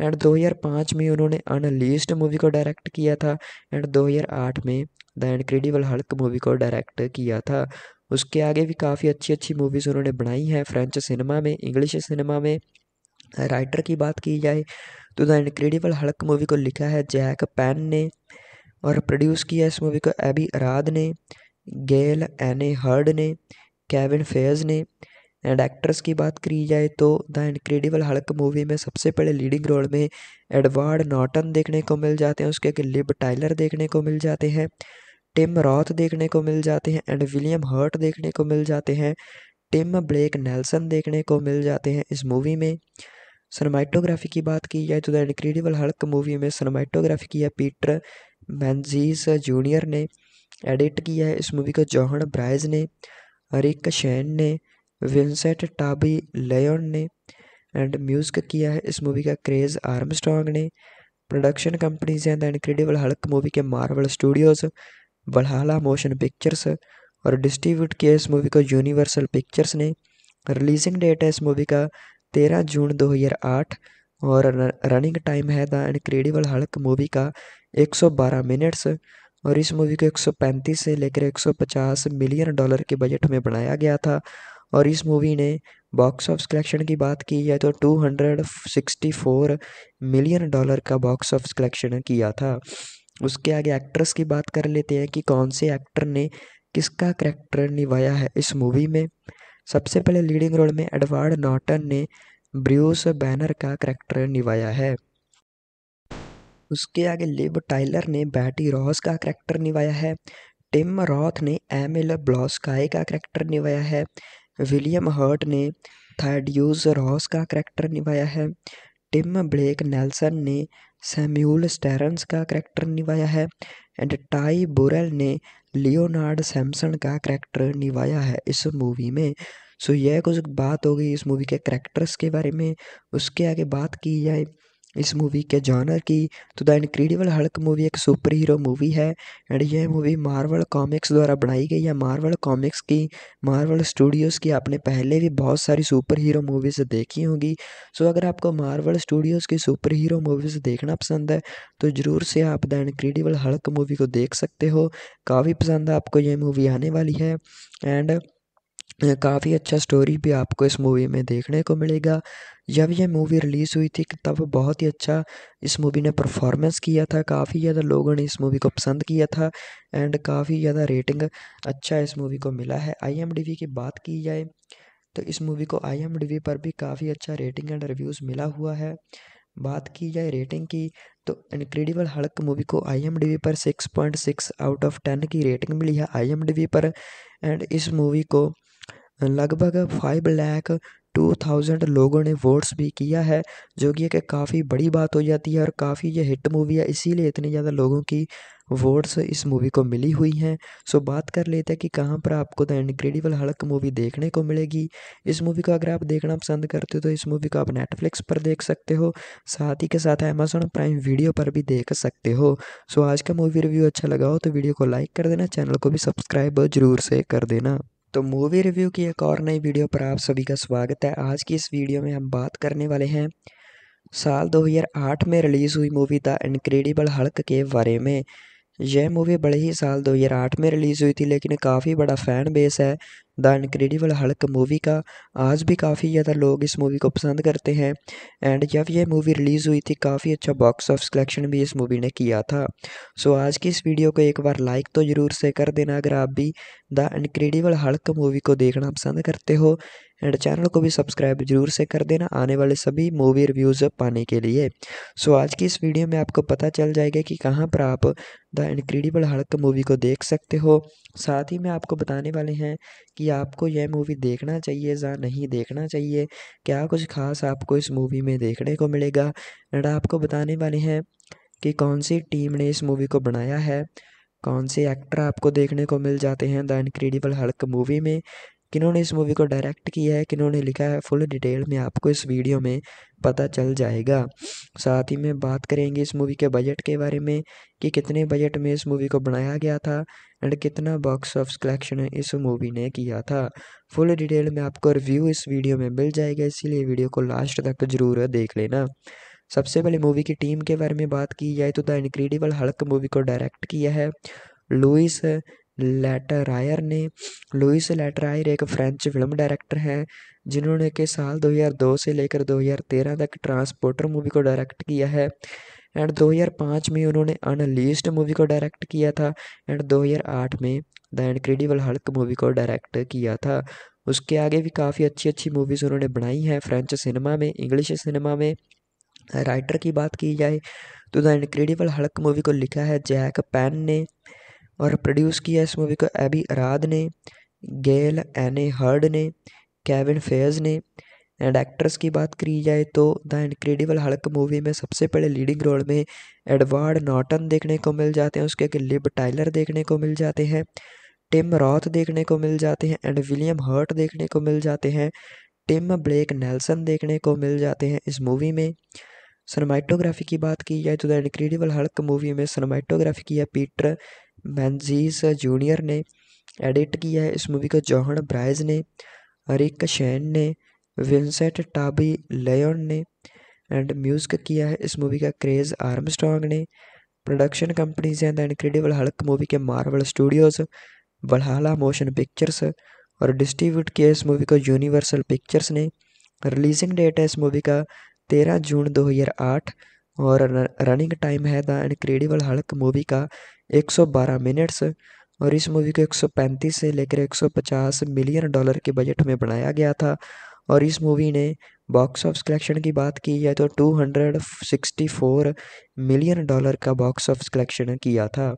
एंड 2005 में उन्होंने अनलीस्ट मूवी को डायरेक्ट किया था एंड 2008 में द इनक्रेडिबल हल्क मूवी को डायरेक्ट किया था उसके आगे भी काफ़ी अच्छी अच्छी मूवीज़ उन्होंने बनाई हैं फ्रेंच सिनेमा में इंग्लिश सिनेमा में राइटर की बात की जाए तो द इनक्रेडिबल हल्क मूवी को लिखा है जैक पैन ने और प्रोड्यूस किया इस मूवी को एबी अराद ने गेल एने हर्ड ने केविन फेयर्स ने एंड एक्ट्रेस की बात की जाए तो द इनक्रेडिबल हल्क मूवी में सबसे पहले लीडिंग रोल में एडवर्ड नॉटन देखने को मिल जाते हैं उसके आगे लिब टाइलर देखने को मिल जाते हैं टिम रॉथ देखने को मिल जाते हैं एंड विलियम हर्ट देखने को मिल जाते हैं टिम ब्लेक नेल्सन देखने को मिल जाते हैं इस मूवी में सनमाइटोग्राफी की बात की जाए तो द इनक्रेडिबल हल्क मूवी में सनमाइटोग्राफी किया पीटर मैनजीस जूनियर ने एडिट किया है इस मूवी को जौहन ब्राइज ने रिक शैन ने विंसेंट टाबी लेन ने एंड म्यूज़िक किया है इस मूवी का क्रेज़ आर्म ने प्रोडक्शन कंपनीज हैं द इनक्रेडिबल हल्क मूवी के Marvel Studios Valhalla Motion Pictures और डिस्ट्रीब्यूट किया इस मूवी को यूनिवर्सल पिक्चर्स ने रिलीजिंग डेट है इस मूवी का तेरह जून दो और रनिंग टाइम है द इनक्रेडिबल हल्क मूवी का एक सौ बारह मिनट्स और इस मूवी को एक सौ पैंतीस से लेकर एक सौ पचास मिलियन डॉलर के बजट में बनाया गया था और इस मूवी ने बॉक्स ऑफिस कलेक्शन की बात की जाए तो two hundred sixty four million dollar का बॉक्स ऑफिस कलेक्शन किया था उसके आगे एक्ट्रेस की बात कर लेते हैं कि कौन से एक्टर ने किसका करैक्टर निभाया है इस मूवी में सबसे पहले लीडिंग रोल में एडवर्ड नॉटन ने ब्रूस बैनर का करैक्टर निभाया है उसके आगे लिब टाइलर ने बैटी रॉस का करैक्टर निभाया है टिम रॉथ ने एमिल ब्लॉस्काई का करैक्टर निभाया है विलियम हर्ट ने थैडियूज रॉस का करैक्टर निभाया है टिम ब्लेक नेल्सन ने सैम्यूल स्टेरन्स का करैक्टर निभाया है एंड टाई बोरेल ने लियोनार्ड सैमसन का करैक्टर निभाया है इस मूवी में सो so, यह कुछ बात हो गई इस मूवी के करैक्टर्स के बारे में उसके आगे बात की जाए इस मूवी के जॉनर की तो द इनक्रेडिबल हल्क मूवी एक सुपर हीरो मूवी है एंड यह मूवी मार्वल कॉमिक्स द्वारा बनाई गई है मार्वल कॉमिक्स की मार्वल स्टूडियोज़ की आपने पहले भी बहुत सारी सुपर हीरो मूवीज़ देखी होंगी सो अगर आपको मार्वल स्टूडियोज़ की सुपर हीरो मूवीज़ देखना पसंद है तो ज़रूर से आप द इनक्रेडिबल हल्क मूवी को देख सकते हो काफ़ी पसंद आपको यह मूवी आने वाली है एंड काफ़ी अच्छा स्टोरी भी आपको इस मूवी में देखने को मिलेगा जब यह मूवी रिलीज़ हुई थी तब बहुत ही अच्छा इस मूवी ने परफॉर्मेंस किया था काफ़ी ज़्यादा लोगों ने इस मूवी को पसंद किया था एंड काफ़ी ज़्यादा रेटिंग अच्छा इस मूवी को मिला है आई की बात की जाए तो इस मूवी को आई पर भी काफ़ी अच्छा रेटिंग एंड रिव्यूज़ मिला हुआ है बात की जाए रेटिंग की तो इनक्रेडिबल हल्क मूवी को आई पर six point six out of ten की रेटिंग मिली है आई पर एंड इस मूवी को लगभग फाइव लैक टू थाउजेंड लोगों ने वोट्स भी किया है जो कि एक काफ़ी बड़ी बात हो जाती है और काफ़ी ये हिट मूवी है इसीलिए इतनी ज़्यादा लोगों की वोट्स इस मूवी को मिली हुई हैं सो बात कर लेते हैं कि कहाँ पर आपको द इनक्रेडिबल हल्क मूवी देखने को मिलेगी इस मूवी को अगर आप देखना पसंद करते हो तो इस मूवी को आप नेटफ्लिक्स पर देख सकते हो साथ ही के साथ अमेजोन प्राइम वीडियो पर भी देख सकते हो सो आज का मूवी रिव्यू अच्छा लगा हो तो वीडियो को लाइक कर देना चैनल को भी सब्सक्राइब ज़रूर से कर देना तो मूवी रिव्यू की एक और नई वीडियो पर आप सभी का स्वागत है आज की इस वीडियो में हम बात करने वाले हैं साल 2008 में रिलीज़ हुई मूवी द इनक्रेडिबल हल्क के बारे में यह मूवी बड़े ही साल 2008 में रिलीज़ हुई थी लेकिन काफ़ी बड़ा फ़ैन बेस है द इनक्रेडिबल हल्क मूवी का आज भी काफ़ी ज़्यादा लोग इस मूवी को पसंद करते हैं एंड जब यह मूवी रिलीज़ हुई थी काफ़ी अच्छा बॉक्स ऑफ कलेक्शन भी इस मूवी ने किया था सो आज की इस वीडियो को एक बार लाइक तो ज़रूर से कर देना अगर आप भी द इनक्रेडिबल हल्क मूवी को देखना पसंद करते हो एंड चैनल को भी सब्सक्राइब जरूर से कर देना आने वाले सभी मूवी रिव्यूज़ पाने के लिए सो so, आज की इस वीडियो में आपको पता चल जाएगा कि कहाँ पर आप द इनक्रेडिबल हल्क मूवी को देख सकते हो साथ ही में आपको बताने वाले हैं कि आपको यह मूवी देखना चाहिए या नहीं देखना चाहिए क्या कुछ खास आपको इस मूवी में देखने को मिलेगा नडा आपको बताने वाले हैं कि कौन सी टीम ने इस मूवी को बनाया है कौन से एक्टर आपको देखने को मिल जाते हैं द इनक्रेडिबल हल्क मूवी में किन्होंने इस मूवी को डायरेक्ट किया है किन्होंने लिखा है फुल डिटेल में आपको इस वीडियो में पता चल जाएगा साथ ही में बात करेंगे इस मूवी के बजट के बारे में कि कितने बजट में इस मूवी को बनाया गया था एंड कितना बॉक्स ऑफ कलेक्शन इस मूवी ने किया था फुल डिटेल में आपको रिव्यू इस वीडियो में मिल जाएगा इसीलिए वीडियो को लास्ट तक जरूर देख लेना सबसे पहले मूवी की टीम के बारे में बात की जाए तो द इनक्रेडिबल हल्क मूवी को डायरेक्ट किया है लुइस लेटरायर ने लुइस लेटरायर एक फ्रेंच फिल्म डायरेक्टर हैं जिन्होंने के साल 2002 से लेकर 2013 तक ट्रांसपोर्टर मूवी को डायरेक्ट किया है एंड 2005 में उन्होंने अनलीस्ट मूवी को डायरेक्ट किया था एंड 2008 में द इनक्रेडिबल हल्क मूवी को डायरेक्ट किया था उसके आगे भी काफ़ी अच्छी अच्छी मूवीज़ उन्होंने बनाई हैं फ्रेंच सिनेमा में इंग्लिश सिनेमा में राइटर की बात की जाए तो द इनक्रेडिबल हल्क मूवी को लिखा है जैक पैन ने और प्रोड्यूस किया इस मूवी को एबी अराद ने गेल एने हर्ड ने केविन फेयर्स ने एंड एक्ट्रेस की बात करी जाए तो द इनक्रेडिबल हल्क मूवी में सबसे पहले लीडिंग रोल में एडवर्ड नॉटन देखने को मिल जाते हैं उसके लिब टाइलर देखने को मिल जाते हैं टिम रॉथ देखने को मिल जाते हैं एंड विलियम हर्ट देखने को मिल जाते हैं टिम ब्लेक नेल्सन देखने को मिल जाते हैं इस मूवी में सनमाइटोग्राफी की बात की जाए तो द इनक्रेडिबल हल्क मूवी में सनमाइटोग्राफी किया पीटर मैनजीस जूनियर ने एडिट किया है इस मूवी को जौहन ब्राइज ने हरिक शैन ने विंसेंट टाबी लेन ने एंड म्यूज़िक किया है इस मूवी का क्रेज़ आर्मस्ट्रॉन्ग ने प्रोडक्शन कंपनीज हैं द इनक्रेडिबल हल्क मूवी के Marvel Studios Valhalla Motion Pictures और डिस्ट्रीब्यूट किया इस मूवी को यूनिवर्सल पिक्चर्स ने रिलीजिंग डेट है इस मूवी का तेरह जून आठ और रनिंग टाइम है द इनक्रेडिबल हल्क मूवी का 112 मिनट्स और इस मूवी को 135 से लेकर 150 मिलियन डॉलर के बजट में बनाया गया था और इस मूवी ने बॉक्स ऑफ कलेक्शन की बात की जाए तो 264 मिलियन डॉलर का बॉक्स ऑफ कलेक्शन किया था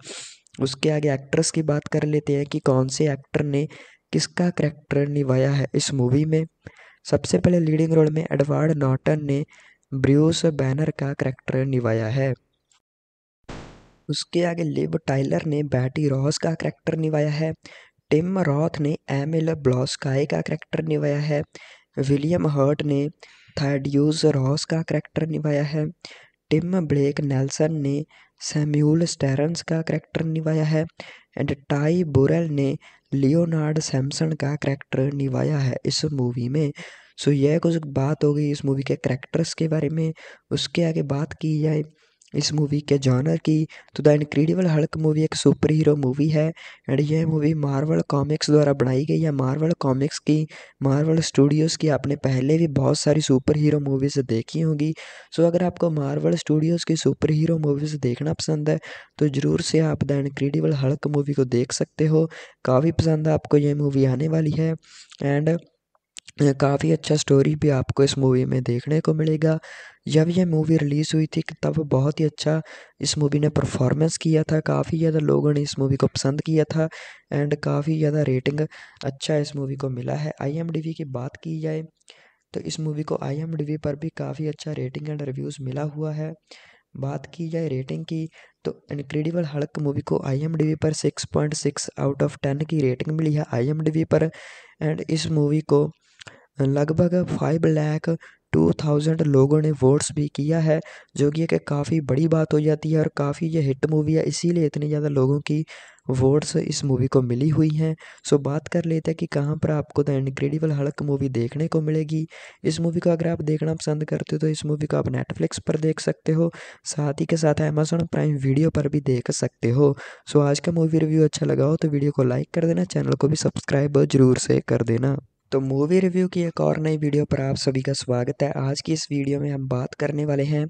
उसके आगे एक्ट्रेस की बात कर लेते हैं कि कौन से एक्टर ने किसका करैक्टर निभाया है इस मूवी में सबसे पहले लीडिंग रोल में एडवर्ड नॉटन ने ब्रूस बैनर का करैक्टर निभाया है उसके आगे लिब टाइलर ने बैटी रॉस का करैक्टर निभाया है टिम रॉथ ने एमिल ब्लॉस्काई का करैक्टर निभाया है विलियम हर्ट ने थाडियूज रॉस का करैक्टर निभाया है टिम ब्लेक नेल्सन ने सैम्यूल स्टेरन्स का करैक्टर निभाया है एंड टाई बोरेल ने लियोनार्ड सैमसन का करैक्टर निभाया है इस मूवी में सो so, यह कुछ बात हो गई इस मूवी के करैक्टर्स के बारे में उसके आगे बात की जाए इस मूवी के जॉनर की तो द इनक्रेडिबल हल्क मूवी एक सुपर हीरो मूवी है एंड यह मूवी मार्वल कॉमिक्स द्वारा बनाई गई है मार्वल कॉमिक्स की मार्वल स्टूडियोज़ की आपने पहले भी बहुत सारी सुपर हीरो मूवीज़ देखी होंगी सो अगर आपको मार्वल स्टूडियोज़ की सुपर हीरो मूवीज़ देखना पसंद है तो ज़रूर से आप द इनक्रेडिबल हल्क मूवी को देख सकते हो काफ़ी पसंद आपको यह मूवी आने वाली है एंड काफ़ी अच्छा स्टोरी भी आपको इस मूवी में देखने को मिलेगा जब यह मूवी रिलीज़ हुई थी तब बहुत ही अच्छा इस मूवी ने परफॉर्मेंस किया था काफ़ी ज़्यादा लोगों ने इस मूवी को पसंद किया था एंड काफ़ी ज़्यादा रेटिंग अच्छा इस मूवी को मिला है आई की बात की जाए तो इस मूवी को आई पर भी काफ़ी अच्छा रेटिंग एंड रिव्यूज़ मिला हुआ है बात की जाए रेटिंग की तो इनक्रेडिबल हड़क मूवी को आई पर six point six out of ten की रेटिंग मिली है आई पर एंड इस मूवी को लगभग फाइव लैख टू थाउजेंड लोगों ने वोट्स भी किया है जो कि एक काफ़ी बड़ी बात हो जाती है और काफ़ी ये हिट मूवी है इसीलिए इतनी ज़्यादा लोगों की वोट्स इस मूवी को मिली हुई हैं सो बात कर लेते हैं कि कहाँ पर आपको द इनक्रेडिबल हल्क मूवी देखने को मिलेगी इस मूवी को अगर आप देखना पसंद करते हो तो इस मूवी को आप नेटफ्लिक्स पर देख सकते हो साथ ही के साथ अमेजोन प्राइम वीडियो पर भी देख सकते हो सो आज का मूवी रिव्यू अच्छा लगा हो तो वीडियो को लाइक कर देना चैनल को भी सब्सक्राइब ज़रूर से कर देना तो मूवी रिव्यू की एक और नई वीडियो पर आप सभी का स्वागत है आज की इस वीडियो में हम बात करने वाले हैं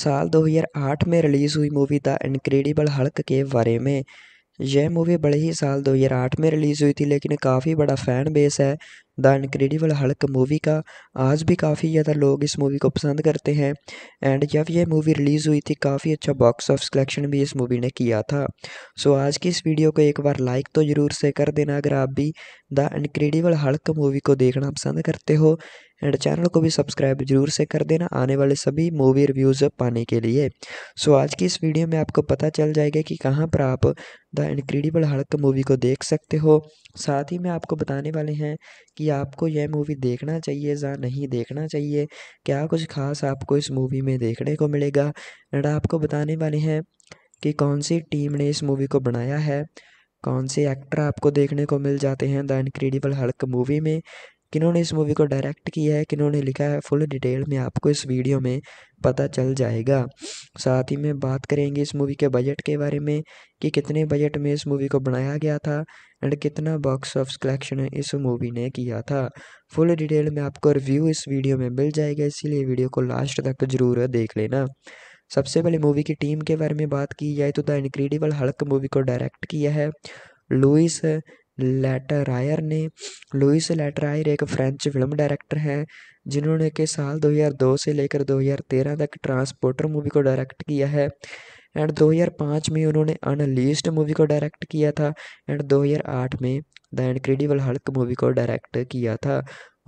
साल 2008 में रिलीज़ हुई मूवी द इनक्रेडिबल हल्क के बारे में यह मूवी बड़े ही साल 2008 में रिलीज़ हुई थी लेकिन काफ़ी बड़ा फ़ैन बेस है द इनक्रेडिबल हल्क मूवी का आज भी काफ़ी ज़्यादा लोग इस मूवी को पसंद करते हैं एंड जब यह मूवी रिलीज़ हुई थी काफ़ी अच्छा बॉक्स ऑफ कलेक्शन भी इस मूवी ने किया था सो so, आज की इस वीडियो को एक बार लाइक तो ज़रूर से कर देना अगर आप भी द इनक्रेडिबल हल्क मूवी को देखना पसंद करते हो एंड चैनल को भी सब्सक्राइब जरूर से कर देना आने वाले सभी मूवी रिव्यूज़ पाने के लिए सो आज की इस वीडियो में आपको पता चल जाएगा कि कहाँ पर आप द इनक्रेडिबल हड़क मूवी को देख सकते हो साथ ही में आपको बताने वाले हैं कि आपको यह मूवी देखना चाहिए या नहीं देखना चाहिए क्या कुछ खास आपको इस मूवी में देखने को मिलेगा एंड आपको बताने वाले हैं कि कौन सी टीम ने इस मूवी को बनाया है कौन से एक्टर आपको देखने को मिल जाते हैं द इनक्रेडिबल हड़क मूवी में किन्होंने इस मूवी को डायरेक्ट किया है किन्होंने लिखा है फुल डिटेल में आपको इस वीडियो में पता चल जाएगा साथ ही में बात करेंगे इस मूवी के बजट के बारे में कि कितने बजट में इस मूवी को बनाया गया था एंड कितना बॉक्स ऑफ कलेक्शन इस मूवी ने किया था फुल डिटेल में आपको रिव्यू इस वीडियो में मिल जाएगा इसीलिए वीडियो को लास्ट तक ज़रूर देख लेना सबसे पहले मूवी की टीम के बारे में बात की जाए तो द इनक्रेडिबल हल्क मूवी को डायरेक्ट किया है लुइस लेटरायर ने लुइस लेटरायर एक फ्रेंच फिल्म डायरेक्टर हैं जिन्होंने के साल 2002 से लेकर 2013 तक ट्रांसपोर्टर मूवी को डायरेक्ट किया है एंड 2005 में उन्होंने अनलीस्ड मूवी को डायरेक्ट किया था एंड 2008 में द इनक्रेडिबल हल्क मूवी को डायरेक्ट किया था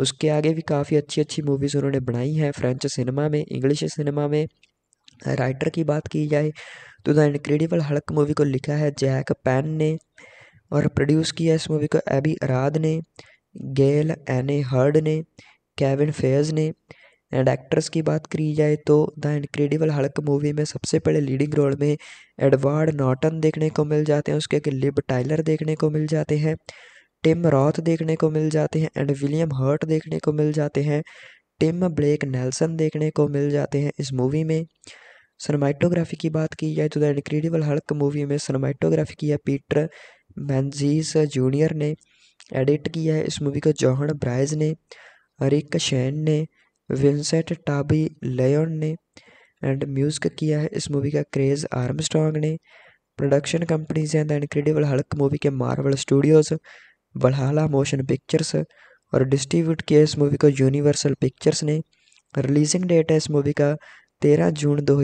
उसके आगे भी काफ़ी अच्छी अच्छी मूवीज़ उन्होंने बनाई हैं फ्रेंच सिनेमा में इंग्लिश सिनेमा में राइटर की बात की जाए तो द इनक्रेडिबल हल्क मूवी को लिखा है जैक पैन ने और प्रोड्यूस किया इस मूवी को एबी अराद ने गेल एने हर्ड ने केविन फेज ने एंड एक्ट्रेस की बात करी जाए तो द इनक्रेडिबल हल्क मूवी में सबसे पहले लीडिंग रोल में एडवर्ड नॉटन देखने को मिल जाते हैं उसके लिब टाइलर देखने को मिल जाते हैं टिम रॉथ देखने को मिल जाते हैं एंड विलियम हर्ट देखने को मिल जाते हैं टिम ब्लेक नेल्सन देखने को मिल जाते हैं इस मूवी में सनमाइटोग्राफी की बात की जाए तो द इनक्रेडिबल हल्क मूवी में सनमाइटोग्राफी किया पीटर मैनजीस जूनियर ने एडिट किया है इस मूवी को जौहन ब्राइज ने रिक शैन ने विंसेंट टाबी लेन ने एंड म्यूजिक किया है इस मूवी का क्रेज़ आर्मस्ट्रॉन्ग ने production companies and the incredible Hulk movie के मार्वल स्टूडियोज़ बढ़ाला मोशन पिक्चर्स और डिस्ट्रीब्यूट किया इस मूवी को यूनिवर्सल पिक्चर्स ने रिलीजिंग डेट है इस मूवी का तेरह जून दो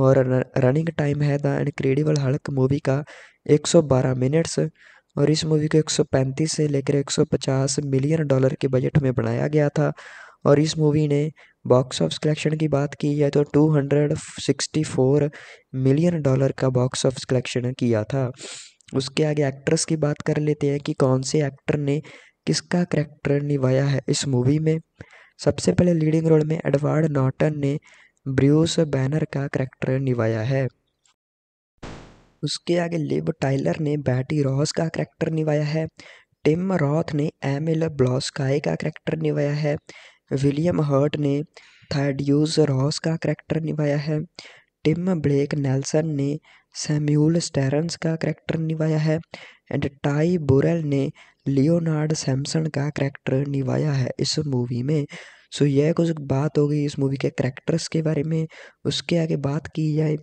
और रनिंग टाइम है द इनक्रेडिबल हल्क मूवी का 112 मिनट्स और इस मूवी को 135 से लेकर 150 मिलियन डॉलर के बजट में बनाया गया था और इस मूवी ने बॉक्स ऑफ कलेक्शन की बात की जाए तो 264 मिलियन डॉलर का बॉक्स ऑफ कलेक्शन किया था उसके आगे एक्ट्रेस की बात कर लेते हैं कि कौन से एक्टर ने किसका करैक्टर निभाया है इस मूवी में सबसे पहले लीडिंग रोल में एडवर्ड नॉटन ने ब्रूस बैनर का करैक्टर निभाया है उसके आगे लिब टाइलर ने बैटी रॉस का करैक्टर निभाया है टिम रॉथ ने एम एल ब्लॉस्काई का करैक्टर निभाया है विलियम हर्ट ने थाडियूज रॉस का करैक्टर निभाया है टिम ब्लेक नेल्सन ने सैम्यूल स्टेरन्स का करैक्टर निभाया है एंड टाई बोरेल ने लियोनार्ड सैमसन का करैक्टर निभाया है इस मूवी में सो so, यह कुछ बात हो गई इस मूवी के करैक्टर्स के बारे में उसके आगे बात की जाए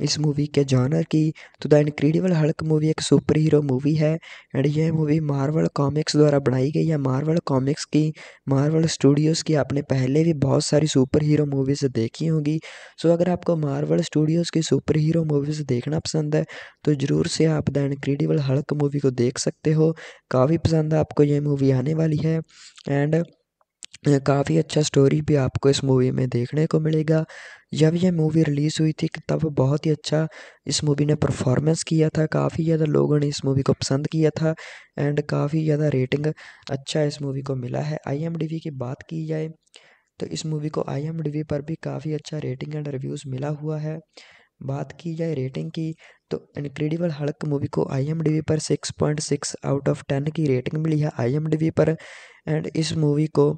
इस मूवी के जॉनर की तो द इनक्रेडिबल हल्क मूवी एक सुपर हीरो मूवी है एंड यह मूवी मार्वल कॉमिक्स द्वारा बनाई गई है मार्वल कॉमिक्स की मार्वल स्टूडियोज़ की आपने पहले भी बहुत सारी सुपर हीरो मूवीज़ देखी होंगी सो अगर आपको मार्वल स्टूडियोज़ की सुपर हीरो मूवीज़ देखना पसंद है तो ज़रूर से आप द इनक्रेडिबल हल्क मूवी को देख सकते हो काफ़ी पसंद आपको यह मूवी आने वाली है एंड काफ़ी अच्छा स्टोरी भी आपको इस मूवी में देखने को मिलेगा जब यह मूवी रिलीज़ हुई थी तब बहुत ही अच्छा इस मूवी ने परफॉर्मेंस किया था काफ़ी ज़्यादा लोगों ने इस मूवी को पसंद किया था एंड काफ़ी ज़्यादा रेटिंग अच्छा इस मूवी को मिला है आई की बात की जाए तो इस मूवी को आई पर भी काफ़ी अच्छा रेटिंग एंड रिव्यूज़ मिला हुआ है बात की जाए रेटिंग की तो इनक्रेडिबल हल्क मूवी को आई पर six point six out of ten की रेटिंग मिली है आई पर एंड इस मूवी को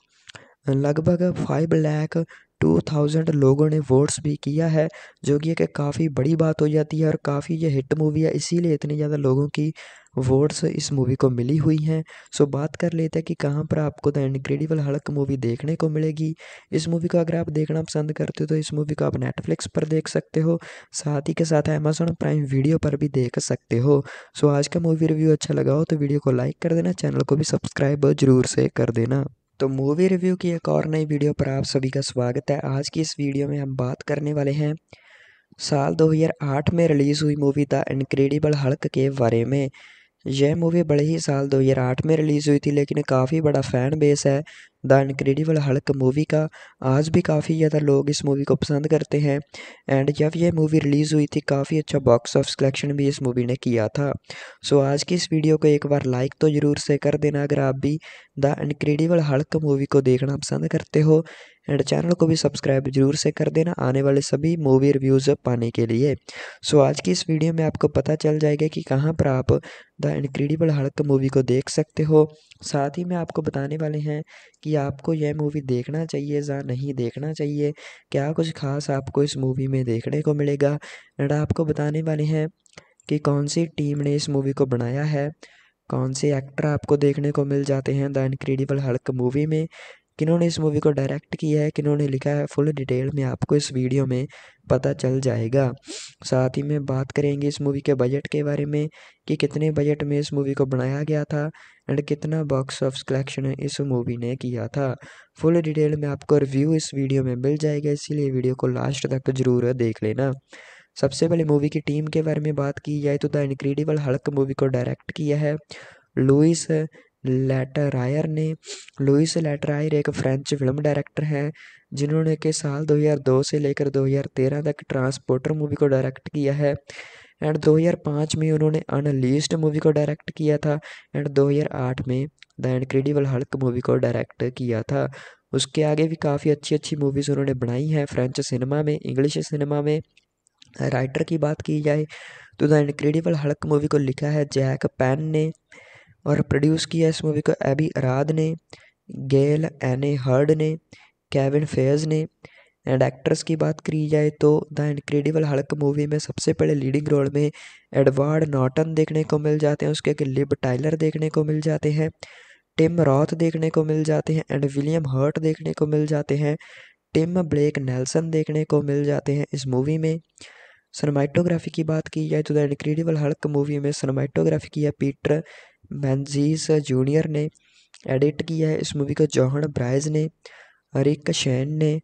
लगभग फाइव लैक टू थाउजेंड लोगों ने वोट्स भी किया है जो कि एक काफ़ी बड़ी बात हो जाती है और काफ़ी ये हिट मूवी है इसीलिए इतनी ज़्यादा लोगों की वोट्स इस मूवी को मिली हुई हैं सो बात कर लेते हैं कि कहाँ पर आपको द इनक्रेडिबल हड़क मूवी देखने को मिलेगी इस मूवी को अगर आप देखना पसंद करते हो तो इस मूवी को आप नेटफ्लिक्स पर देख सकते हो साथ ही के साथ अमेजोन प्राइम वीडियो पर भी देख सकते हो सो आज का मूवी रिव्यू अच्छा लगा हो तो वीडियो को लाइक कर देना चैनल को भी सब्सक्राइब जरूर से कर देना तो मूवी रिव्यू की एक और नई वीडियो पर आप सभी का स्वागत है आज की इस वीडियो में हम बात करने वाले हैं साल 2008 में रिलीज़ हुई मूवी द इनक्रेडिबल हल्क के बारे में यह मूवी बड़े ही साल 2008 में रिलीज़ हुई थी लेकिन काफ़ी बड़ा फ़ैन बेस है द इनक्रेडिबल हल्क मूवी का आज भी काफ़ी ज़्यादा लोग इस मूवी को पसंद करते हैं एंड जब यह मूवी रिलीज़ हुई थी काफ़ी अच्छा बॉक्स ऑफ कलेक्शन भी इस मूवी ने किया था सो so, आज की इस वीडियो को एक बार लाइक तो ज़रूर से कर देना अगर आप भी द इनक्रेडिबल हल्क मूवी को देखना पसंद करते हो एंड चैनल को भी सब्सक्राइब जरूर से कर देना आने वाले सभी मूवी रिव्यूज़ पाने के लिए सो so, आज की इस वीडियो में आपको पता चल जाएगा कि कहाँ पर आप द इनक्रेडिबल हल्क मूवी को देख सकते हो साथ ही में आपको बताने वाले हैं कि आपको यह मूवी देखना चाहिए या नहीं देखना चाहिए क्या कुछ खास आपको इस मूवी में देखने को मिलेगा एंड आपको बताने वाले हैं कि कौन सी टीम ने इस मूवी को बनाया है कौन से एक्टर आपको देखने को मिल जाते हैं द इनक्रेडिबल हल्क मूवी में किन्होंने इस मूवी को डायरेक्ट किया है किन्होंने लिखा है फुल डिटेल में आपको इस वीडियो में पता चल जाएगा साथ ही में बात करेंगे इस मूवी के बजट के बारे में कि कितने बजट में इस मूवी को बनाया गया था एंड कितना बॉक्स ऑफ कलेक्शन इस मूवी ने किया था फुल डिटेल में आपको रिव्यू इस वीडियो में मिल जाएगा इसीलिए वीडियो को लास्ट तक ज़रूर देख लेना सबसे पहले मूवी की टीम के बारे में बात की जाए तो द इनक्रेडिबल हल्क मूवी को डायरेक्ट किया है लुइस लेटरायर ने लुइस लेटरायर एक फ्रेंच फिल्म डायरेक्टर हैं जिन्होंने के साल 2002 से लेकर 2013 तक ट्रांसपोर्टर मूवी को डायरेक्ट किया है एंड 2005 में उन्होंने अनलिस्ट मूवी को डायरेक्ट किया था एंड 2008 में द इनक्रेडिबल हल्क मूवी को डायरेक्ट किया था उसके आगे भी काफ़ी अच्छी अच्छी मूवीज़ उन्होंने बनाई हैं फ्रेंच सिनेमा में इंग्लिश सिनेमा में राइटर की बात की जाए तो द इनक्रेडिबल हल्क मूवी को लिखा है जैक पैन ने और प्रोड्यूस किया इस मूवी को एबी अराद ने गेल एने हर्ड ने केविन फेयर्स ने एंड एक्ट्रेस की बात करी जाए तो द इनक्रेडिबल हल्क मूवी में सबसे पहले लीडिंग रोल में एडवर्ड नॉटन देखने को मिल जाते हैं उसके अगर लिब टाइलर देखने को मिल जाते हैं टिम रॉथ देखने को मिल जाते हैं एंड विलियम हर्ट देखने को मिल जाते हैं टिम ब्लेक नेल्सन देखने को मिल जाते हैं इस मूवी में सनमाइटोग्राफी की बात की जाए तो द इनक्रेडिबल हल्क मूवी में सनमाइटोग्राफी किया पीटर मैनजीस जूनियर ने एडिट किया है इस मूवी को जौहन ब्राइज ने रिक शैन ने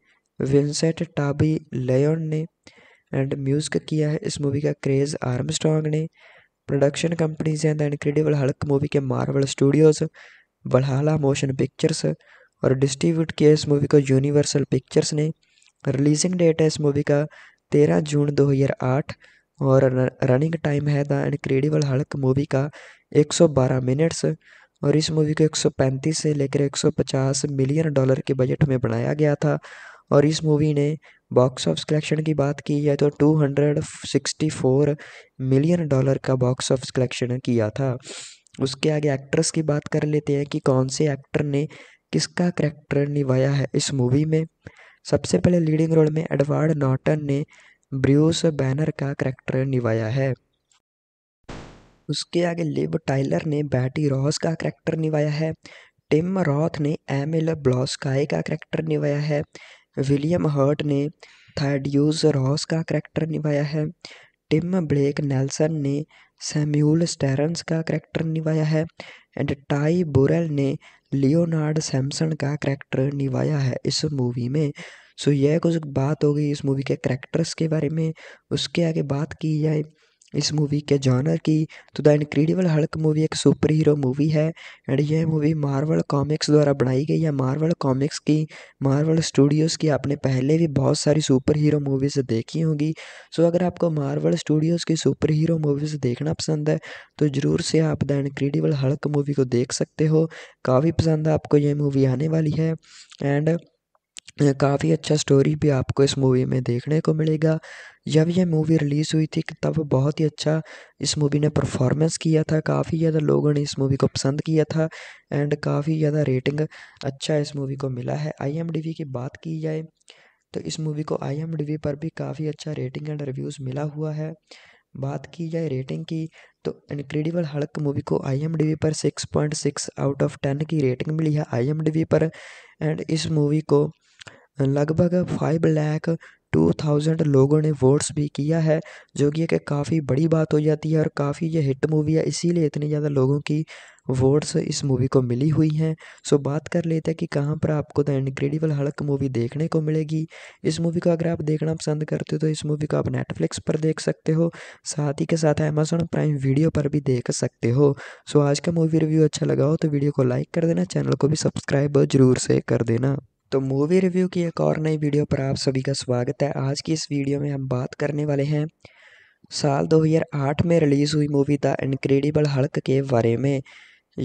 विंसेंट टाबी लेन ने एंड म्यूजिक किया है इस मूवी का क्रेज आर्मस्ट्रॉन्ग ने प्रोडक्शन कंपनीज हैं द इनक्रेडिबल हल्क मूवी के Marvel Studios Valhalla Motion Pictures और डिस्ट्रीब्यूट किया इस मूवी को यूनिवर्सल पिक्चर्स ने रिलीजिंग डेट है इस मूवी का तेरह जून 2008 और रनिंग टाइम है द इनक्रेडिबल हल्क मूवी का 112 मिनट्स और इस मूवी को 135 से लेकर 150 मिलियन डॉलर के बजट में बनाया गया था और इस मूवी ने बॉक्स ऑफ कलेक्शन की बात की जाए तो 264 मिलियन डॉलर का बॉक्स ऑफ कलेक्शन किया था उसके आगे एक्ट्रेस की बात कर लेते हैं कि कौन से एक्टर ने किसका करैक्टर निभाया है इस मूवी में सबसे पहले लीडिंग रोल में एडवर्ड नॉटन ने ब्रूस बैनर का करैक्टर निभाया है उसके आगे लिब टाइलर ने बैटी रॉस का करैक्टर निभाया है टिम रॉथ ने एमिल ब्लॉस्काई का करैक्टर निभाया है विलियम हर्ट ने थैड्यूज रॉस का करैक्टर निभाया है टिम ब्लेक नेल्सन ने सैम्यूल स्टेरन्स का करैक्टर निभाया है एंड टाई बोरेल ने लियोनार्ड सैमसन का करैक्टर निभाया है इस मूवी में सो so, यह कुछ बात हो गई इस मूवी के करैक्टर्स के बारे में उसके आगे बात की जाए इस मूवी के जॉनर की तो द इनक्रेडिबल हल्क मूवी एक सुपर हीरो मूवी है एंड यह मूवी मार्वल कॉमिक्स द्वारा बनाई गई है मार्वल कॉमिक्स की मार्वल स्टूडियोज़ की आपने पहले भी बहुत सारी सुपर हीरो मूवीज़ देखी होंगी सो अगर आपको मार्वल स्टूडियोज़ की सुपर हीरो मूवीज़ देखना पसंद है तो ज़रूर से आप द इनक्रेडिबल हल्क मूवी को देख सकते हो काफ़ी पसंद आपको यह मूवी आने वाली है एंड काफ़ी अच्छा स्टोरी भी आपको इस मूवी में देखने को मिलेगा जब यह मूवी रिलीज़ हुई थी तब बहुत ही अच्छा इस मूवी ने परफॉर्मेंस किया था काफ़ी ज़्यादा लोगों ने इस मूवी को पसंद किया था एंड काफ़ी ज़्यादा रेटिंग अच्छा इस मूवी को मिला है आई की बात की जाए तो इस मूवी को आई पर भी काफ़ी अच्छा रेटिंग एंड रिव्यूज़ मिला हुआ है बात की जाए रेटिंग की तो इनक्रेडिबल हल्क मूवी को आई पर six point six out of ten की रेटिंग मिली है आई पर एंड इस मूवी को लगभग फाइव लैख टू थाउजेंड लोगों ने वोट्स भी किया है जो कि एक काफ़ी बड़ी बात हो जाती है और काफ़ी ये हिट मूवी है इसीलिए इतनी ज़्यादा लोगों की वोट्स इस मूवी को मिली हुई हैं सो बात कर लेते हैं कि कहाँ पर आपको द इनक्रेडिबल हल्क मूवी देखने को मिलेगी इस मूवी को अगर आप देखना पसंद करते हो तो इस मूवी को आप नेटफ्लिक्स पर देख सकते हो साथ ही के साथ अमेजोन प्राइम वीडियो पर भी देख सकते हो सो आज का मूवी रिव्यू अच्छा लगा हो तो वीडियो को लाइक कर देना चैनल को भी सब्सक्राइब जरूर से कर देना तो मूवी रिव्यू की एक और नई वीडियो पर आप सभी का स्वागत है आज की इस वीडियो में हम बात करने वाले हैं साल 2008 में रिलीज़ हुई मूवी द इनक्रेडिबल हल्क के बारे में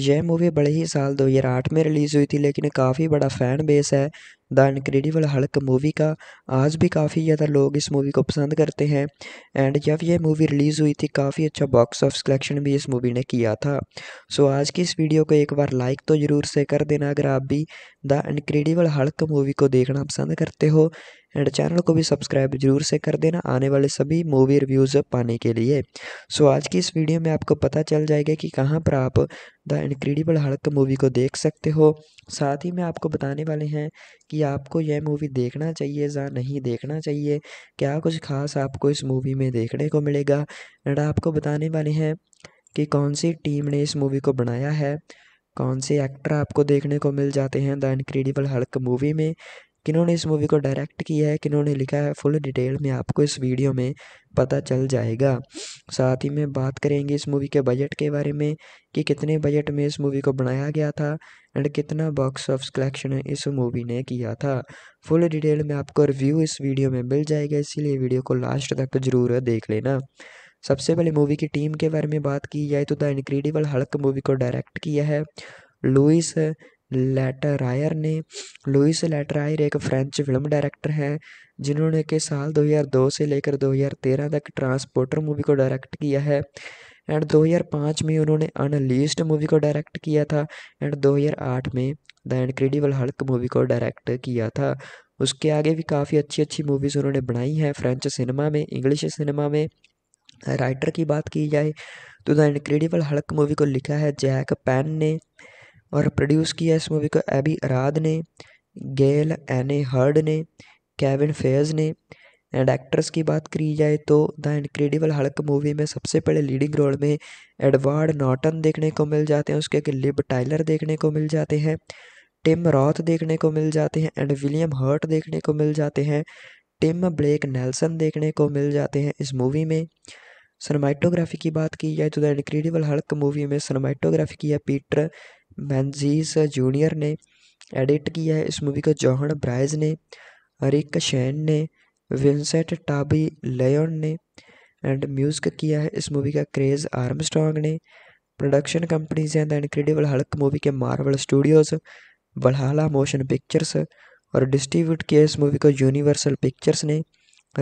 यह मूवी बड़े ही साल 2008 में रिलीज़ हुई थी लेकिन काफ़ी बड़ा फ़ैन बेस है द इनक्रेडिबल हल्क मूवी का आज भी काफ़ी ज़्यादा लोग इस मूवी को पसंद करते हैं एंड जब यह मूवी रिलीज़ हुई थी काफ़ी अच्छा बॉक्स ऑफिस कलेक्शन भी इस मूवी ने किया था सो so, आज की इस वीडियो को एक बार लाइक तो ज़रूर से कर देना अगर आप भी द इनक्रेडिबल हल्क मूवी को देखना पसंद करते हो एंड चैनल को भी सब्सक्राइब जरूर से कर देना आने वाले सभी मूवी रिव्यूज़ पाने के लिए सो so, आज की इस वीडियो में आपको पता चल जाएगा कि कहाँ पर आप द इनक्रेडिबल हड़क मूवी को देख सकते हो साथ ही में आपको बताने वाले हैं कि आपको यह मूवी देखना चाहिए या नहीं देखना चाहिए क्या कुछ खास आपको इस मूवी में देखने को मिलेगा एंड आपको बताने वाले हैं कि कौन सी टीम ने इस मूवी को बनाया है कौन से एक्टर आपको देखने को मिल जाते हैं द इनक्रेडिबल हल्क मूवी में किन्होंने इस मूवी को डायरेक्ट किया है किन्होंने लिखा है फुल डिटेल में आपको इस वीडियो में पता चल जाएगा साथ ही में बात करेंगे इस मूवी के बजट के बारे में कि कितने बजट में इस मूवी को बनाया गया था एंड कितना बॉक्स ऑफ कलेक्शन इस मूवी ने किया था फुल डिटेल में आपको रिव्यू इस वीडियो में मिल जाएगा इसीलिए वीडियो को लास्ट तक जरूर देख लेना सबसे पहले मूवी की टीम के बारे में बात की जाए तो द इनक्रेडिबल हल्क मूवी को डायरेक्ट किया है लुइस लेटरायर ने लुइस लेटरायर एक फ्रेंच फिल्म डायरेक्टर हैं जिन्होंने के साल 2002 से लेकर 2013 तक ट्रांसपोर्टर मूवी को डायरेक्ट किया है एंड 2005 में उन्होंने अनलीस्ट मूवी को डायरेक्ट किया था एंड 2008 में द इनक्रेडिबल हल्क मूवी को डायरेक्ट किया था उसके आगे भी काफ़ी अच्छी अच्छी मूवीज़ उन्होंने बनाई हैं फ्रेंच सिनेमा में इंग्लिश सिनेमा में राइटर की बात की जाए तो द इनक्रेडिबल हल्क मूवी को लिखा है जैक पैन ने और प्रोड्यूस किया इस मूवी को एबी अराद ने गेल एने हर्ड ने केविन फेज ने एंड एक्ट्रेस की बात करी जाए तो द इनक्रेडिबल हल्क मूवी में सबसे पहले लीडिंग रोल में एडवर्ड नॉटन देखने को मिल जाते हैं उसके आगे लिब टाइलर देखने को मिल जाते हैं टिम रॉथ देखने को मिल जाते हैं एंड विलियम हर्ट देखने को मिल जाते हैं टिम ब्लेक नेल्सन देखने को मिल जाते हैं इस मूवी में सनमाइटोग्राफी की बात की जाए तो द इनक्रेडिबल हल्क मूवी में सनमाइटोग्राफी किया पीटर मैनजीस जूनियर uh, ने एडिट किया है इस मूवी को जौहन ब्राइज ने अरिक शैन ने विंसेंट टाबी लेन ने एंड म्यूजिक किया है इस मूवी का क्रेज़ आर्म ने production companies and the incredible Hulk movie के Marvel Studios Valhalla Motion Pictures और डिस्ट्रीब्यूट किया इस मूवी को यूनिवर्सल पिक्चर्स ने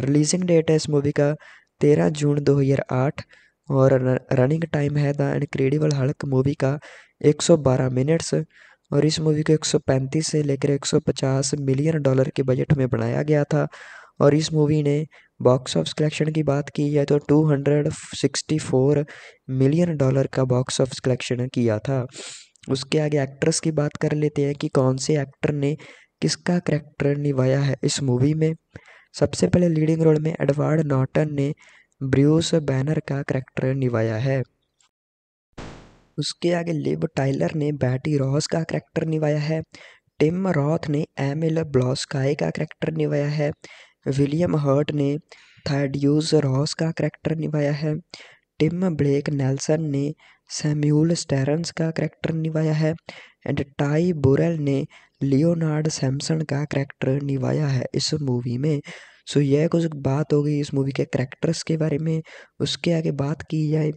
रिलीजिंग डेट है इस मूवी का तेरह जून 2008 और रनिंग टाइम है द इनक्रेडिबल हल्क मूवी का 112 मिनट्स और इस मूवी को 135 से लेकर 150 मिलियन डॉलर के बजट में बनाया गया था और इस मूवी ने बॉक्स ऑफ कलेक्शन की बात की जाए तो 264 मिलियन डॉलर का बॉक्स ऑफ कलेक्शन किया था उसके आगे एक्ट्रेस की बात कर लेते हैं कि कौन से एक्टर ने किसका करैक्टर निभाया है इस मूवी में सबसे पहले लीडिंग रोल में एडवर्ड नॉटन ने ब्रूस बैनर का करैक्टर निभाया है उसके आगे लिब टाइलर ने बैटी रॉस का करैक्टर निभाया है टिम रॉथ ने एम एल ब्लॉस्काई का करैक्टर निभाया है विलियम हर्ट ने थाडियूज रॉस का करैक्टर निभाया है टिम ब्लेक नेल्सन ने सैम्यूल स्टेरन्स का करैक्टर निभाया है एंड टाई बोरेल ने लियोनार्ड सैमसन का करैक्टर निभाया है इस मूवी में सो so, यह कुछ बात हो गई इस मूवी के करैक्टर्स के बारे में उसके आगे बात की जाए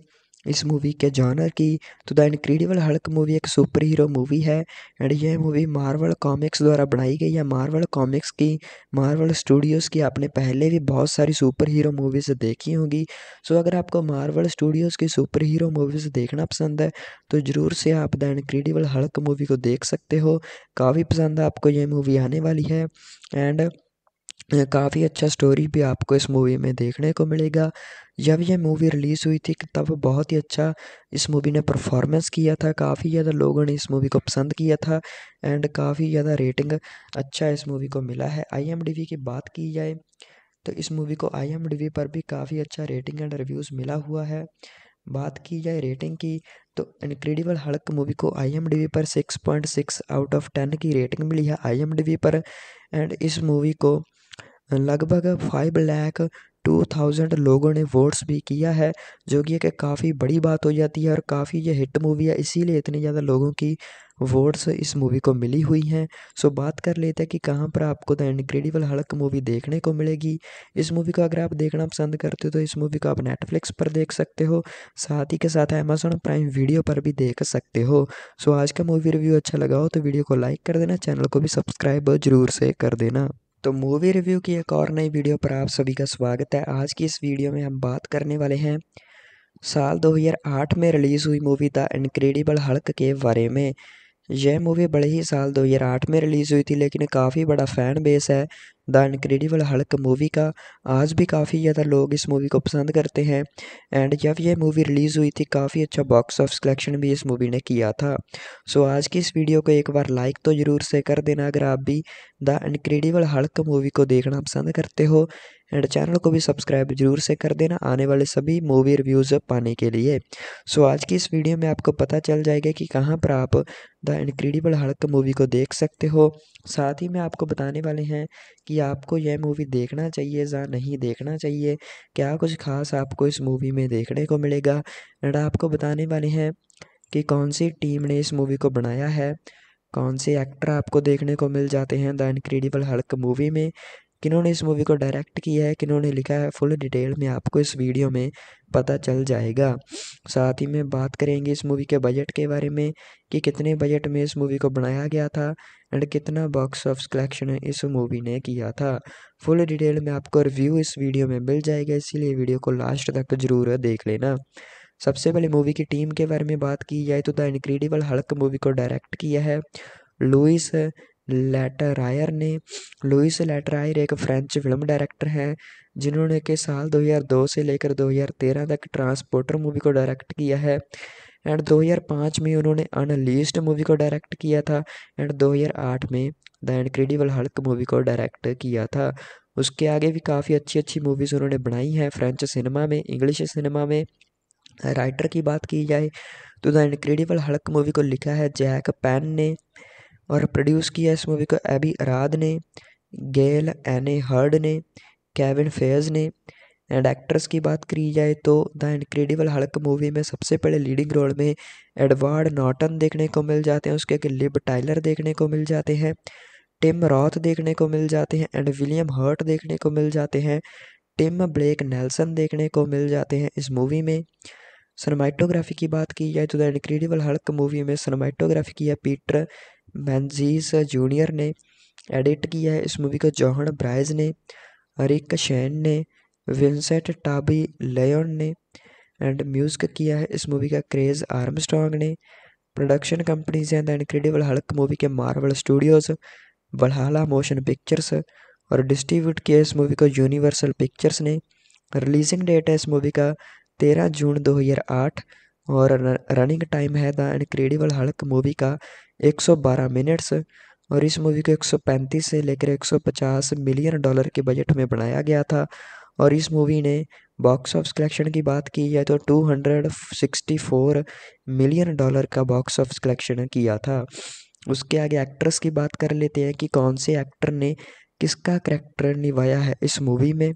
इस मूवी के जॉनर की तो द इनक्रेडिबल हल्क मूवी एक सुपर हीरो मूवी है एंड यह मूवी मार्वल कॉमिक्स द्वारा बनाई गई है मार्वल कॉमिक्स की मार्वल स्टूडियोज़ की आपने पहले भी बहुत सारी सुपर हीरो मूवीज़ देखी होंगी सो अगर आपको मार्वल स्टूडियोज़ की सुपर हीरो मूवीज़ देखना पसंद है तो ज़रूर से आप द इनक्रेडिबल हल्क मूवी को देख सकते हो काफ़ी पसंद आपको यह मूवी आने वाली है एंड काफ़ी अच्छा स्टोरी भी आपको इस मूवी में देखने को मिलेगा जब यह मूवी रिलीज़ हुई थी तब बहुत ही अच्छा इस मूवी ने परफॉर्मेंस किया था काफ़ी ज़्यादा लोगों ने इस मूवी को पसंद किया था एंड काफ़ी ज़्यादा रेटिंग अच्छा इस मूवी को मिला है आई की बात की जाए तो इस मूवी को आई पर भी काफ़ी अच्छा रेटिंग एंड रिव्यूज़ मिला हुआ है बात की जाए रेटिंग की तो इनक्रेडिबल हड़क मूवी को आई पर six point six out of ten की रेटिंग मिली है आई पर एंड इस मूवी को लगभग फाइव लैख टू थाउजेंड लोगों ने वोट्स भी किया है जो कि एक काफ़ी बड़ी बात हो जाती है और काफ़ी ये हिट मूवी है इसीलिए इतनी ज़्यादा लोगों की वोट्स इस मूवी को मिली हुई हैं सो बात कर लेते हैं कि कहाँ पर आपको द इनक्रेडिबल हल्क मूवी देखने को मिलेगी इस मूवी को अगर आप देखना पसंद करते हो तो इस मूवी को आप नेटफ्लिक्स पर देख सकते हो साथ ही के साथ अमेजोन प्राइम वीडियो पर भी देख सकते हो सो आज का मूवी रिव्यू अच्छा लगा हो तो वीडियो को लाइक कर देना चैनल को भी सब्सक्राइब ज़रूर से कर देना तो मूवी रिव्यू की एक और नई वीडियो पर आप सभी का स्वागत है आज की इस वीडियो में हम बात करने वाले हैं साल 2008 में रिलीज़ हुई मूवी द इनक्रेडिबल हल्क के बारे में यह मूवी बड़े ही साल 2008 में रिलीज़ हुई थी लेकिन काफ़ी बड़ा फ़ैन बेस है द इनक्रेडिबल हल्क मूवी का आज भी काफ़ी ज़्यादा लोग इस मूवी को पसंद करते हैं एंड जब यह मूवी रिलीज़ हुई थी काफ़ी अच्छा बॉक्स ऑफ कलेक्शन भी इस मूवी ने किया था सो आज की इस वीडियो को एक बार लाइक तो ज़रूर से कर देना अगर आप भी द इनक्रेडिबल हल्क मूवी को देखना पसंद करते हो एंड चैनल को भी सब्सक्राइब जरूर से कर देना आने वाले सभी मूवी रिव्यूज़ पाने के लिए सो आज की इस वीडियो में आपको पता चल जाएगा कि कहाँ पर आप द इनक्रेडिबल हल्क मूवी को देख सकते हो साथ ही मैं आपको बताने वाले हैं कि आपको यह मूवी देखना चाहिए या नहीं देखना चाहिए क्या कुछ खास आपको इस मूवी में देखने को मिलेगा एंड आपको बताने वाले हैं कि कौन सी टीम ने इस मूवी को बनाया है कौन से एक्टर आपको देखने को मिल जाते हैं द इनक्रेडिबल हल्क मूवी में किन्होंने इस मूवी को डायरेक्ट किया है किन्होंने लिखा है फुल डिटेल में आपको इस वीडियो में पता चल जाएगा साथ ही में बात करेंगे इस मूवी के बजट के बारे में कि कितने बजट में इस मूवी को बनाया गया था एंड कितना बॉक्स ऑफ कलेक्शन इस मूवी ने किया था फुल डिटेल में आपको रिव्यू इस वीडियो में मिल जाएगा इसीलिए वीडियो को लास्ट तक जरूर देख लेना सबसे पहले मूवी की टीम के बारे में बात की जाए तो द इनक्रेडिबल हल्क मूवी को डायरेक्ट किया है लुइस लेटरायर ने लुइस लेटरायर एक फ्रेंच फिल्म डायरेक्टर हैं जिन्होंने के साल 2002 से लेकर 2013 तक ट्रांसपोर्टर मूवी को डायरेक्ट किया है एंड 2005 में उन्होंने अनलीस्ट मूवी को डायरेक्ट किया था एंड 2008 में द इनक्रेडिबल हल्क मूवी को डायरेक्ट किया था उसके आगे भी काफ़ी अच्छी अच्छी मूवीज़ उन्होंने बनाई हैं फ्रेंच सिनेमा में इंग्लिश सिनेमा में राइटर की बात की जाए तो द इनक्रेडिबल हल्क मूवी को लिखा है जैक पैन ने और प्रोड्यूस किया इस मूवी को एबी अराद ने गेल एने हर्ड ने केविन फेयर्स ने एंड एक्ट्रेस की बात की जाए तो द इनक्रेडिबल हल्क मूवी में सबसे पहले लीडिंग रोल में एडवर्ड नॉटन देखने को मिल जाते हैं उसके आगे लिब टाइलर देखने को मिल जाते हैं टिम रॉथ देखने को मिल जाते हैं एंड विलियम हर्ट देखने को मिल जाते हैं टिम ब्लेक नेल्सन देखने को मिल जाते हैं इस मूवी में सनमाइटोग्राफी की बात की जाए तो द इनक्रेडिबल हल्क मूवी में सनमाइटोग्राफी किया पीटर मैनजीस जूनियर ने एडिट किया है इस मूवी को जौहन ब्राइज ने रिक शैन ने विंसेंट टाबी लेन ने एंड म्यूज़िक किया है इस मूवी का क्रेज़ आर्म ने प्रोडक्शन कंपनीज हैं द इनक्रेडिबल हल्क मूवी के Marvel Studios Valhalla Motion Pictures और डिस्ट्रीब्यूट किया इस मूवी को यूनिवर्सल पिक्चर्स ने रिलीजिंग डेट है इस मूवी का तेरह जून 2008 और रनिंग टाइम है द इनक्रेडिबल हल्क मूवी का एक सौ बारह मिनट्स और इस मूवी को एक सौ पैंतीस से लेकर एक सौ पचास मिलियन डॉलर के बजट में बनाया गया था और इस मूवी ने बॉक्स ऑफिस कलेक्शन की बात की जाए तो two hundred sixty four million dollar का बॉक्स ऑफिस कलेक्शन किया था उसके आगे एक्ट्रेस की बात कर लेते हैं कि कौन से एक्टर ने किसका करैक्टर निभाया है इस मूवी में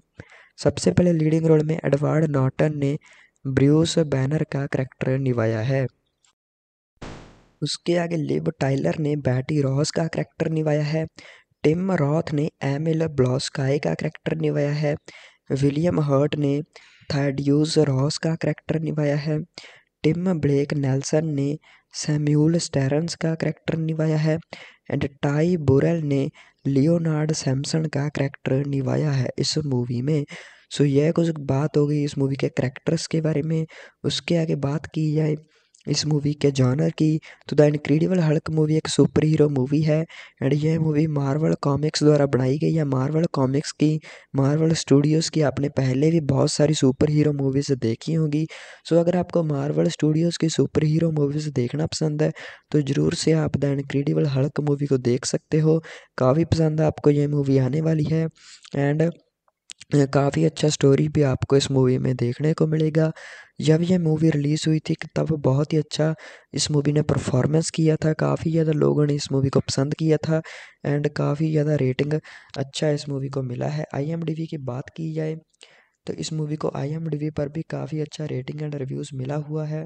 सबसे पहले लीडिंग रोल में एडवर्ड नॉटन ने ब्रूस बैनर का करैक्टर निभाया है उसके आगे लिब टाइलर ने बैटी रॉस का करैक्टर निभाया है टिम रॉथ ने एमिल ब्लॉस्काई का करैक्टर निभाया है विलियम हर्ट ने थैडियूज रॉस का करैक्टर निभाया है टिम ब्लेक नेल्सन ने सैम्यूल स्टेरन्स का करैक्टर निभाया है एंड टाई बोरेल ने लियोनार्ड सैमसन का करैक्टर निभाया है इस मूवी में सो so, यह कुछ बात हो गई इस मूवी के करैक्टर्स के बारे में उसके आगे बात की जाए इस मूवी के जॉनर की तो द इनक्रेडिबल हल्क मूवी एक सुपर हीरो मूवी है एंड यह मूवी मार्वल कॉमिक्स द्वारा बनाई गई है मार्वल कॉमिक्स की मार्वल स्टूडियोज़ की आपने पहले भी बहुत सारी सुपर हीरो मूवीज़ देखी होंगी सो अगर आपको मार्वल स्टूडियोज़ की सुपर हीरो मूवीज़ देखना पसंद है तो ज़रूर से आप द इनक्रेडिबल हल्क मूवी को देख सकते हो काफ़ी पसंद आपको यह मूवी आने वाली है एंड काफ़ी अच्छा स्टोरी भी आपको इस मूवी में देखने को मिलेगा जब यह मूवी रिलीज़ हुई थी तब बहुत ही अच्छा इस मूवी ने परफॉर्मेंस किया था काफ़ी ज़्यादा लोगों ने इस मूवी को पसंद किया था एंड काफ़ी ज़्यादा रेटिंग अच्छा इस मूवी को मिला है आई की बात की जाए तो इस मूवी को आई पर भी काफ़ी अच्छा रेटिंग एंड रिव्यूज़ मिला हुआ है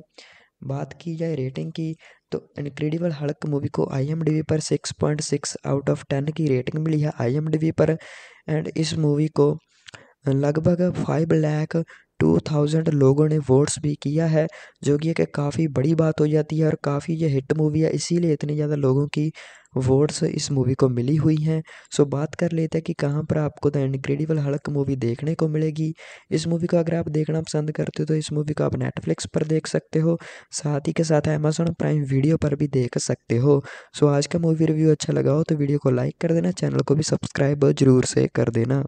बात की जाए रेटिंग की तो इनक्रेडिबल हल्क मूवी को आई पर six point six out of ten की रेटिंग मिली है आई पर एंड इस मूवी को लगभग फाइव लैक टू थाउजेंड लोगों ने वोट्स भी किया है जो कि एक काफ़ी बड़ी बात हो जाती है और काफ़ी ये हिट मूवी है इसीलिए इतनी ज़्यादा लोगों की वोट्स इस मूवी को मिली हुई हैं सो बात कर लेते हैं कि कहाँ पर आपको द इनक्रेडिबल हल्क मूवी देखने को मिलेगी इस मूवी को अगर आप देखना पसंद करते हो तो इस मूवी को आप नेटफ्लिक्स पर देख सकते हो साथ ही के साथ अमेजोन प्राइम वीडियो पर भी देख सकते हो सो आज का मूवी रिव्यू अच्छा लगा हो तो वीडियो को लाइक कर देना चैनल को भी सब्सक्राइब ज़रूर से कर देना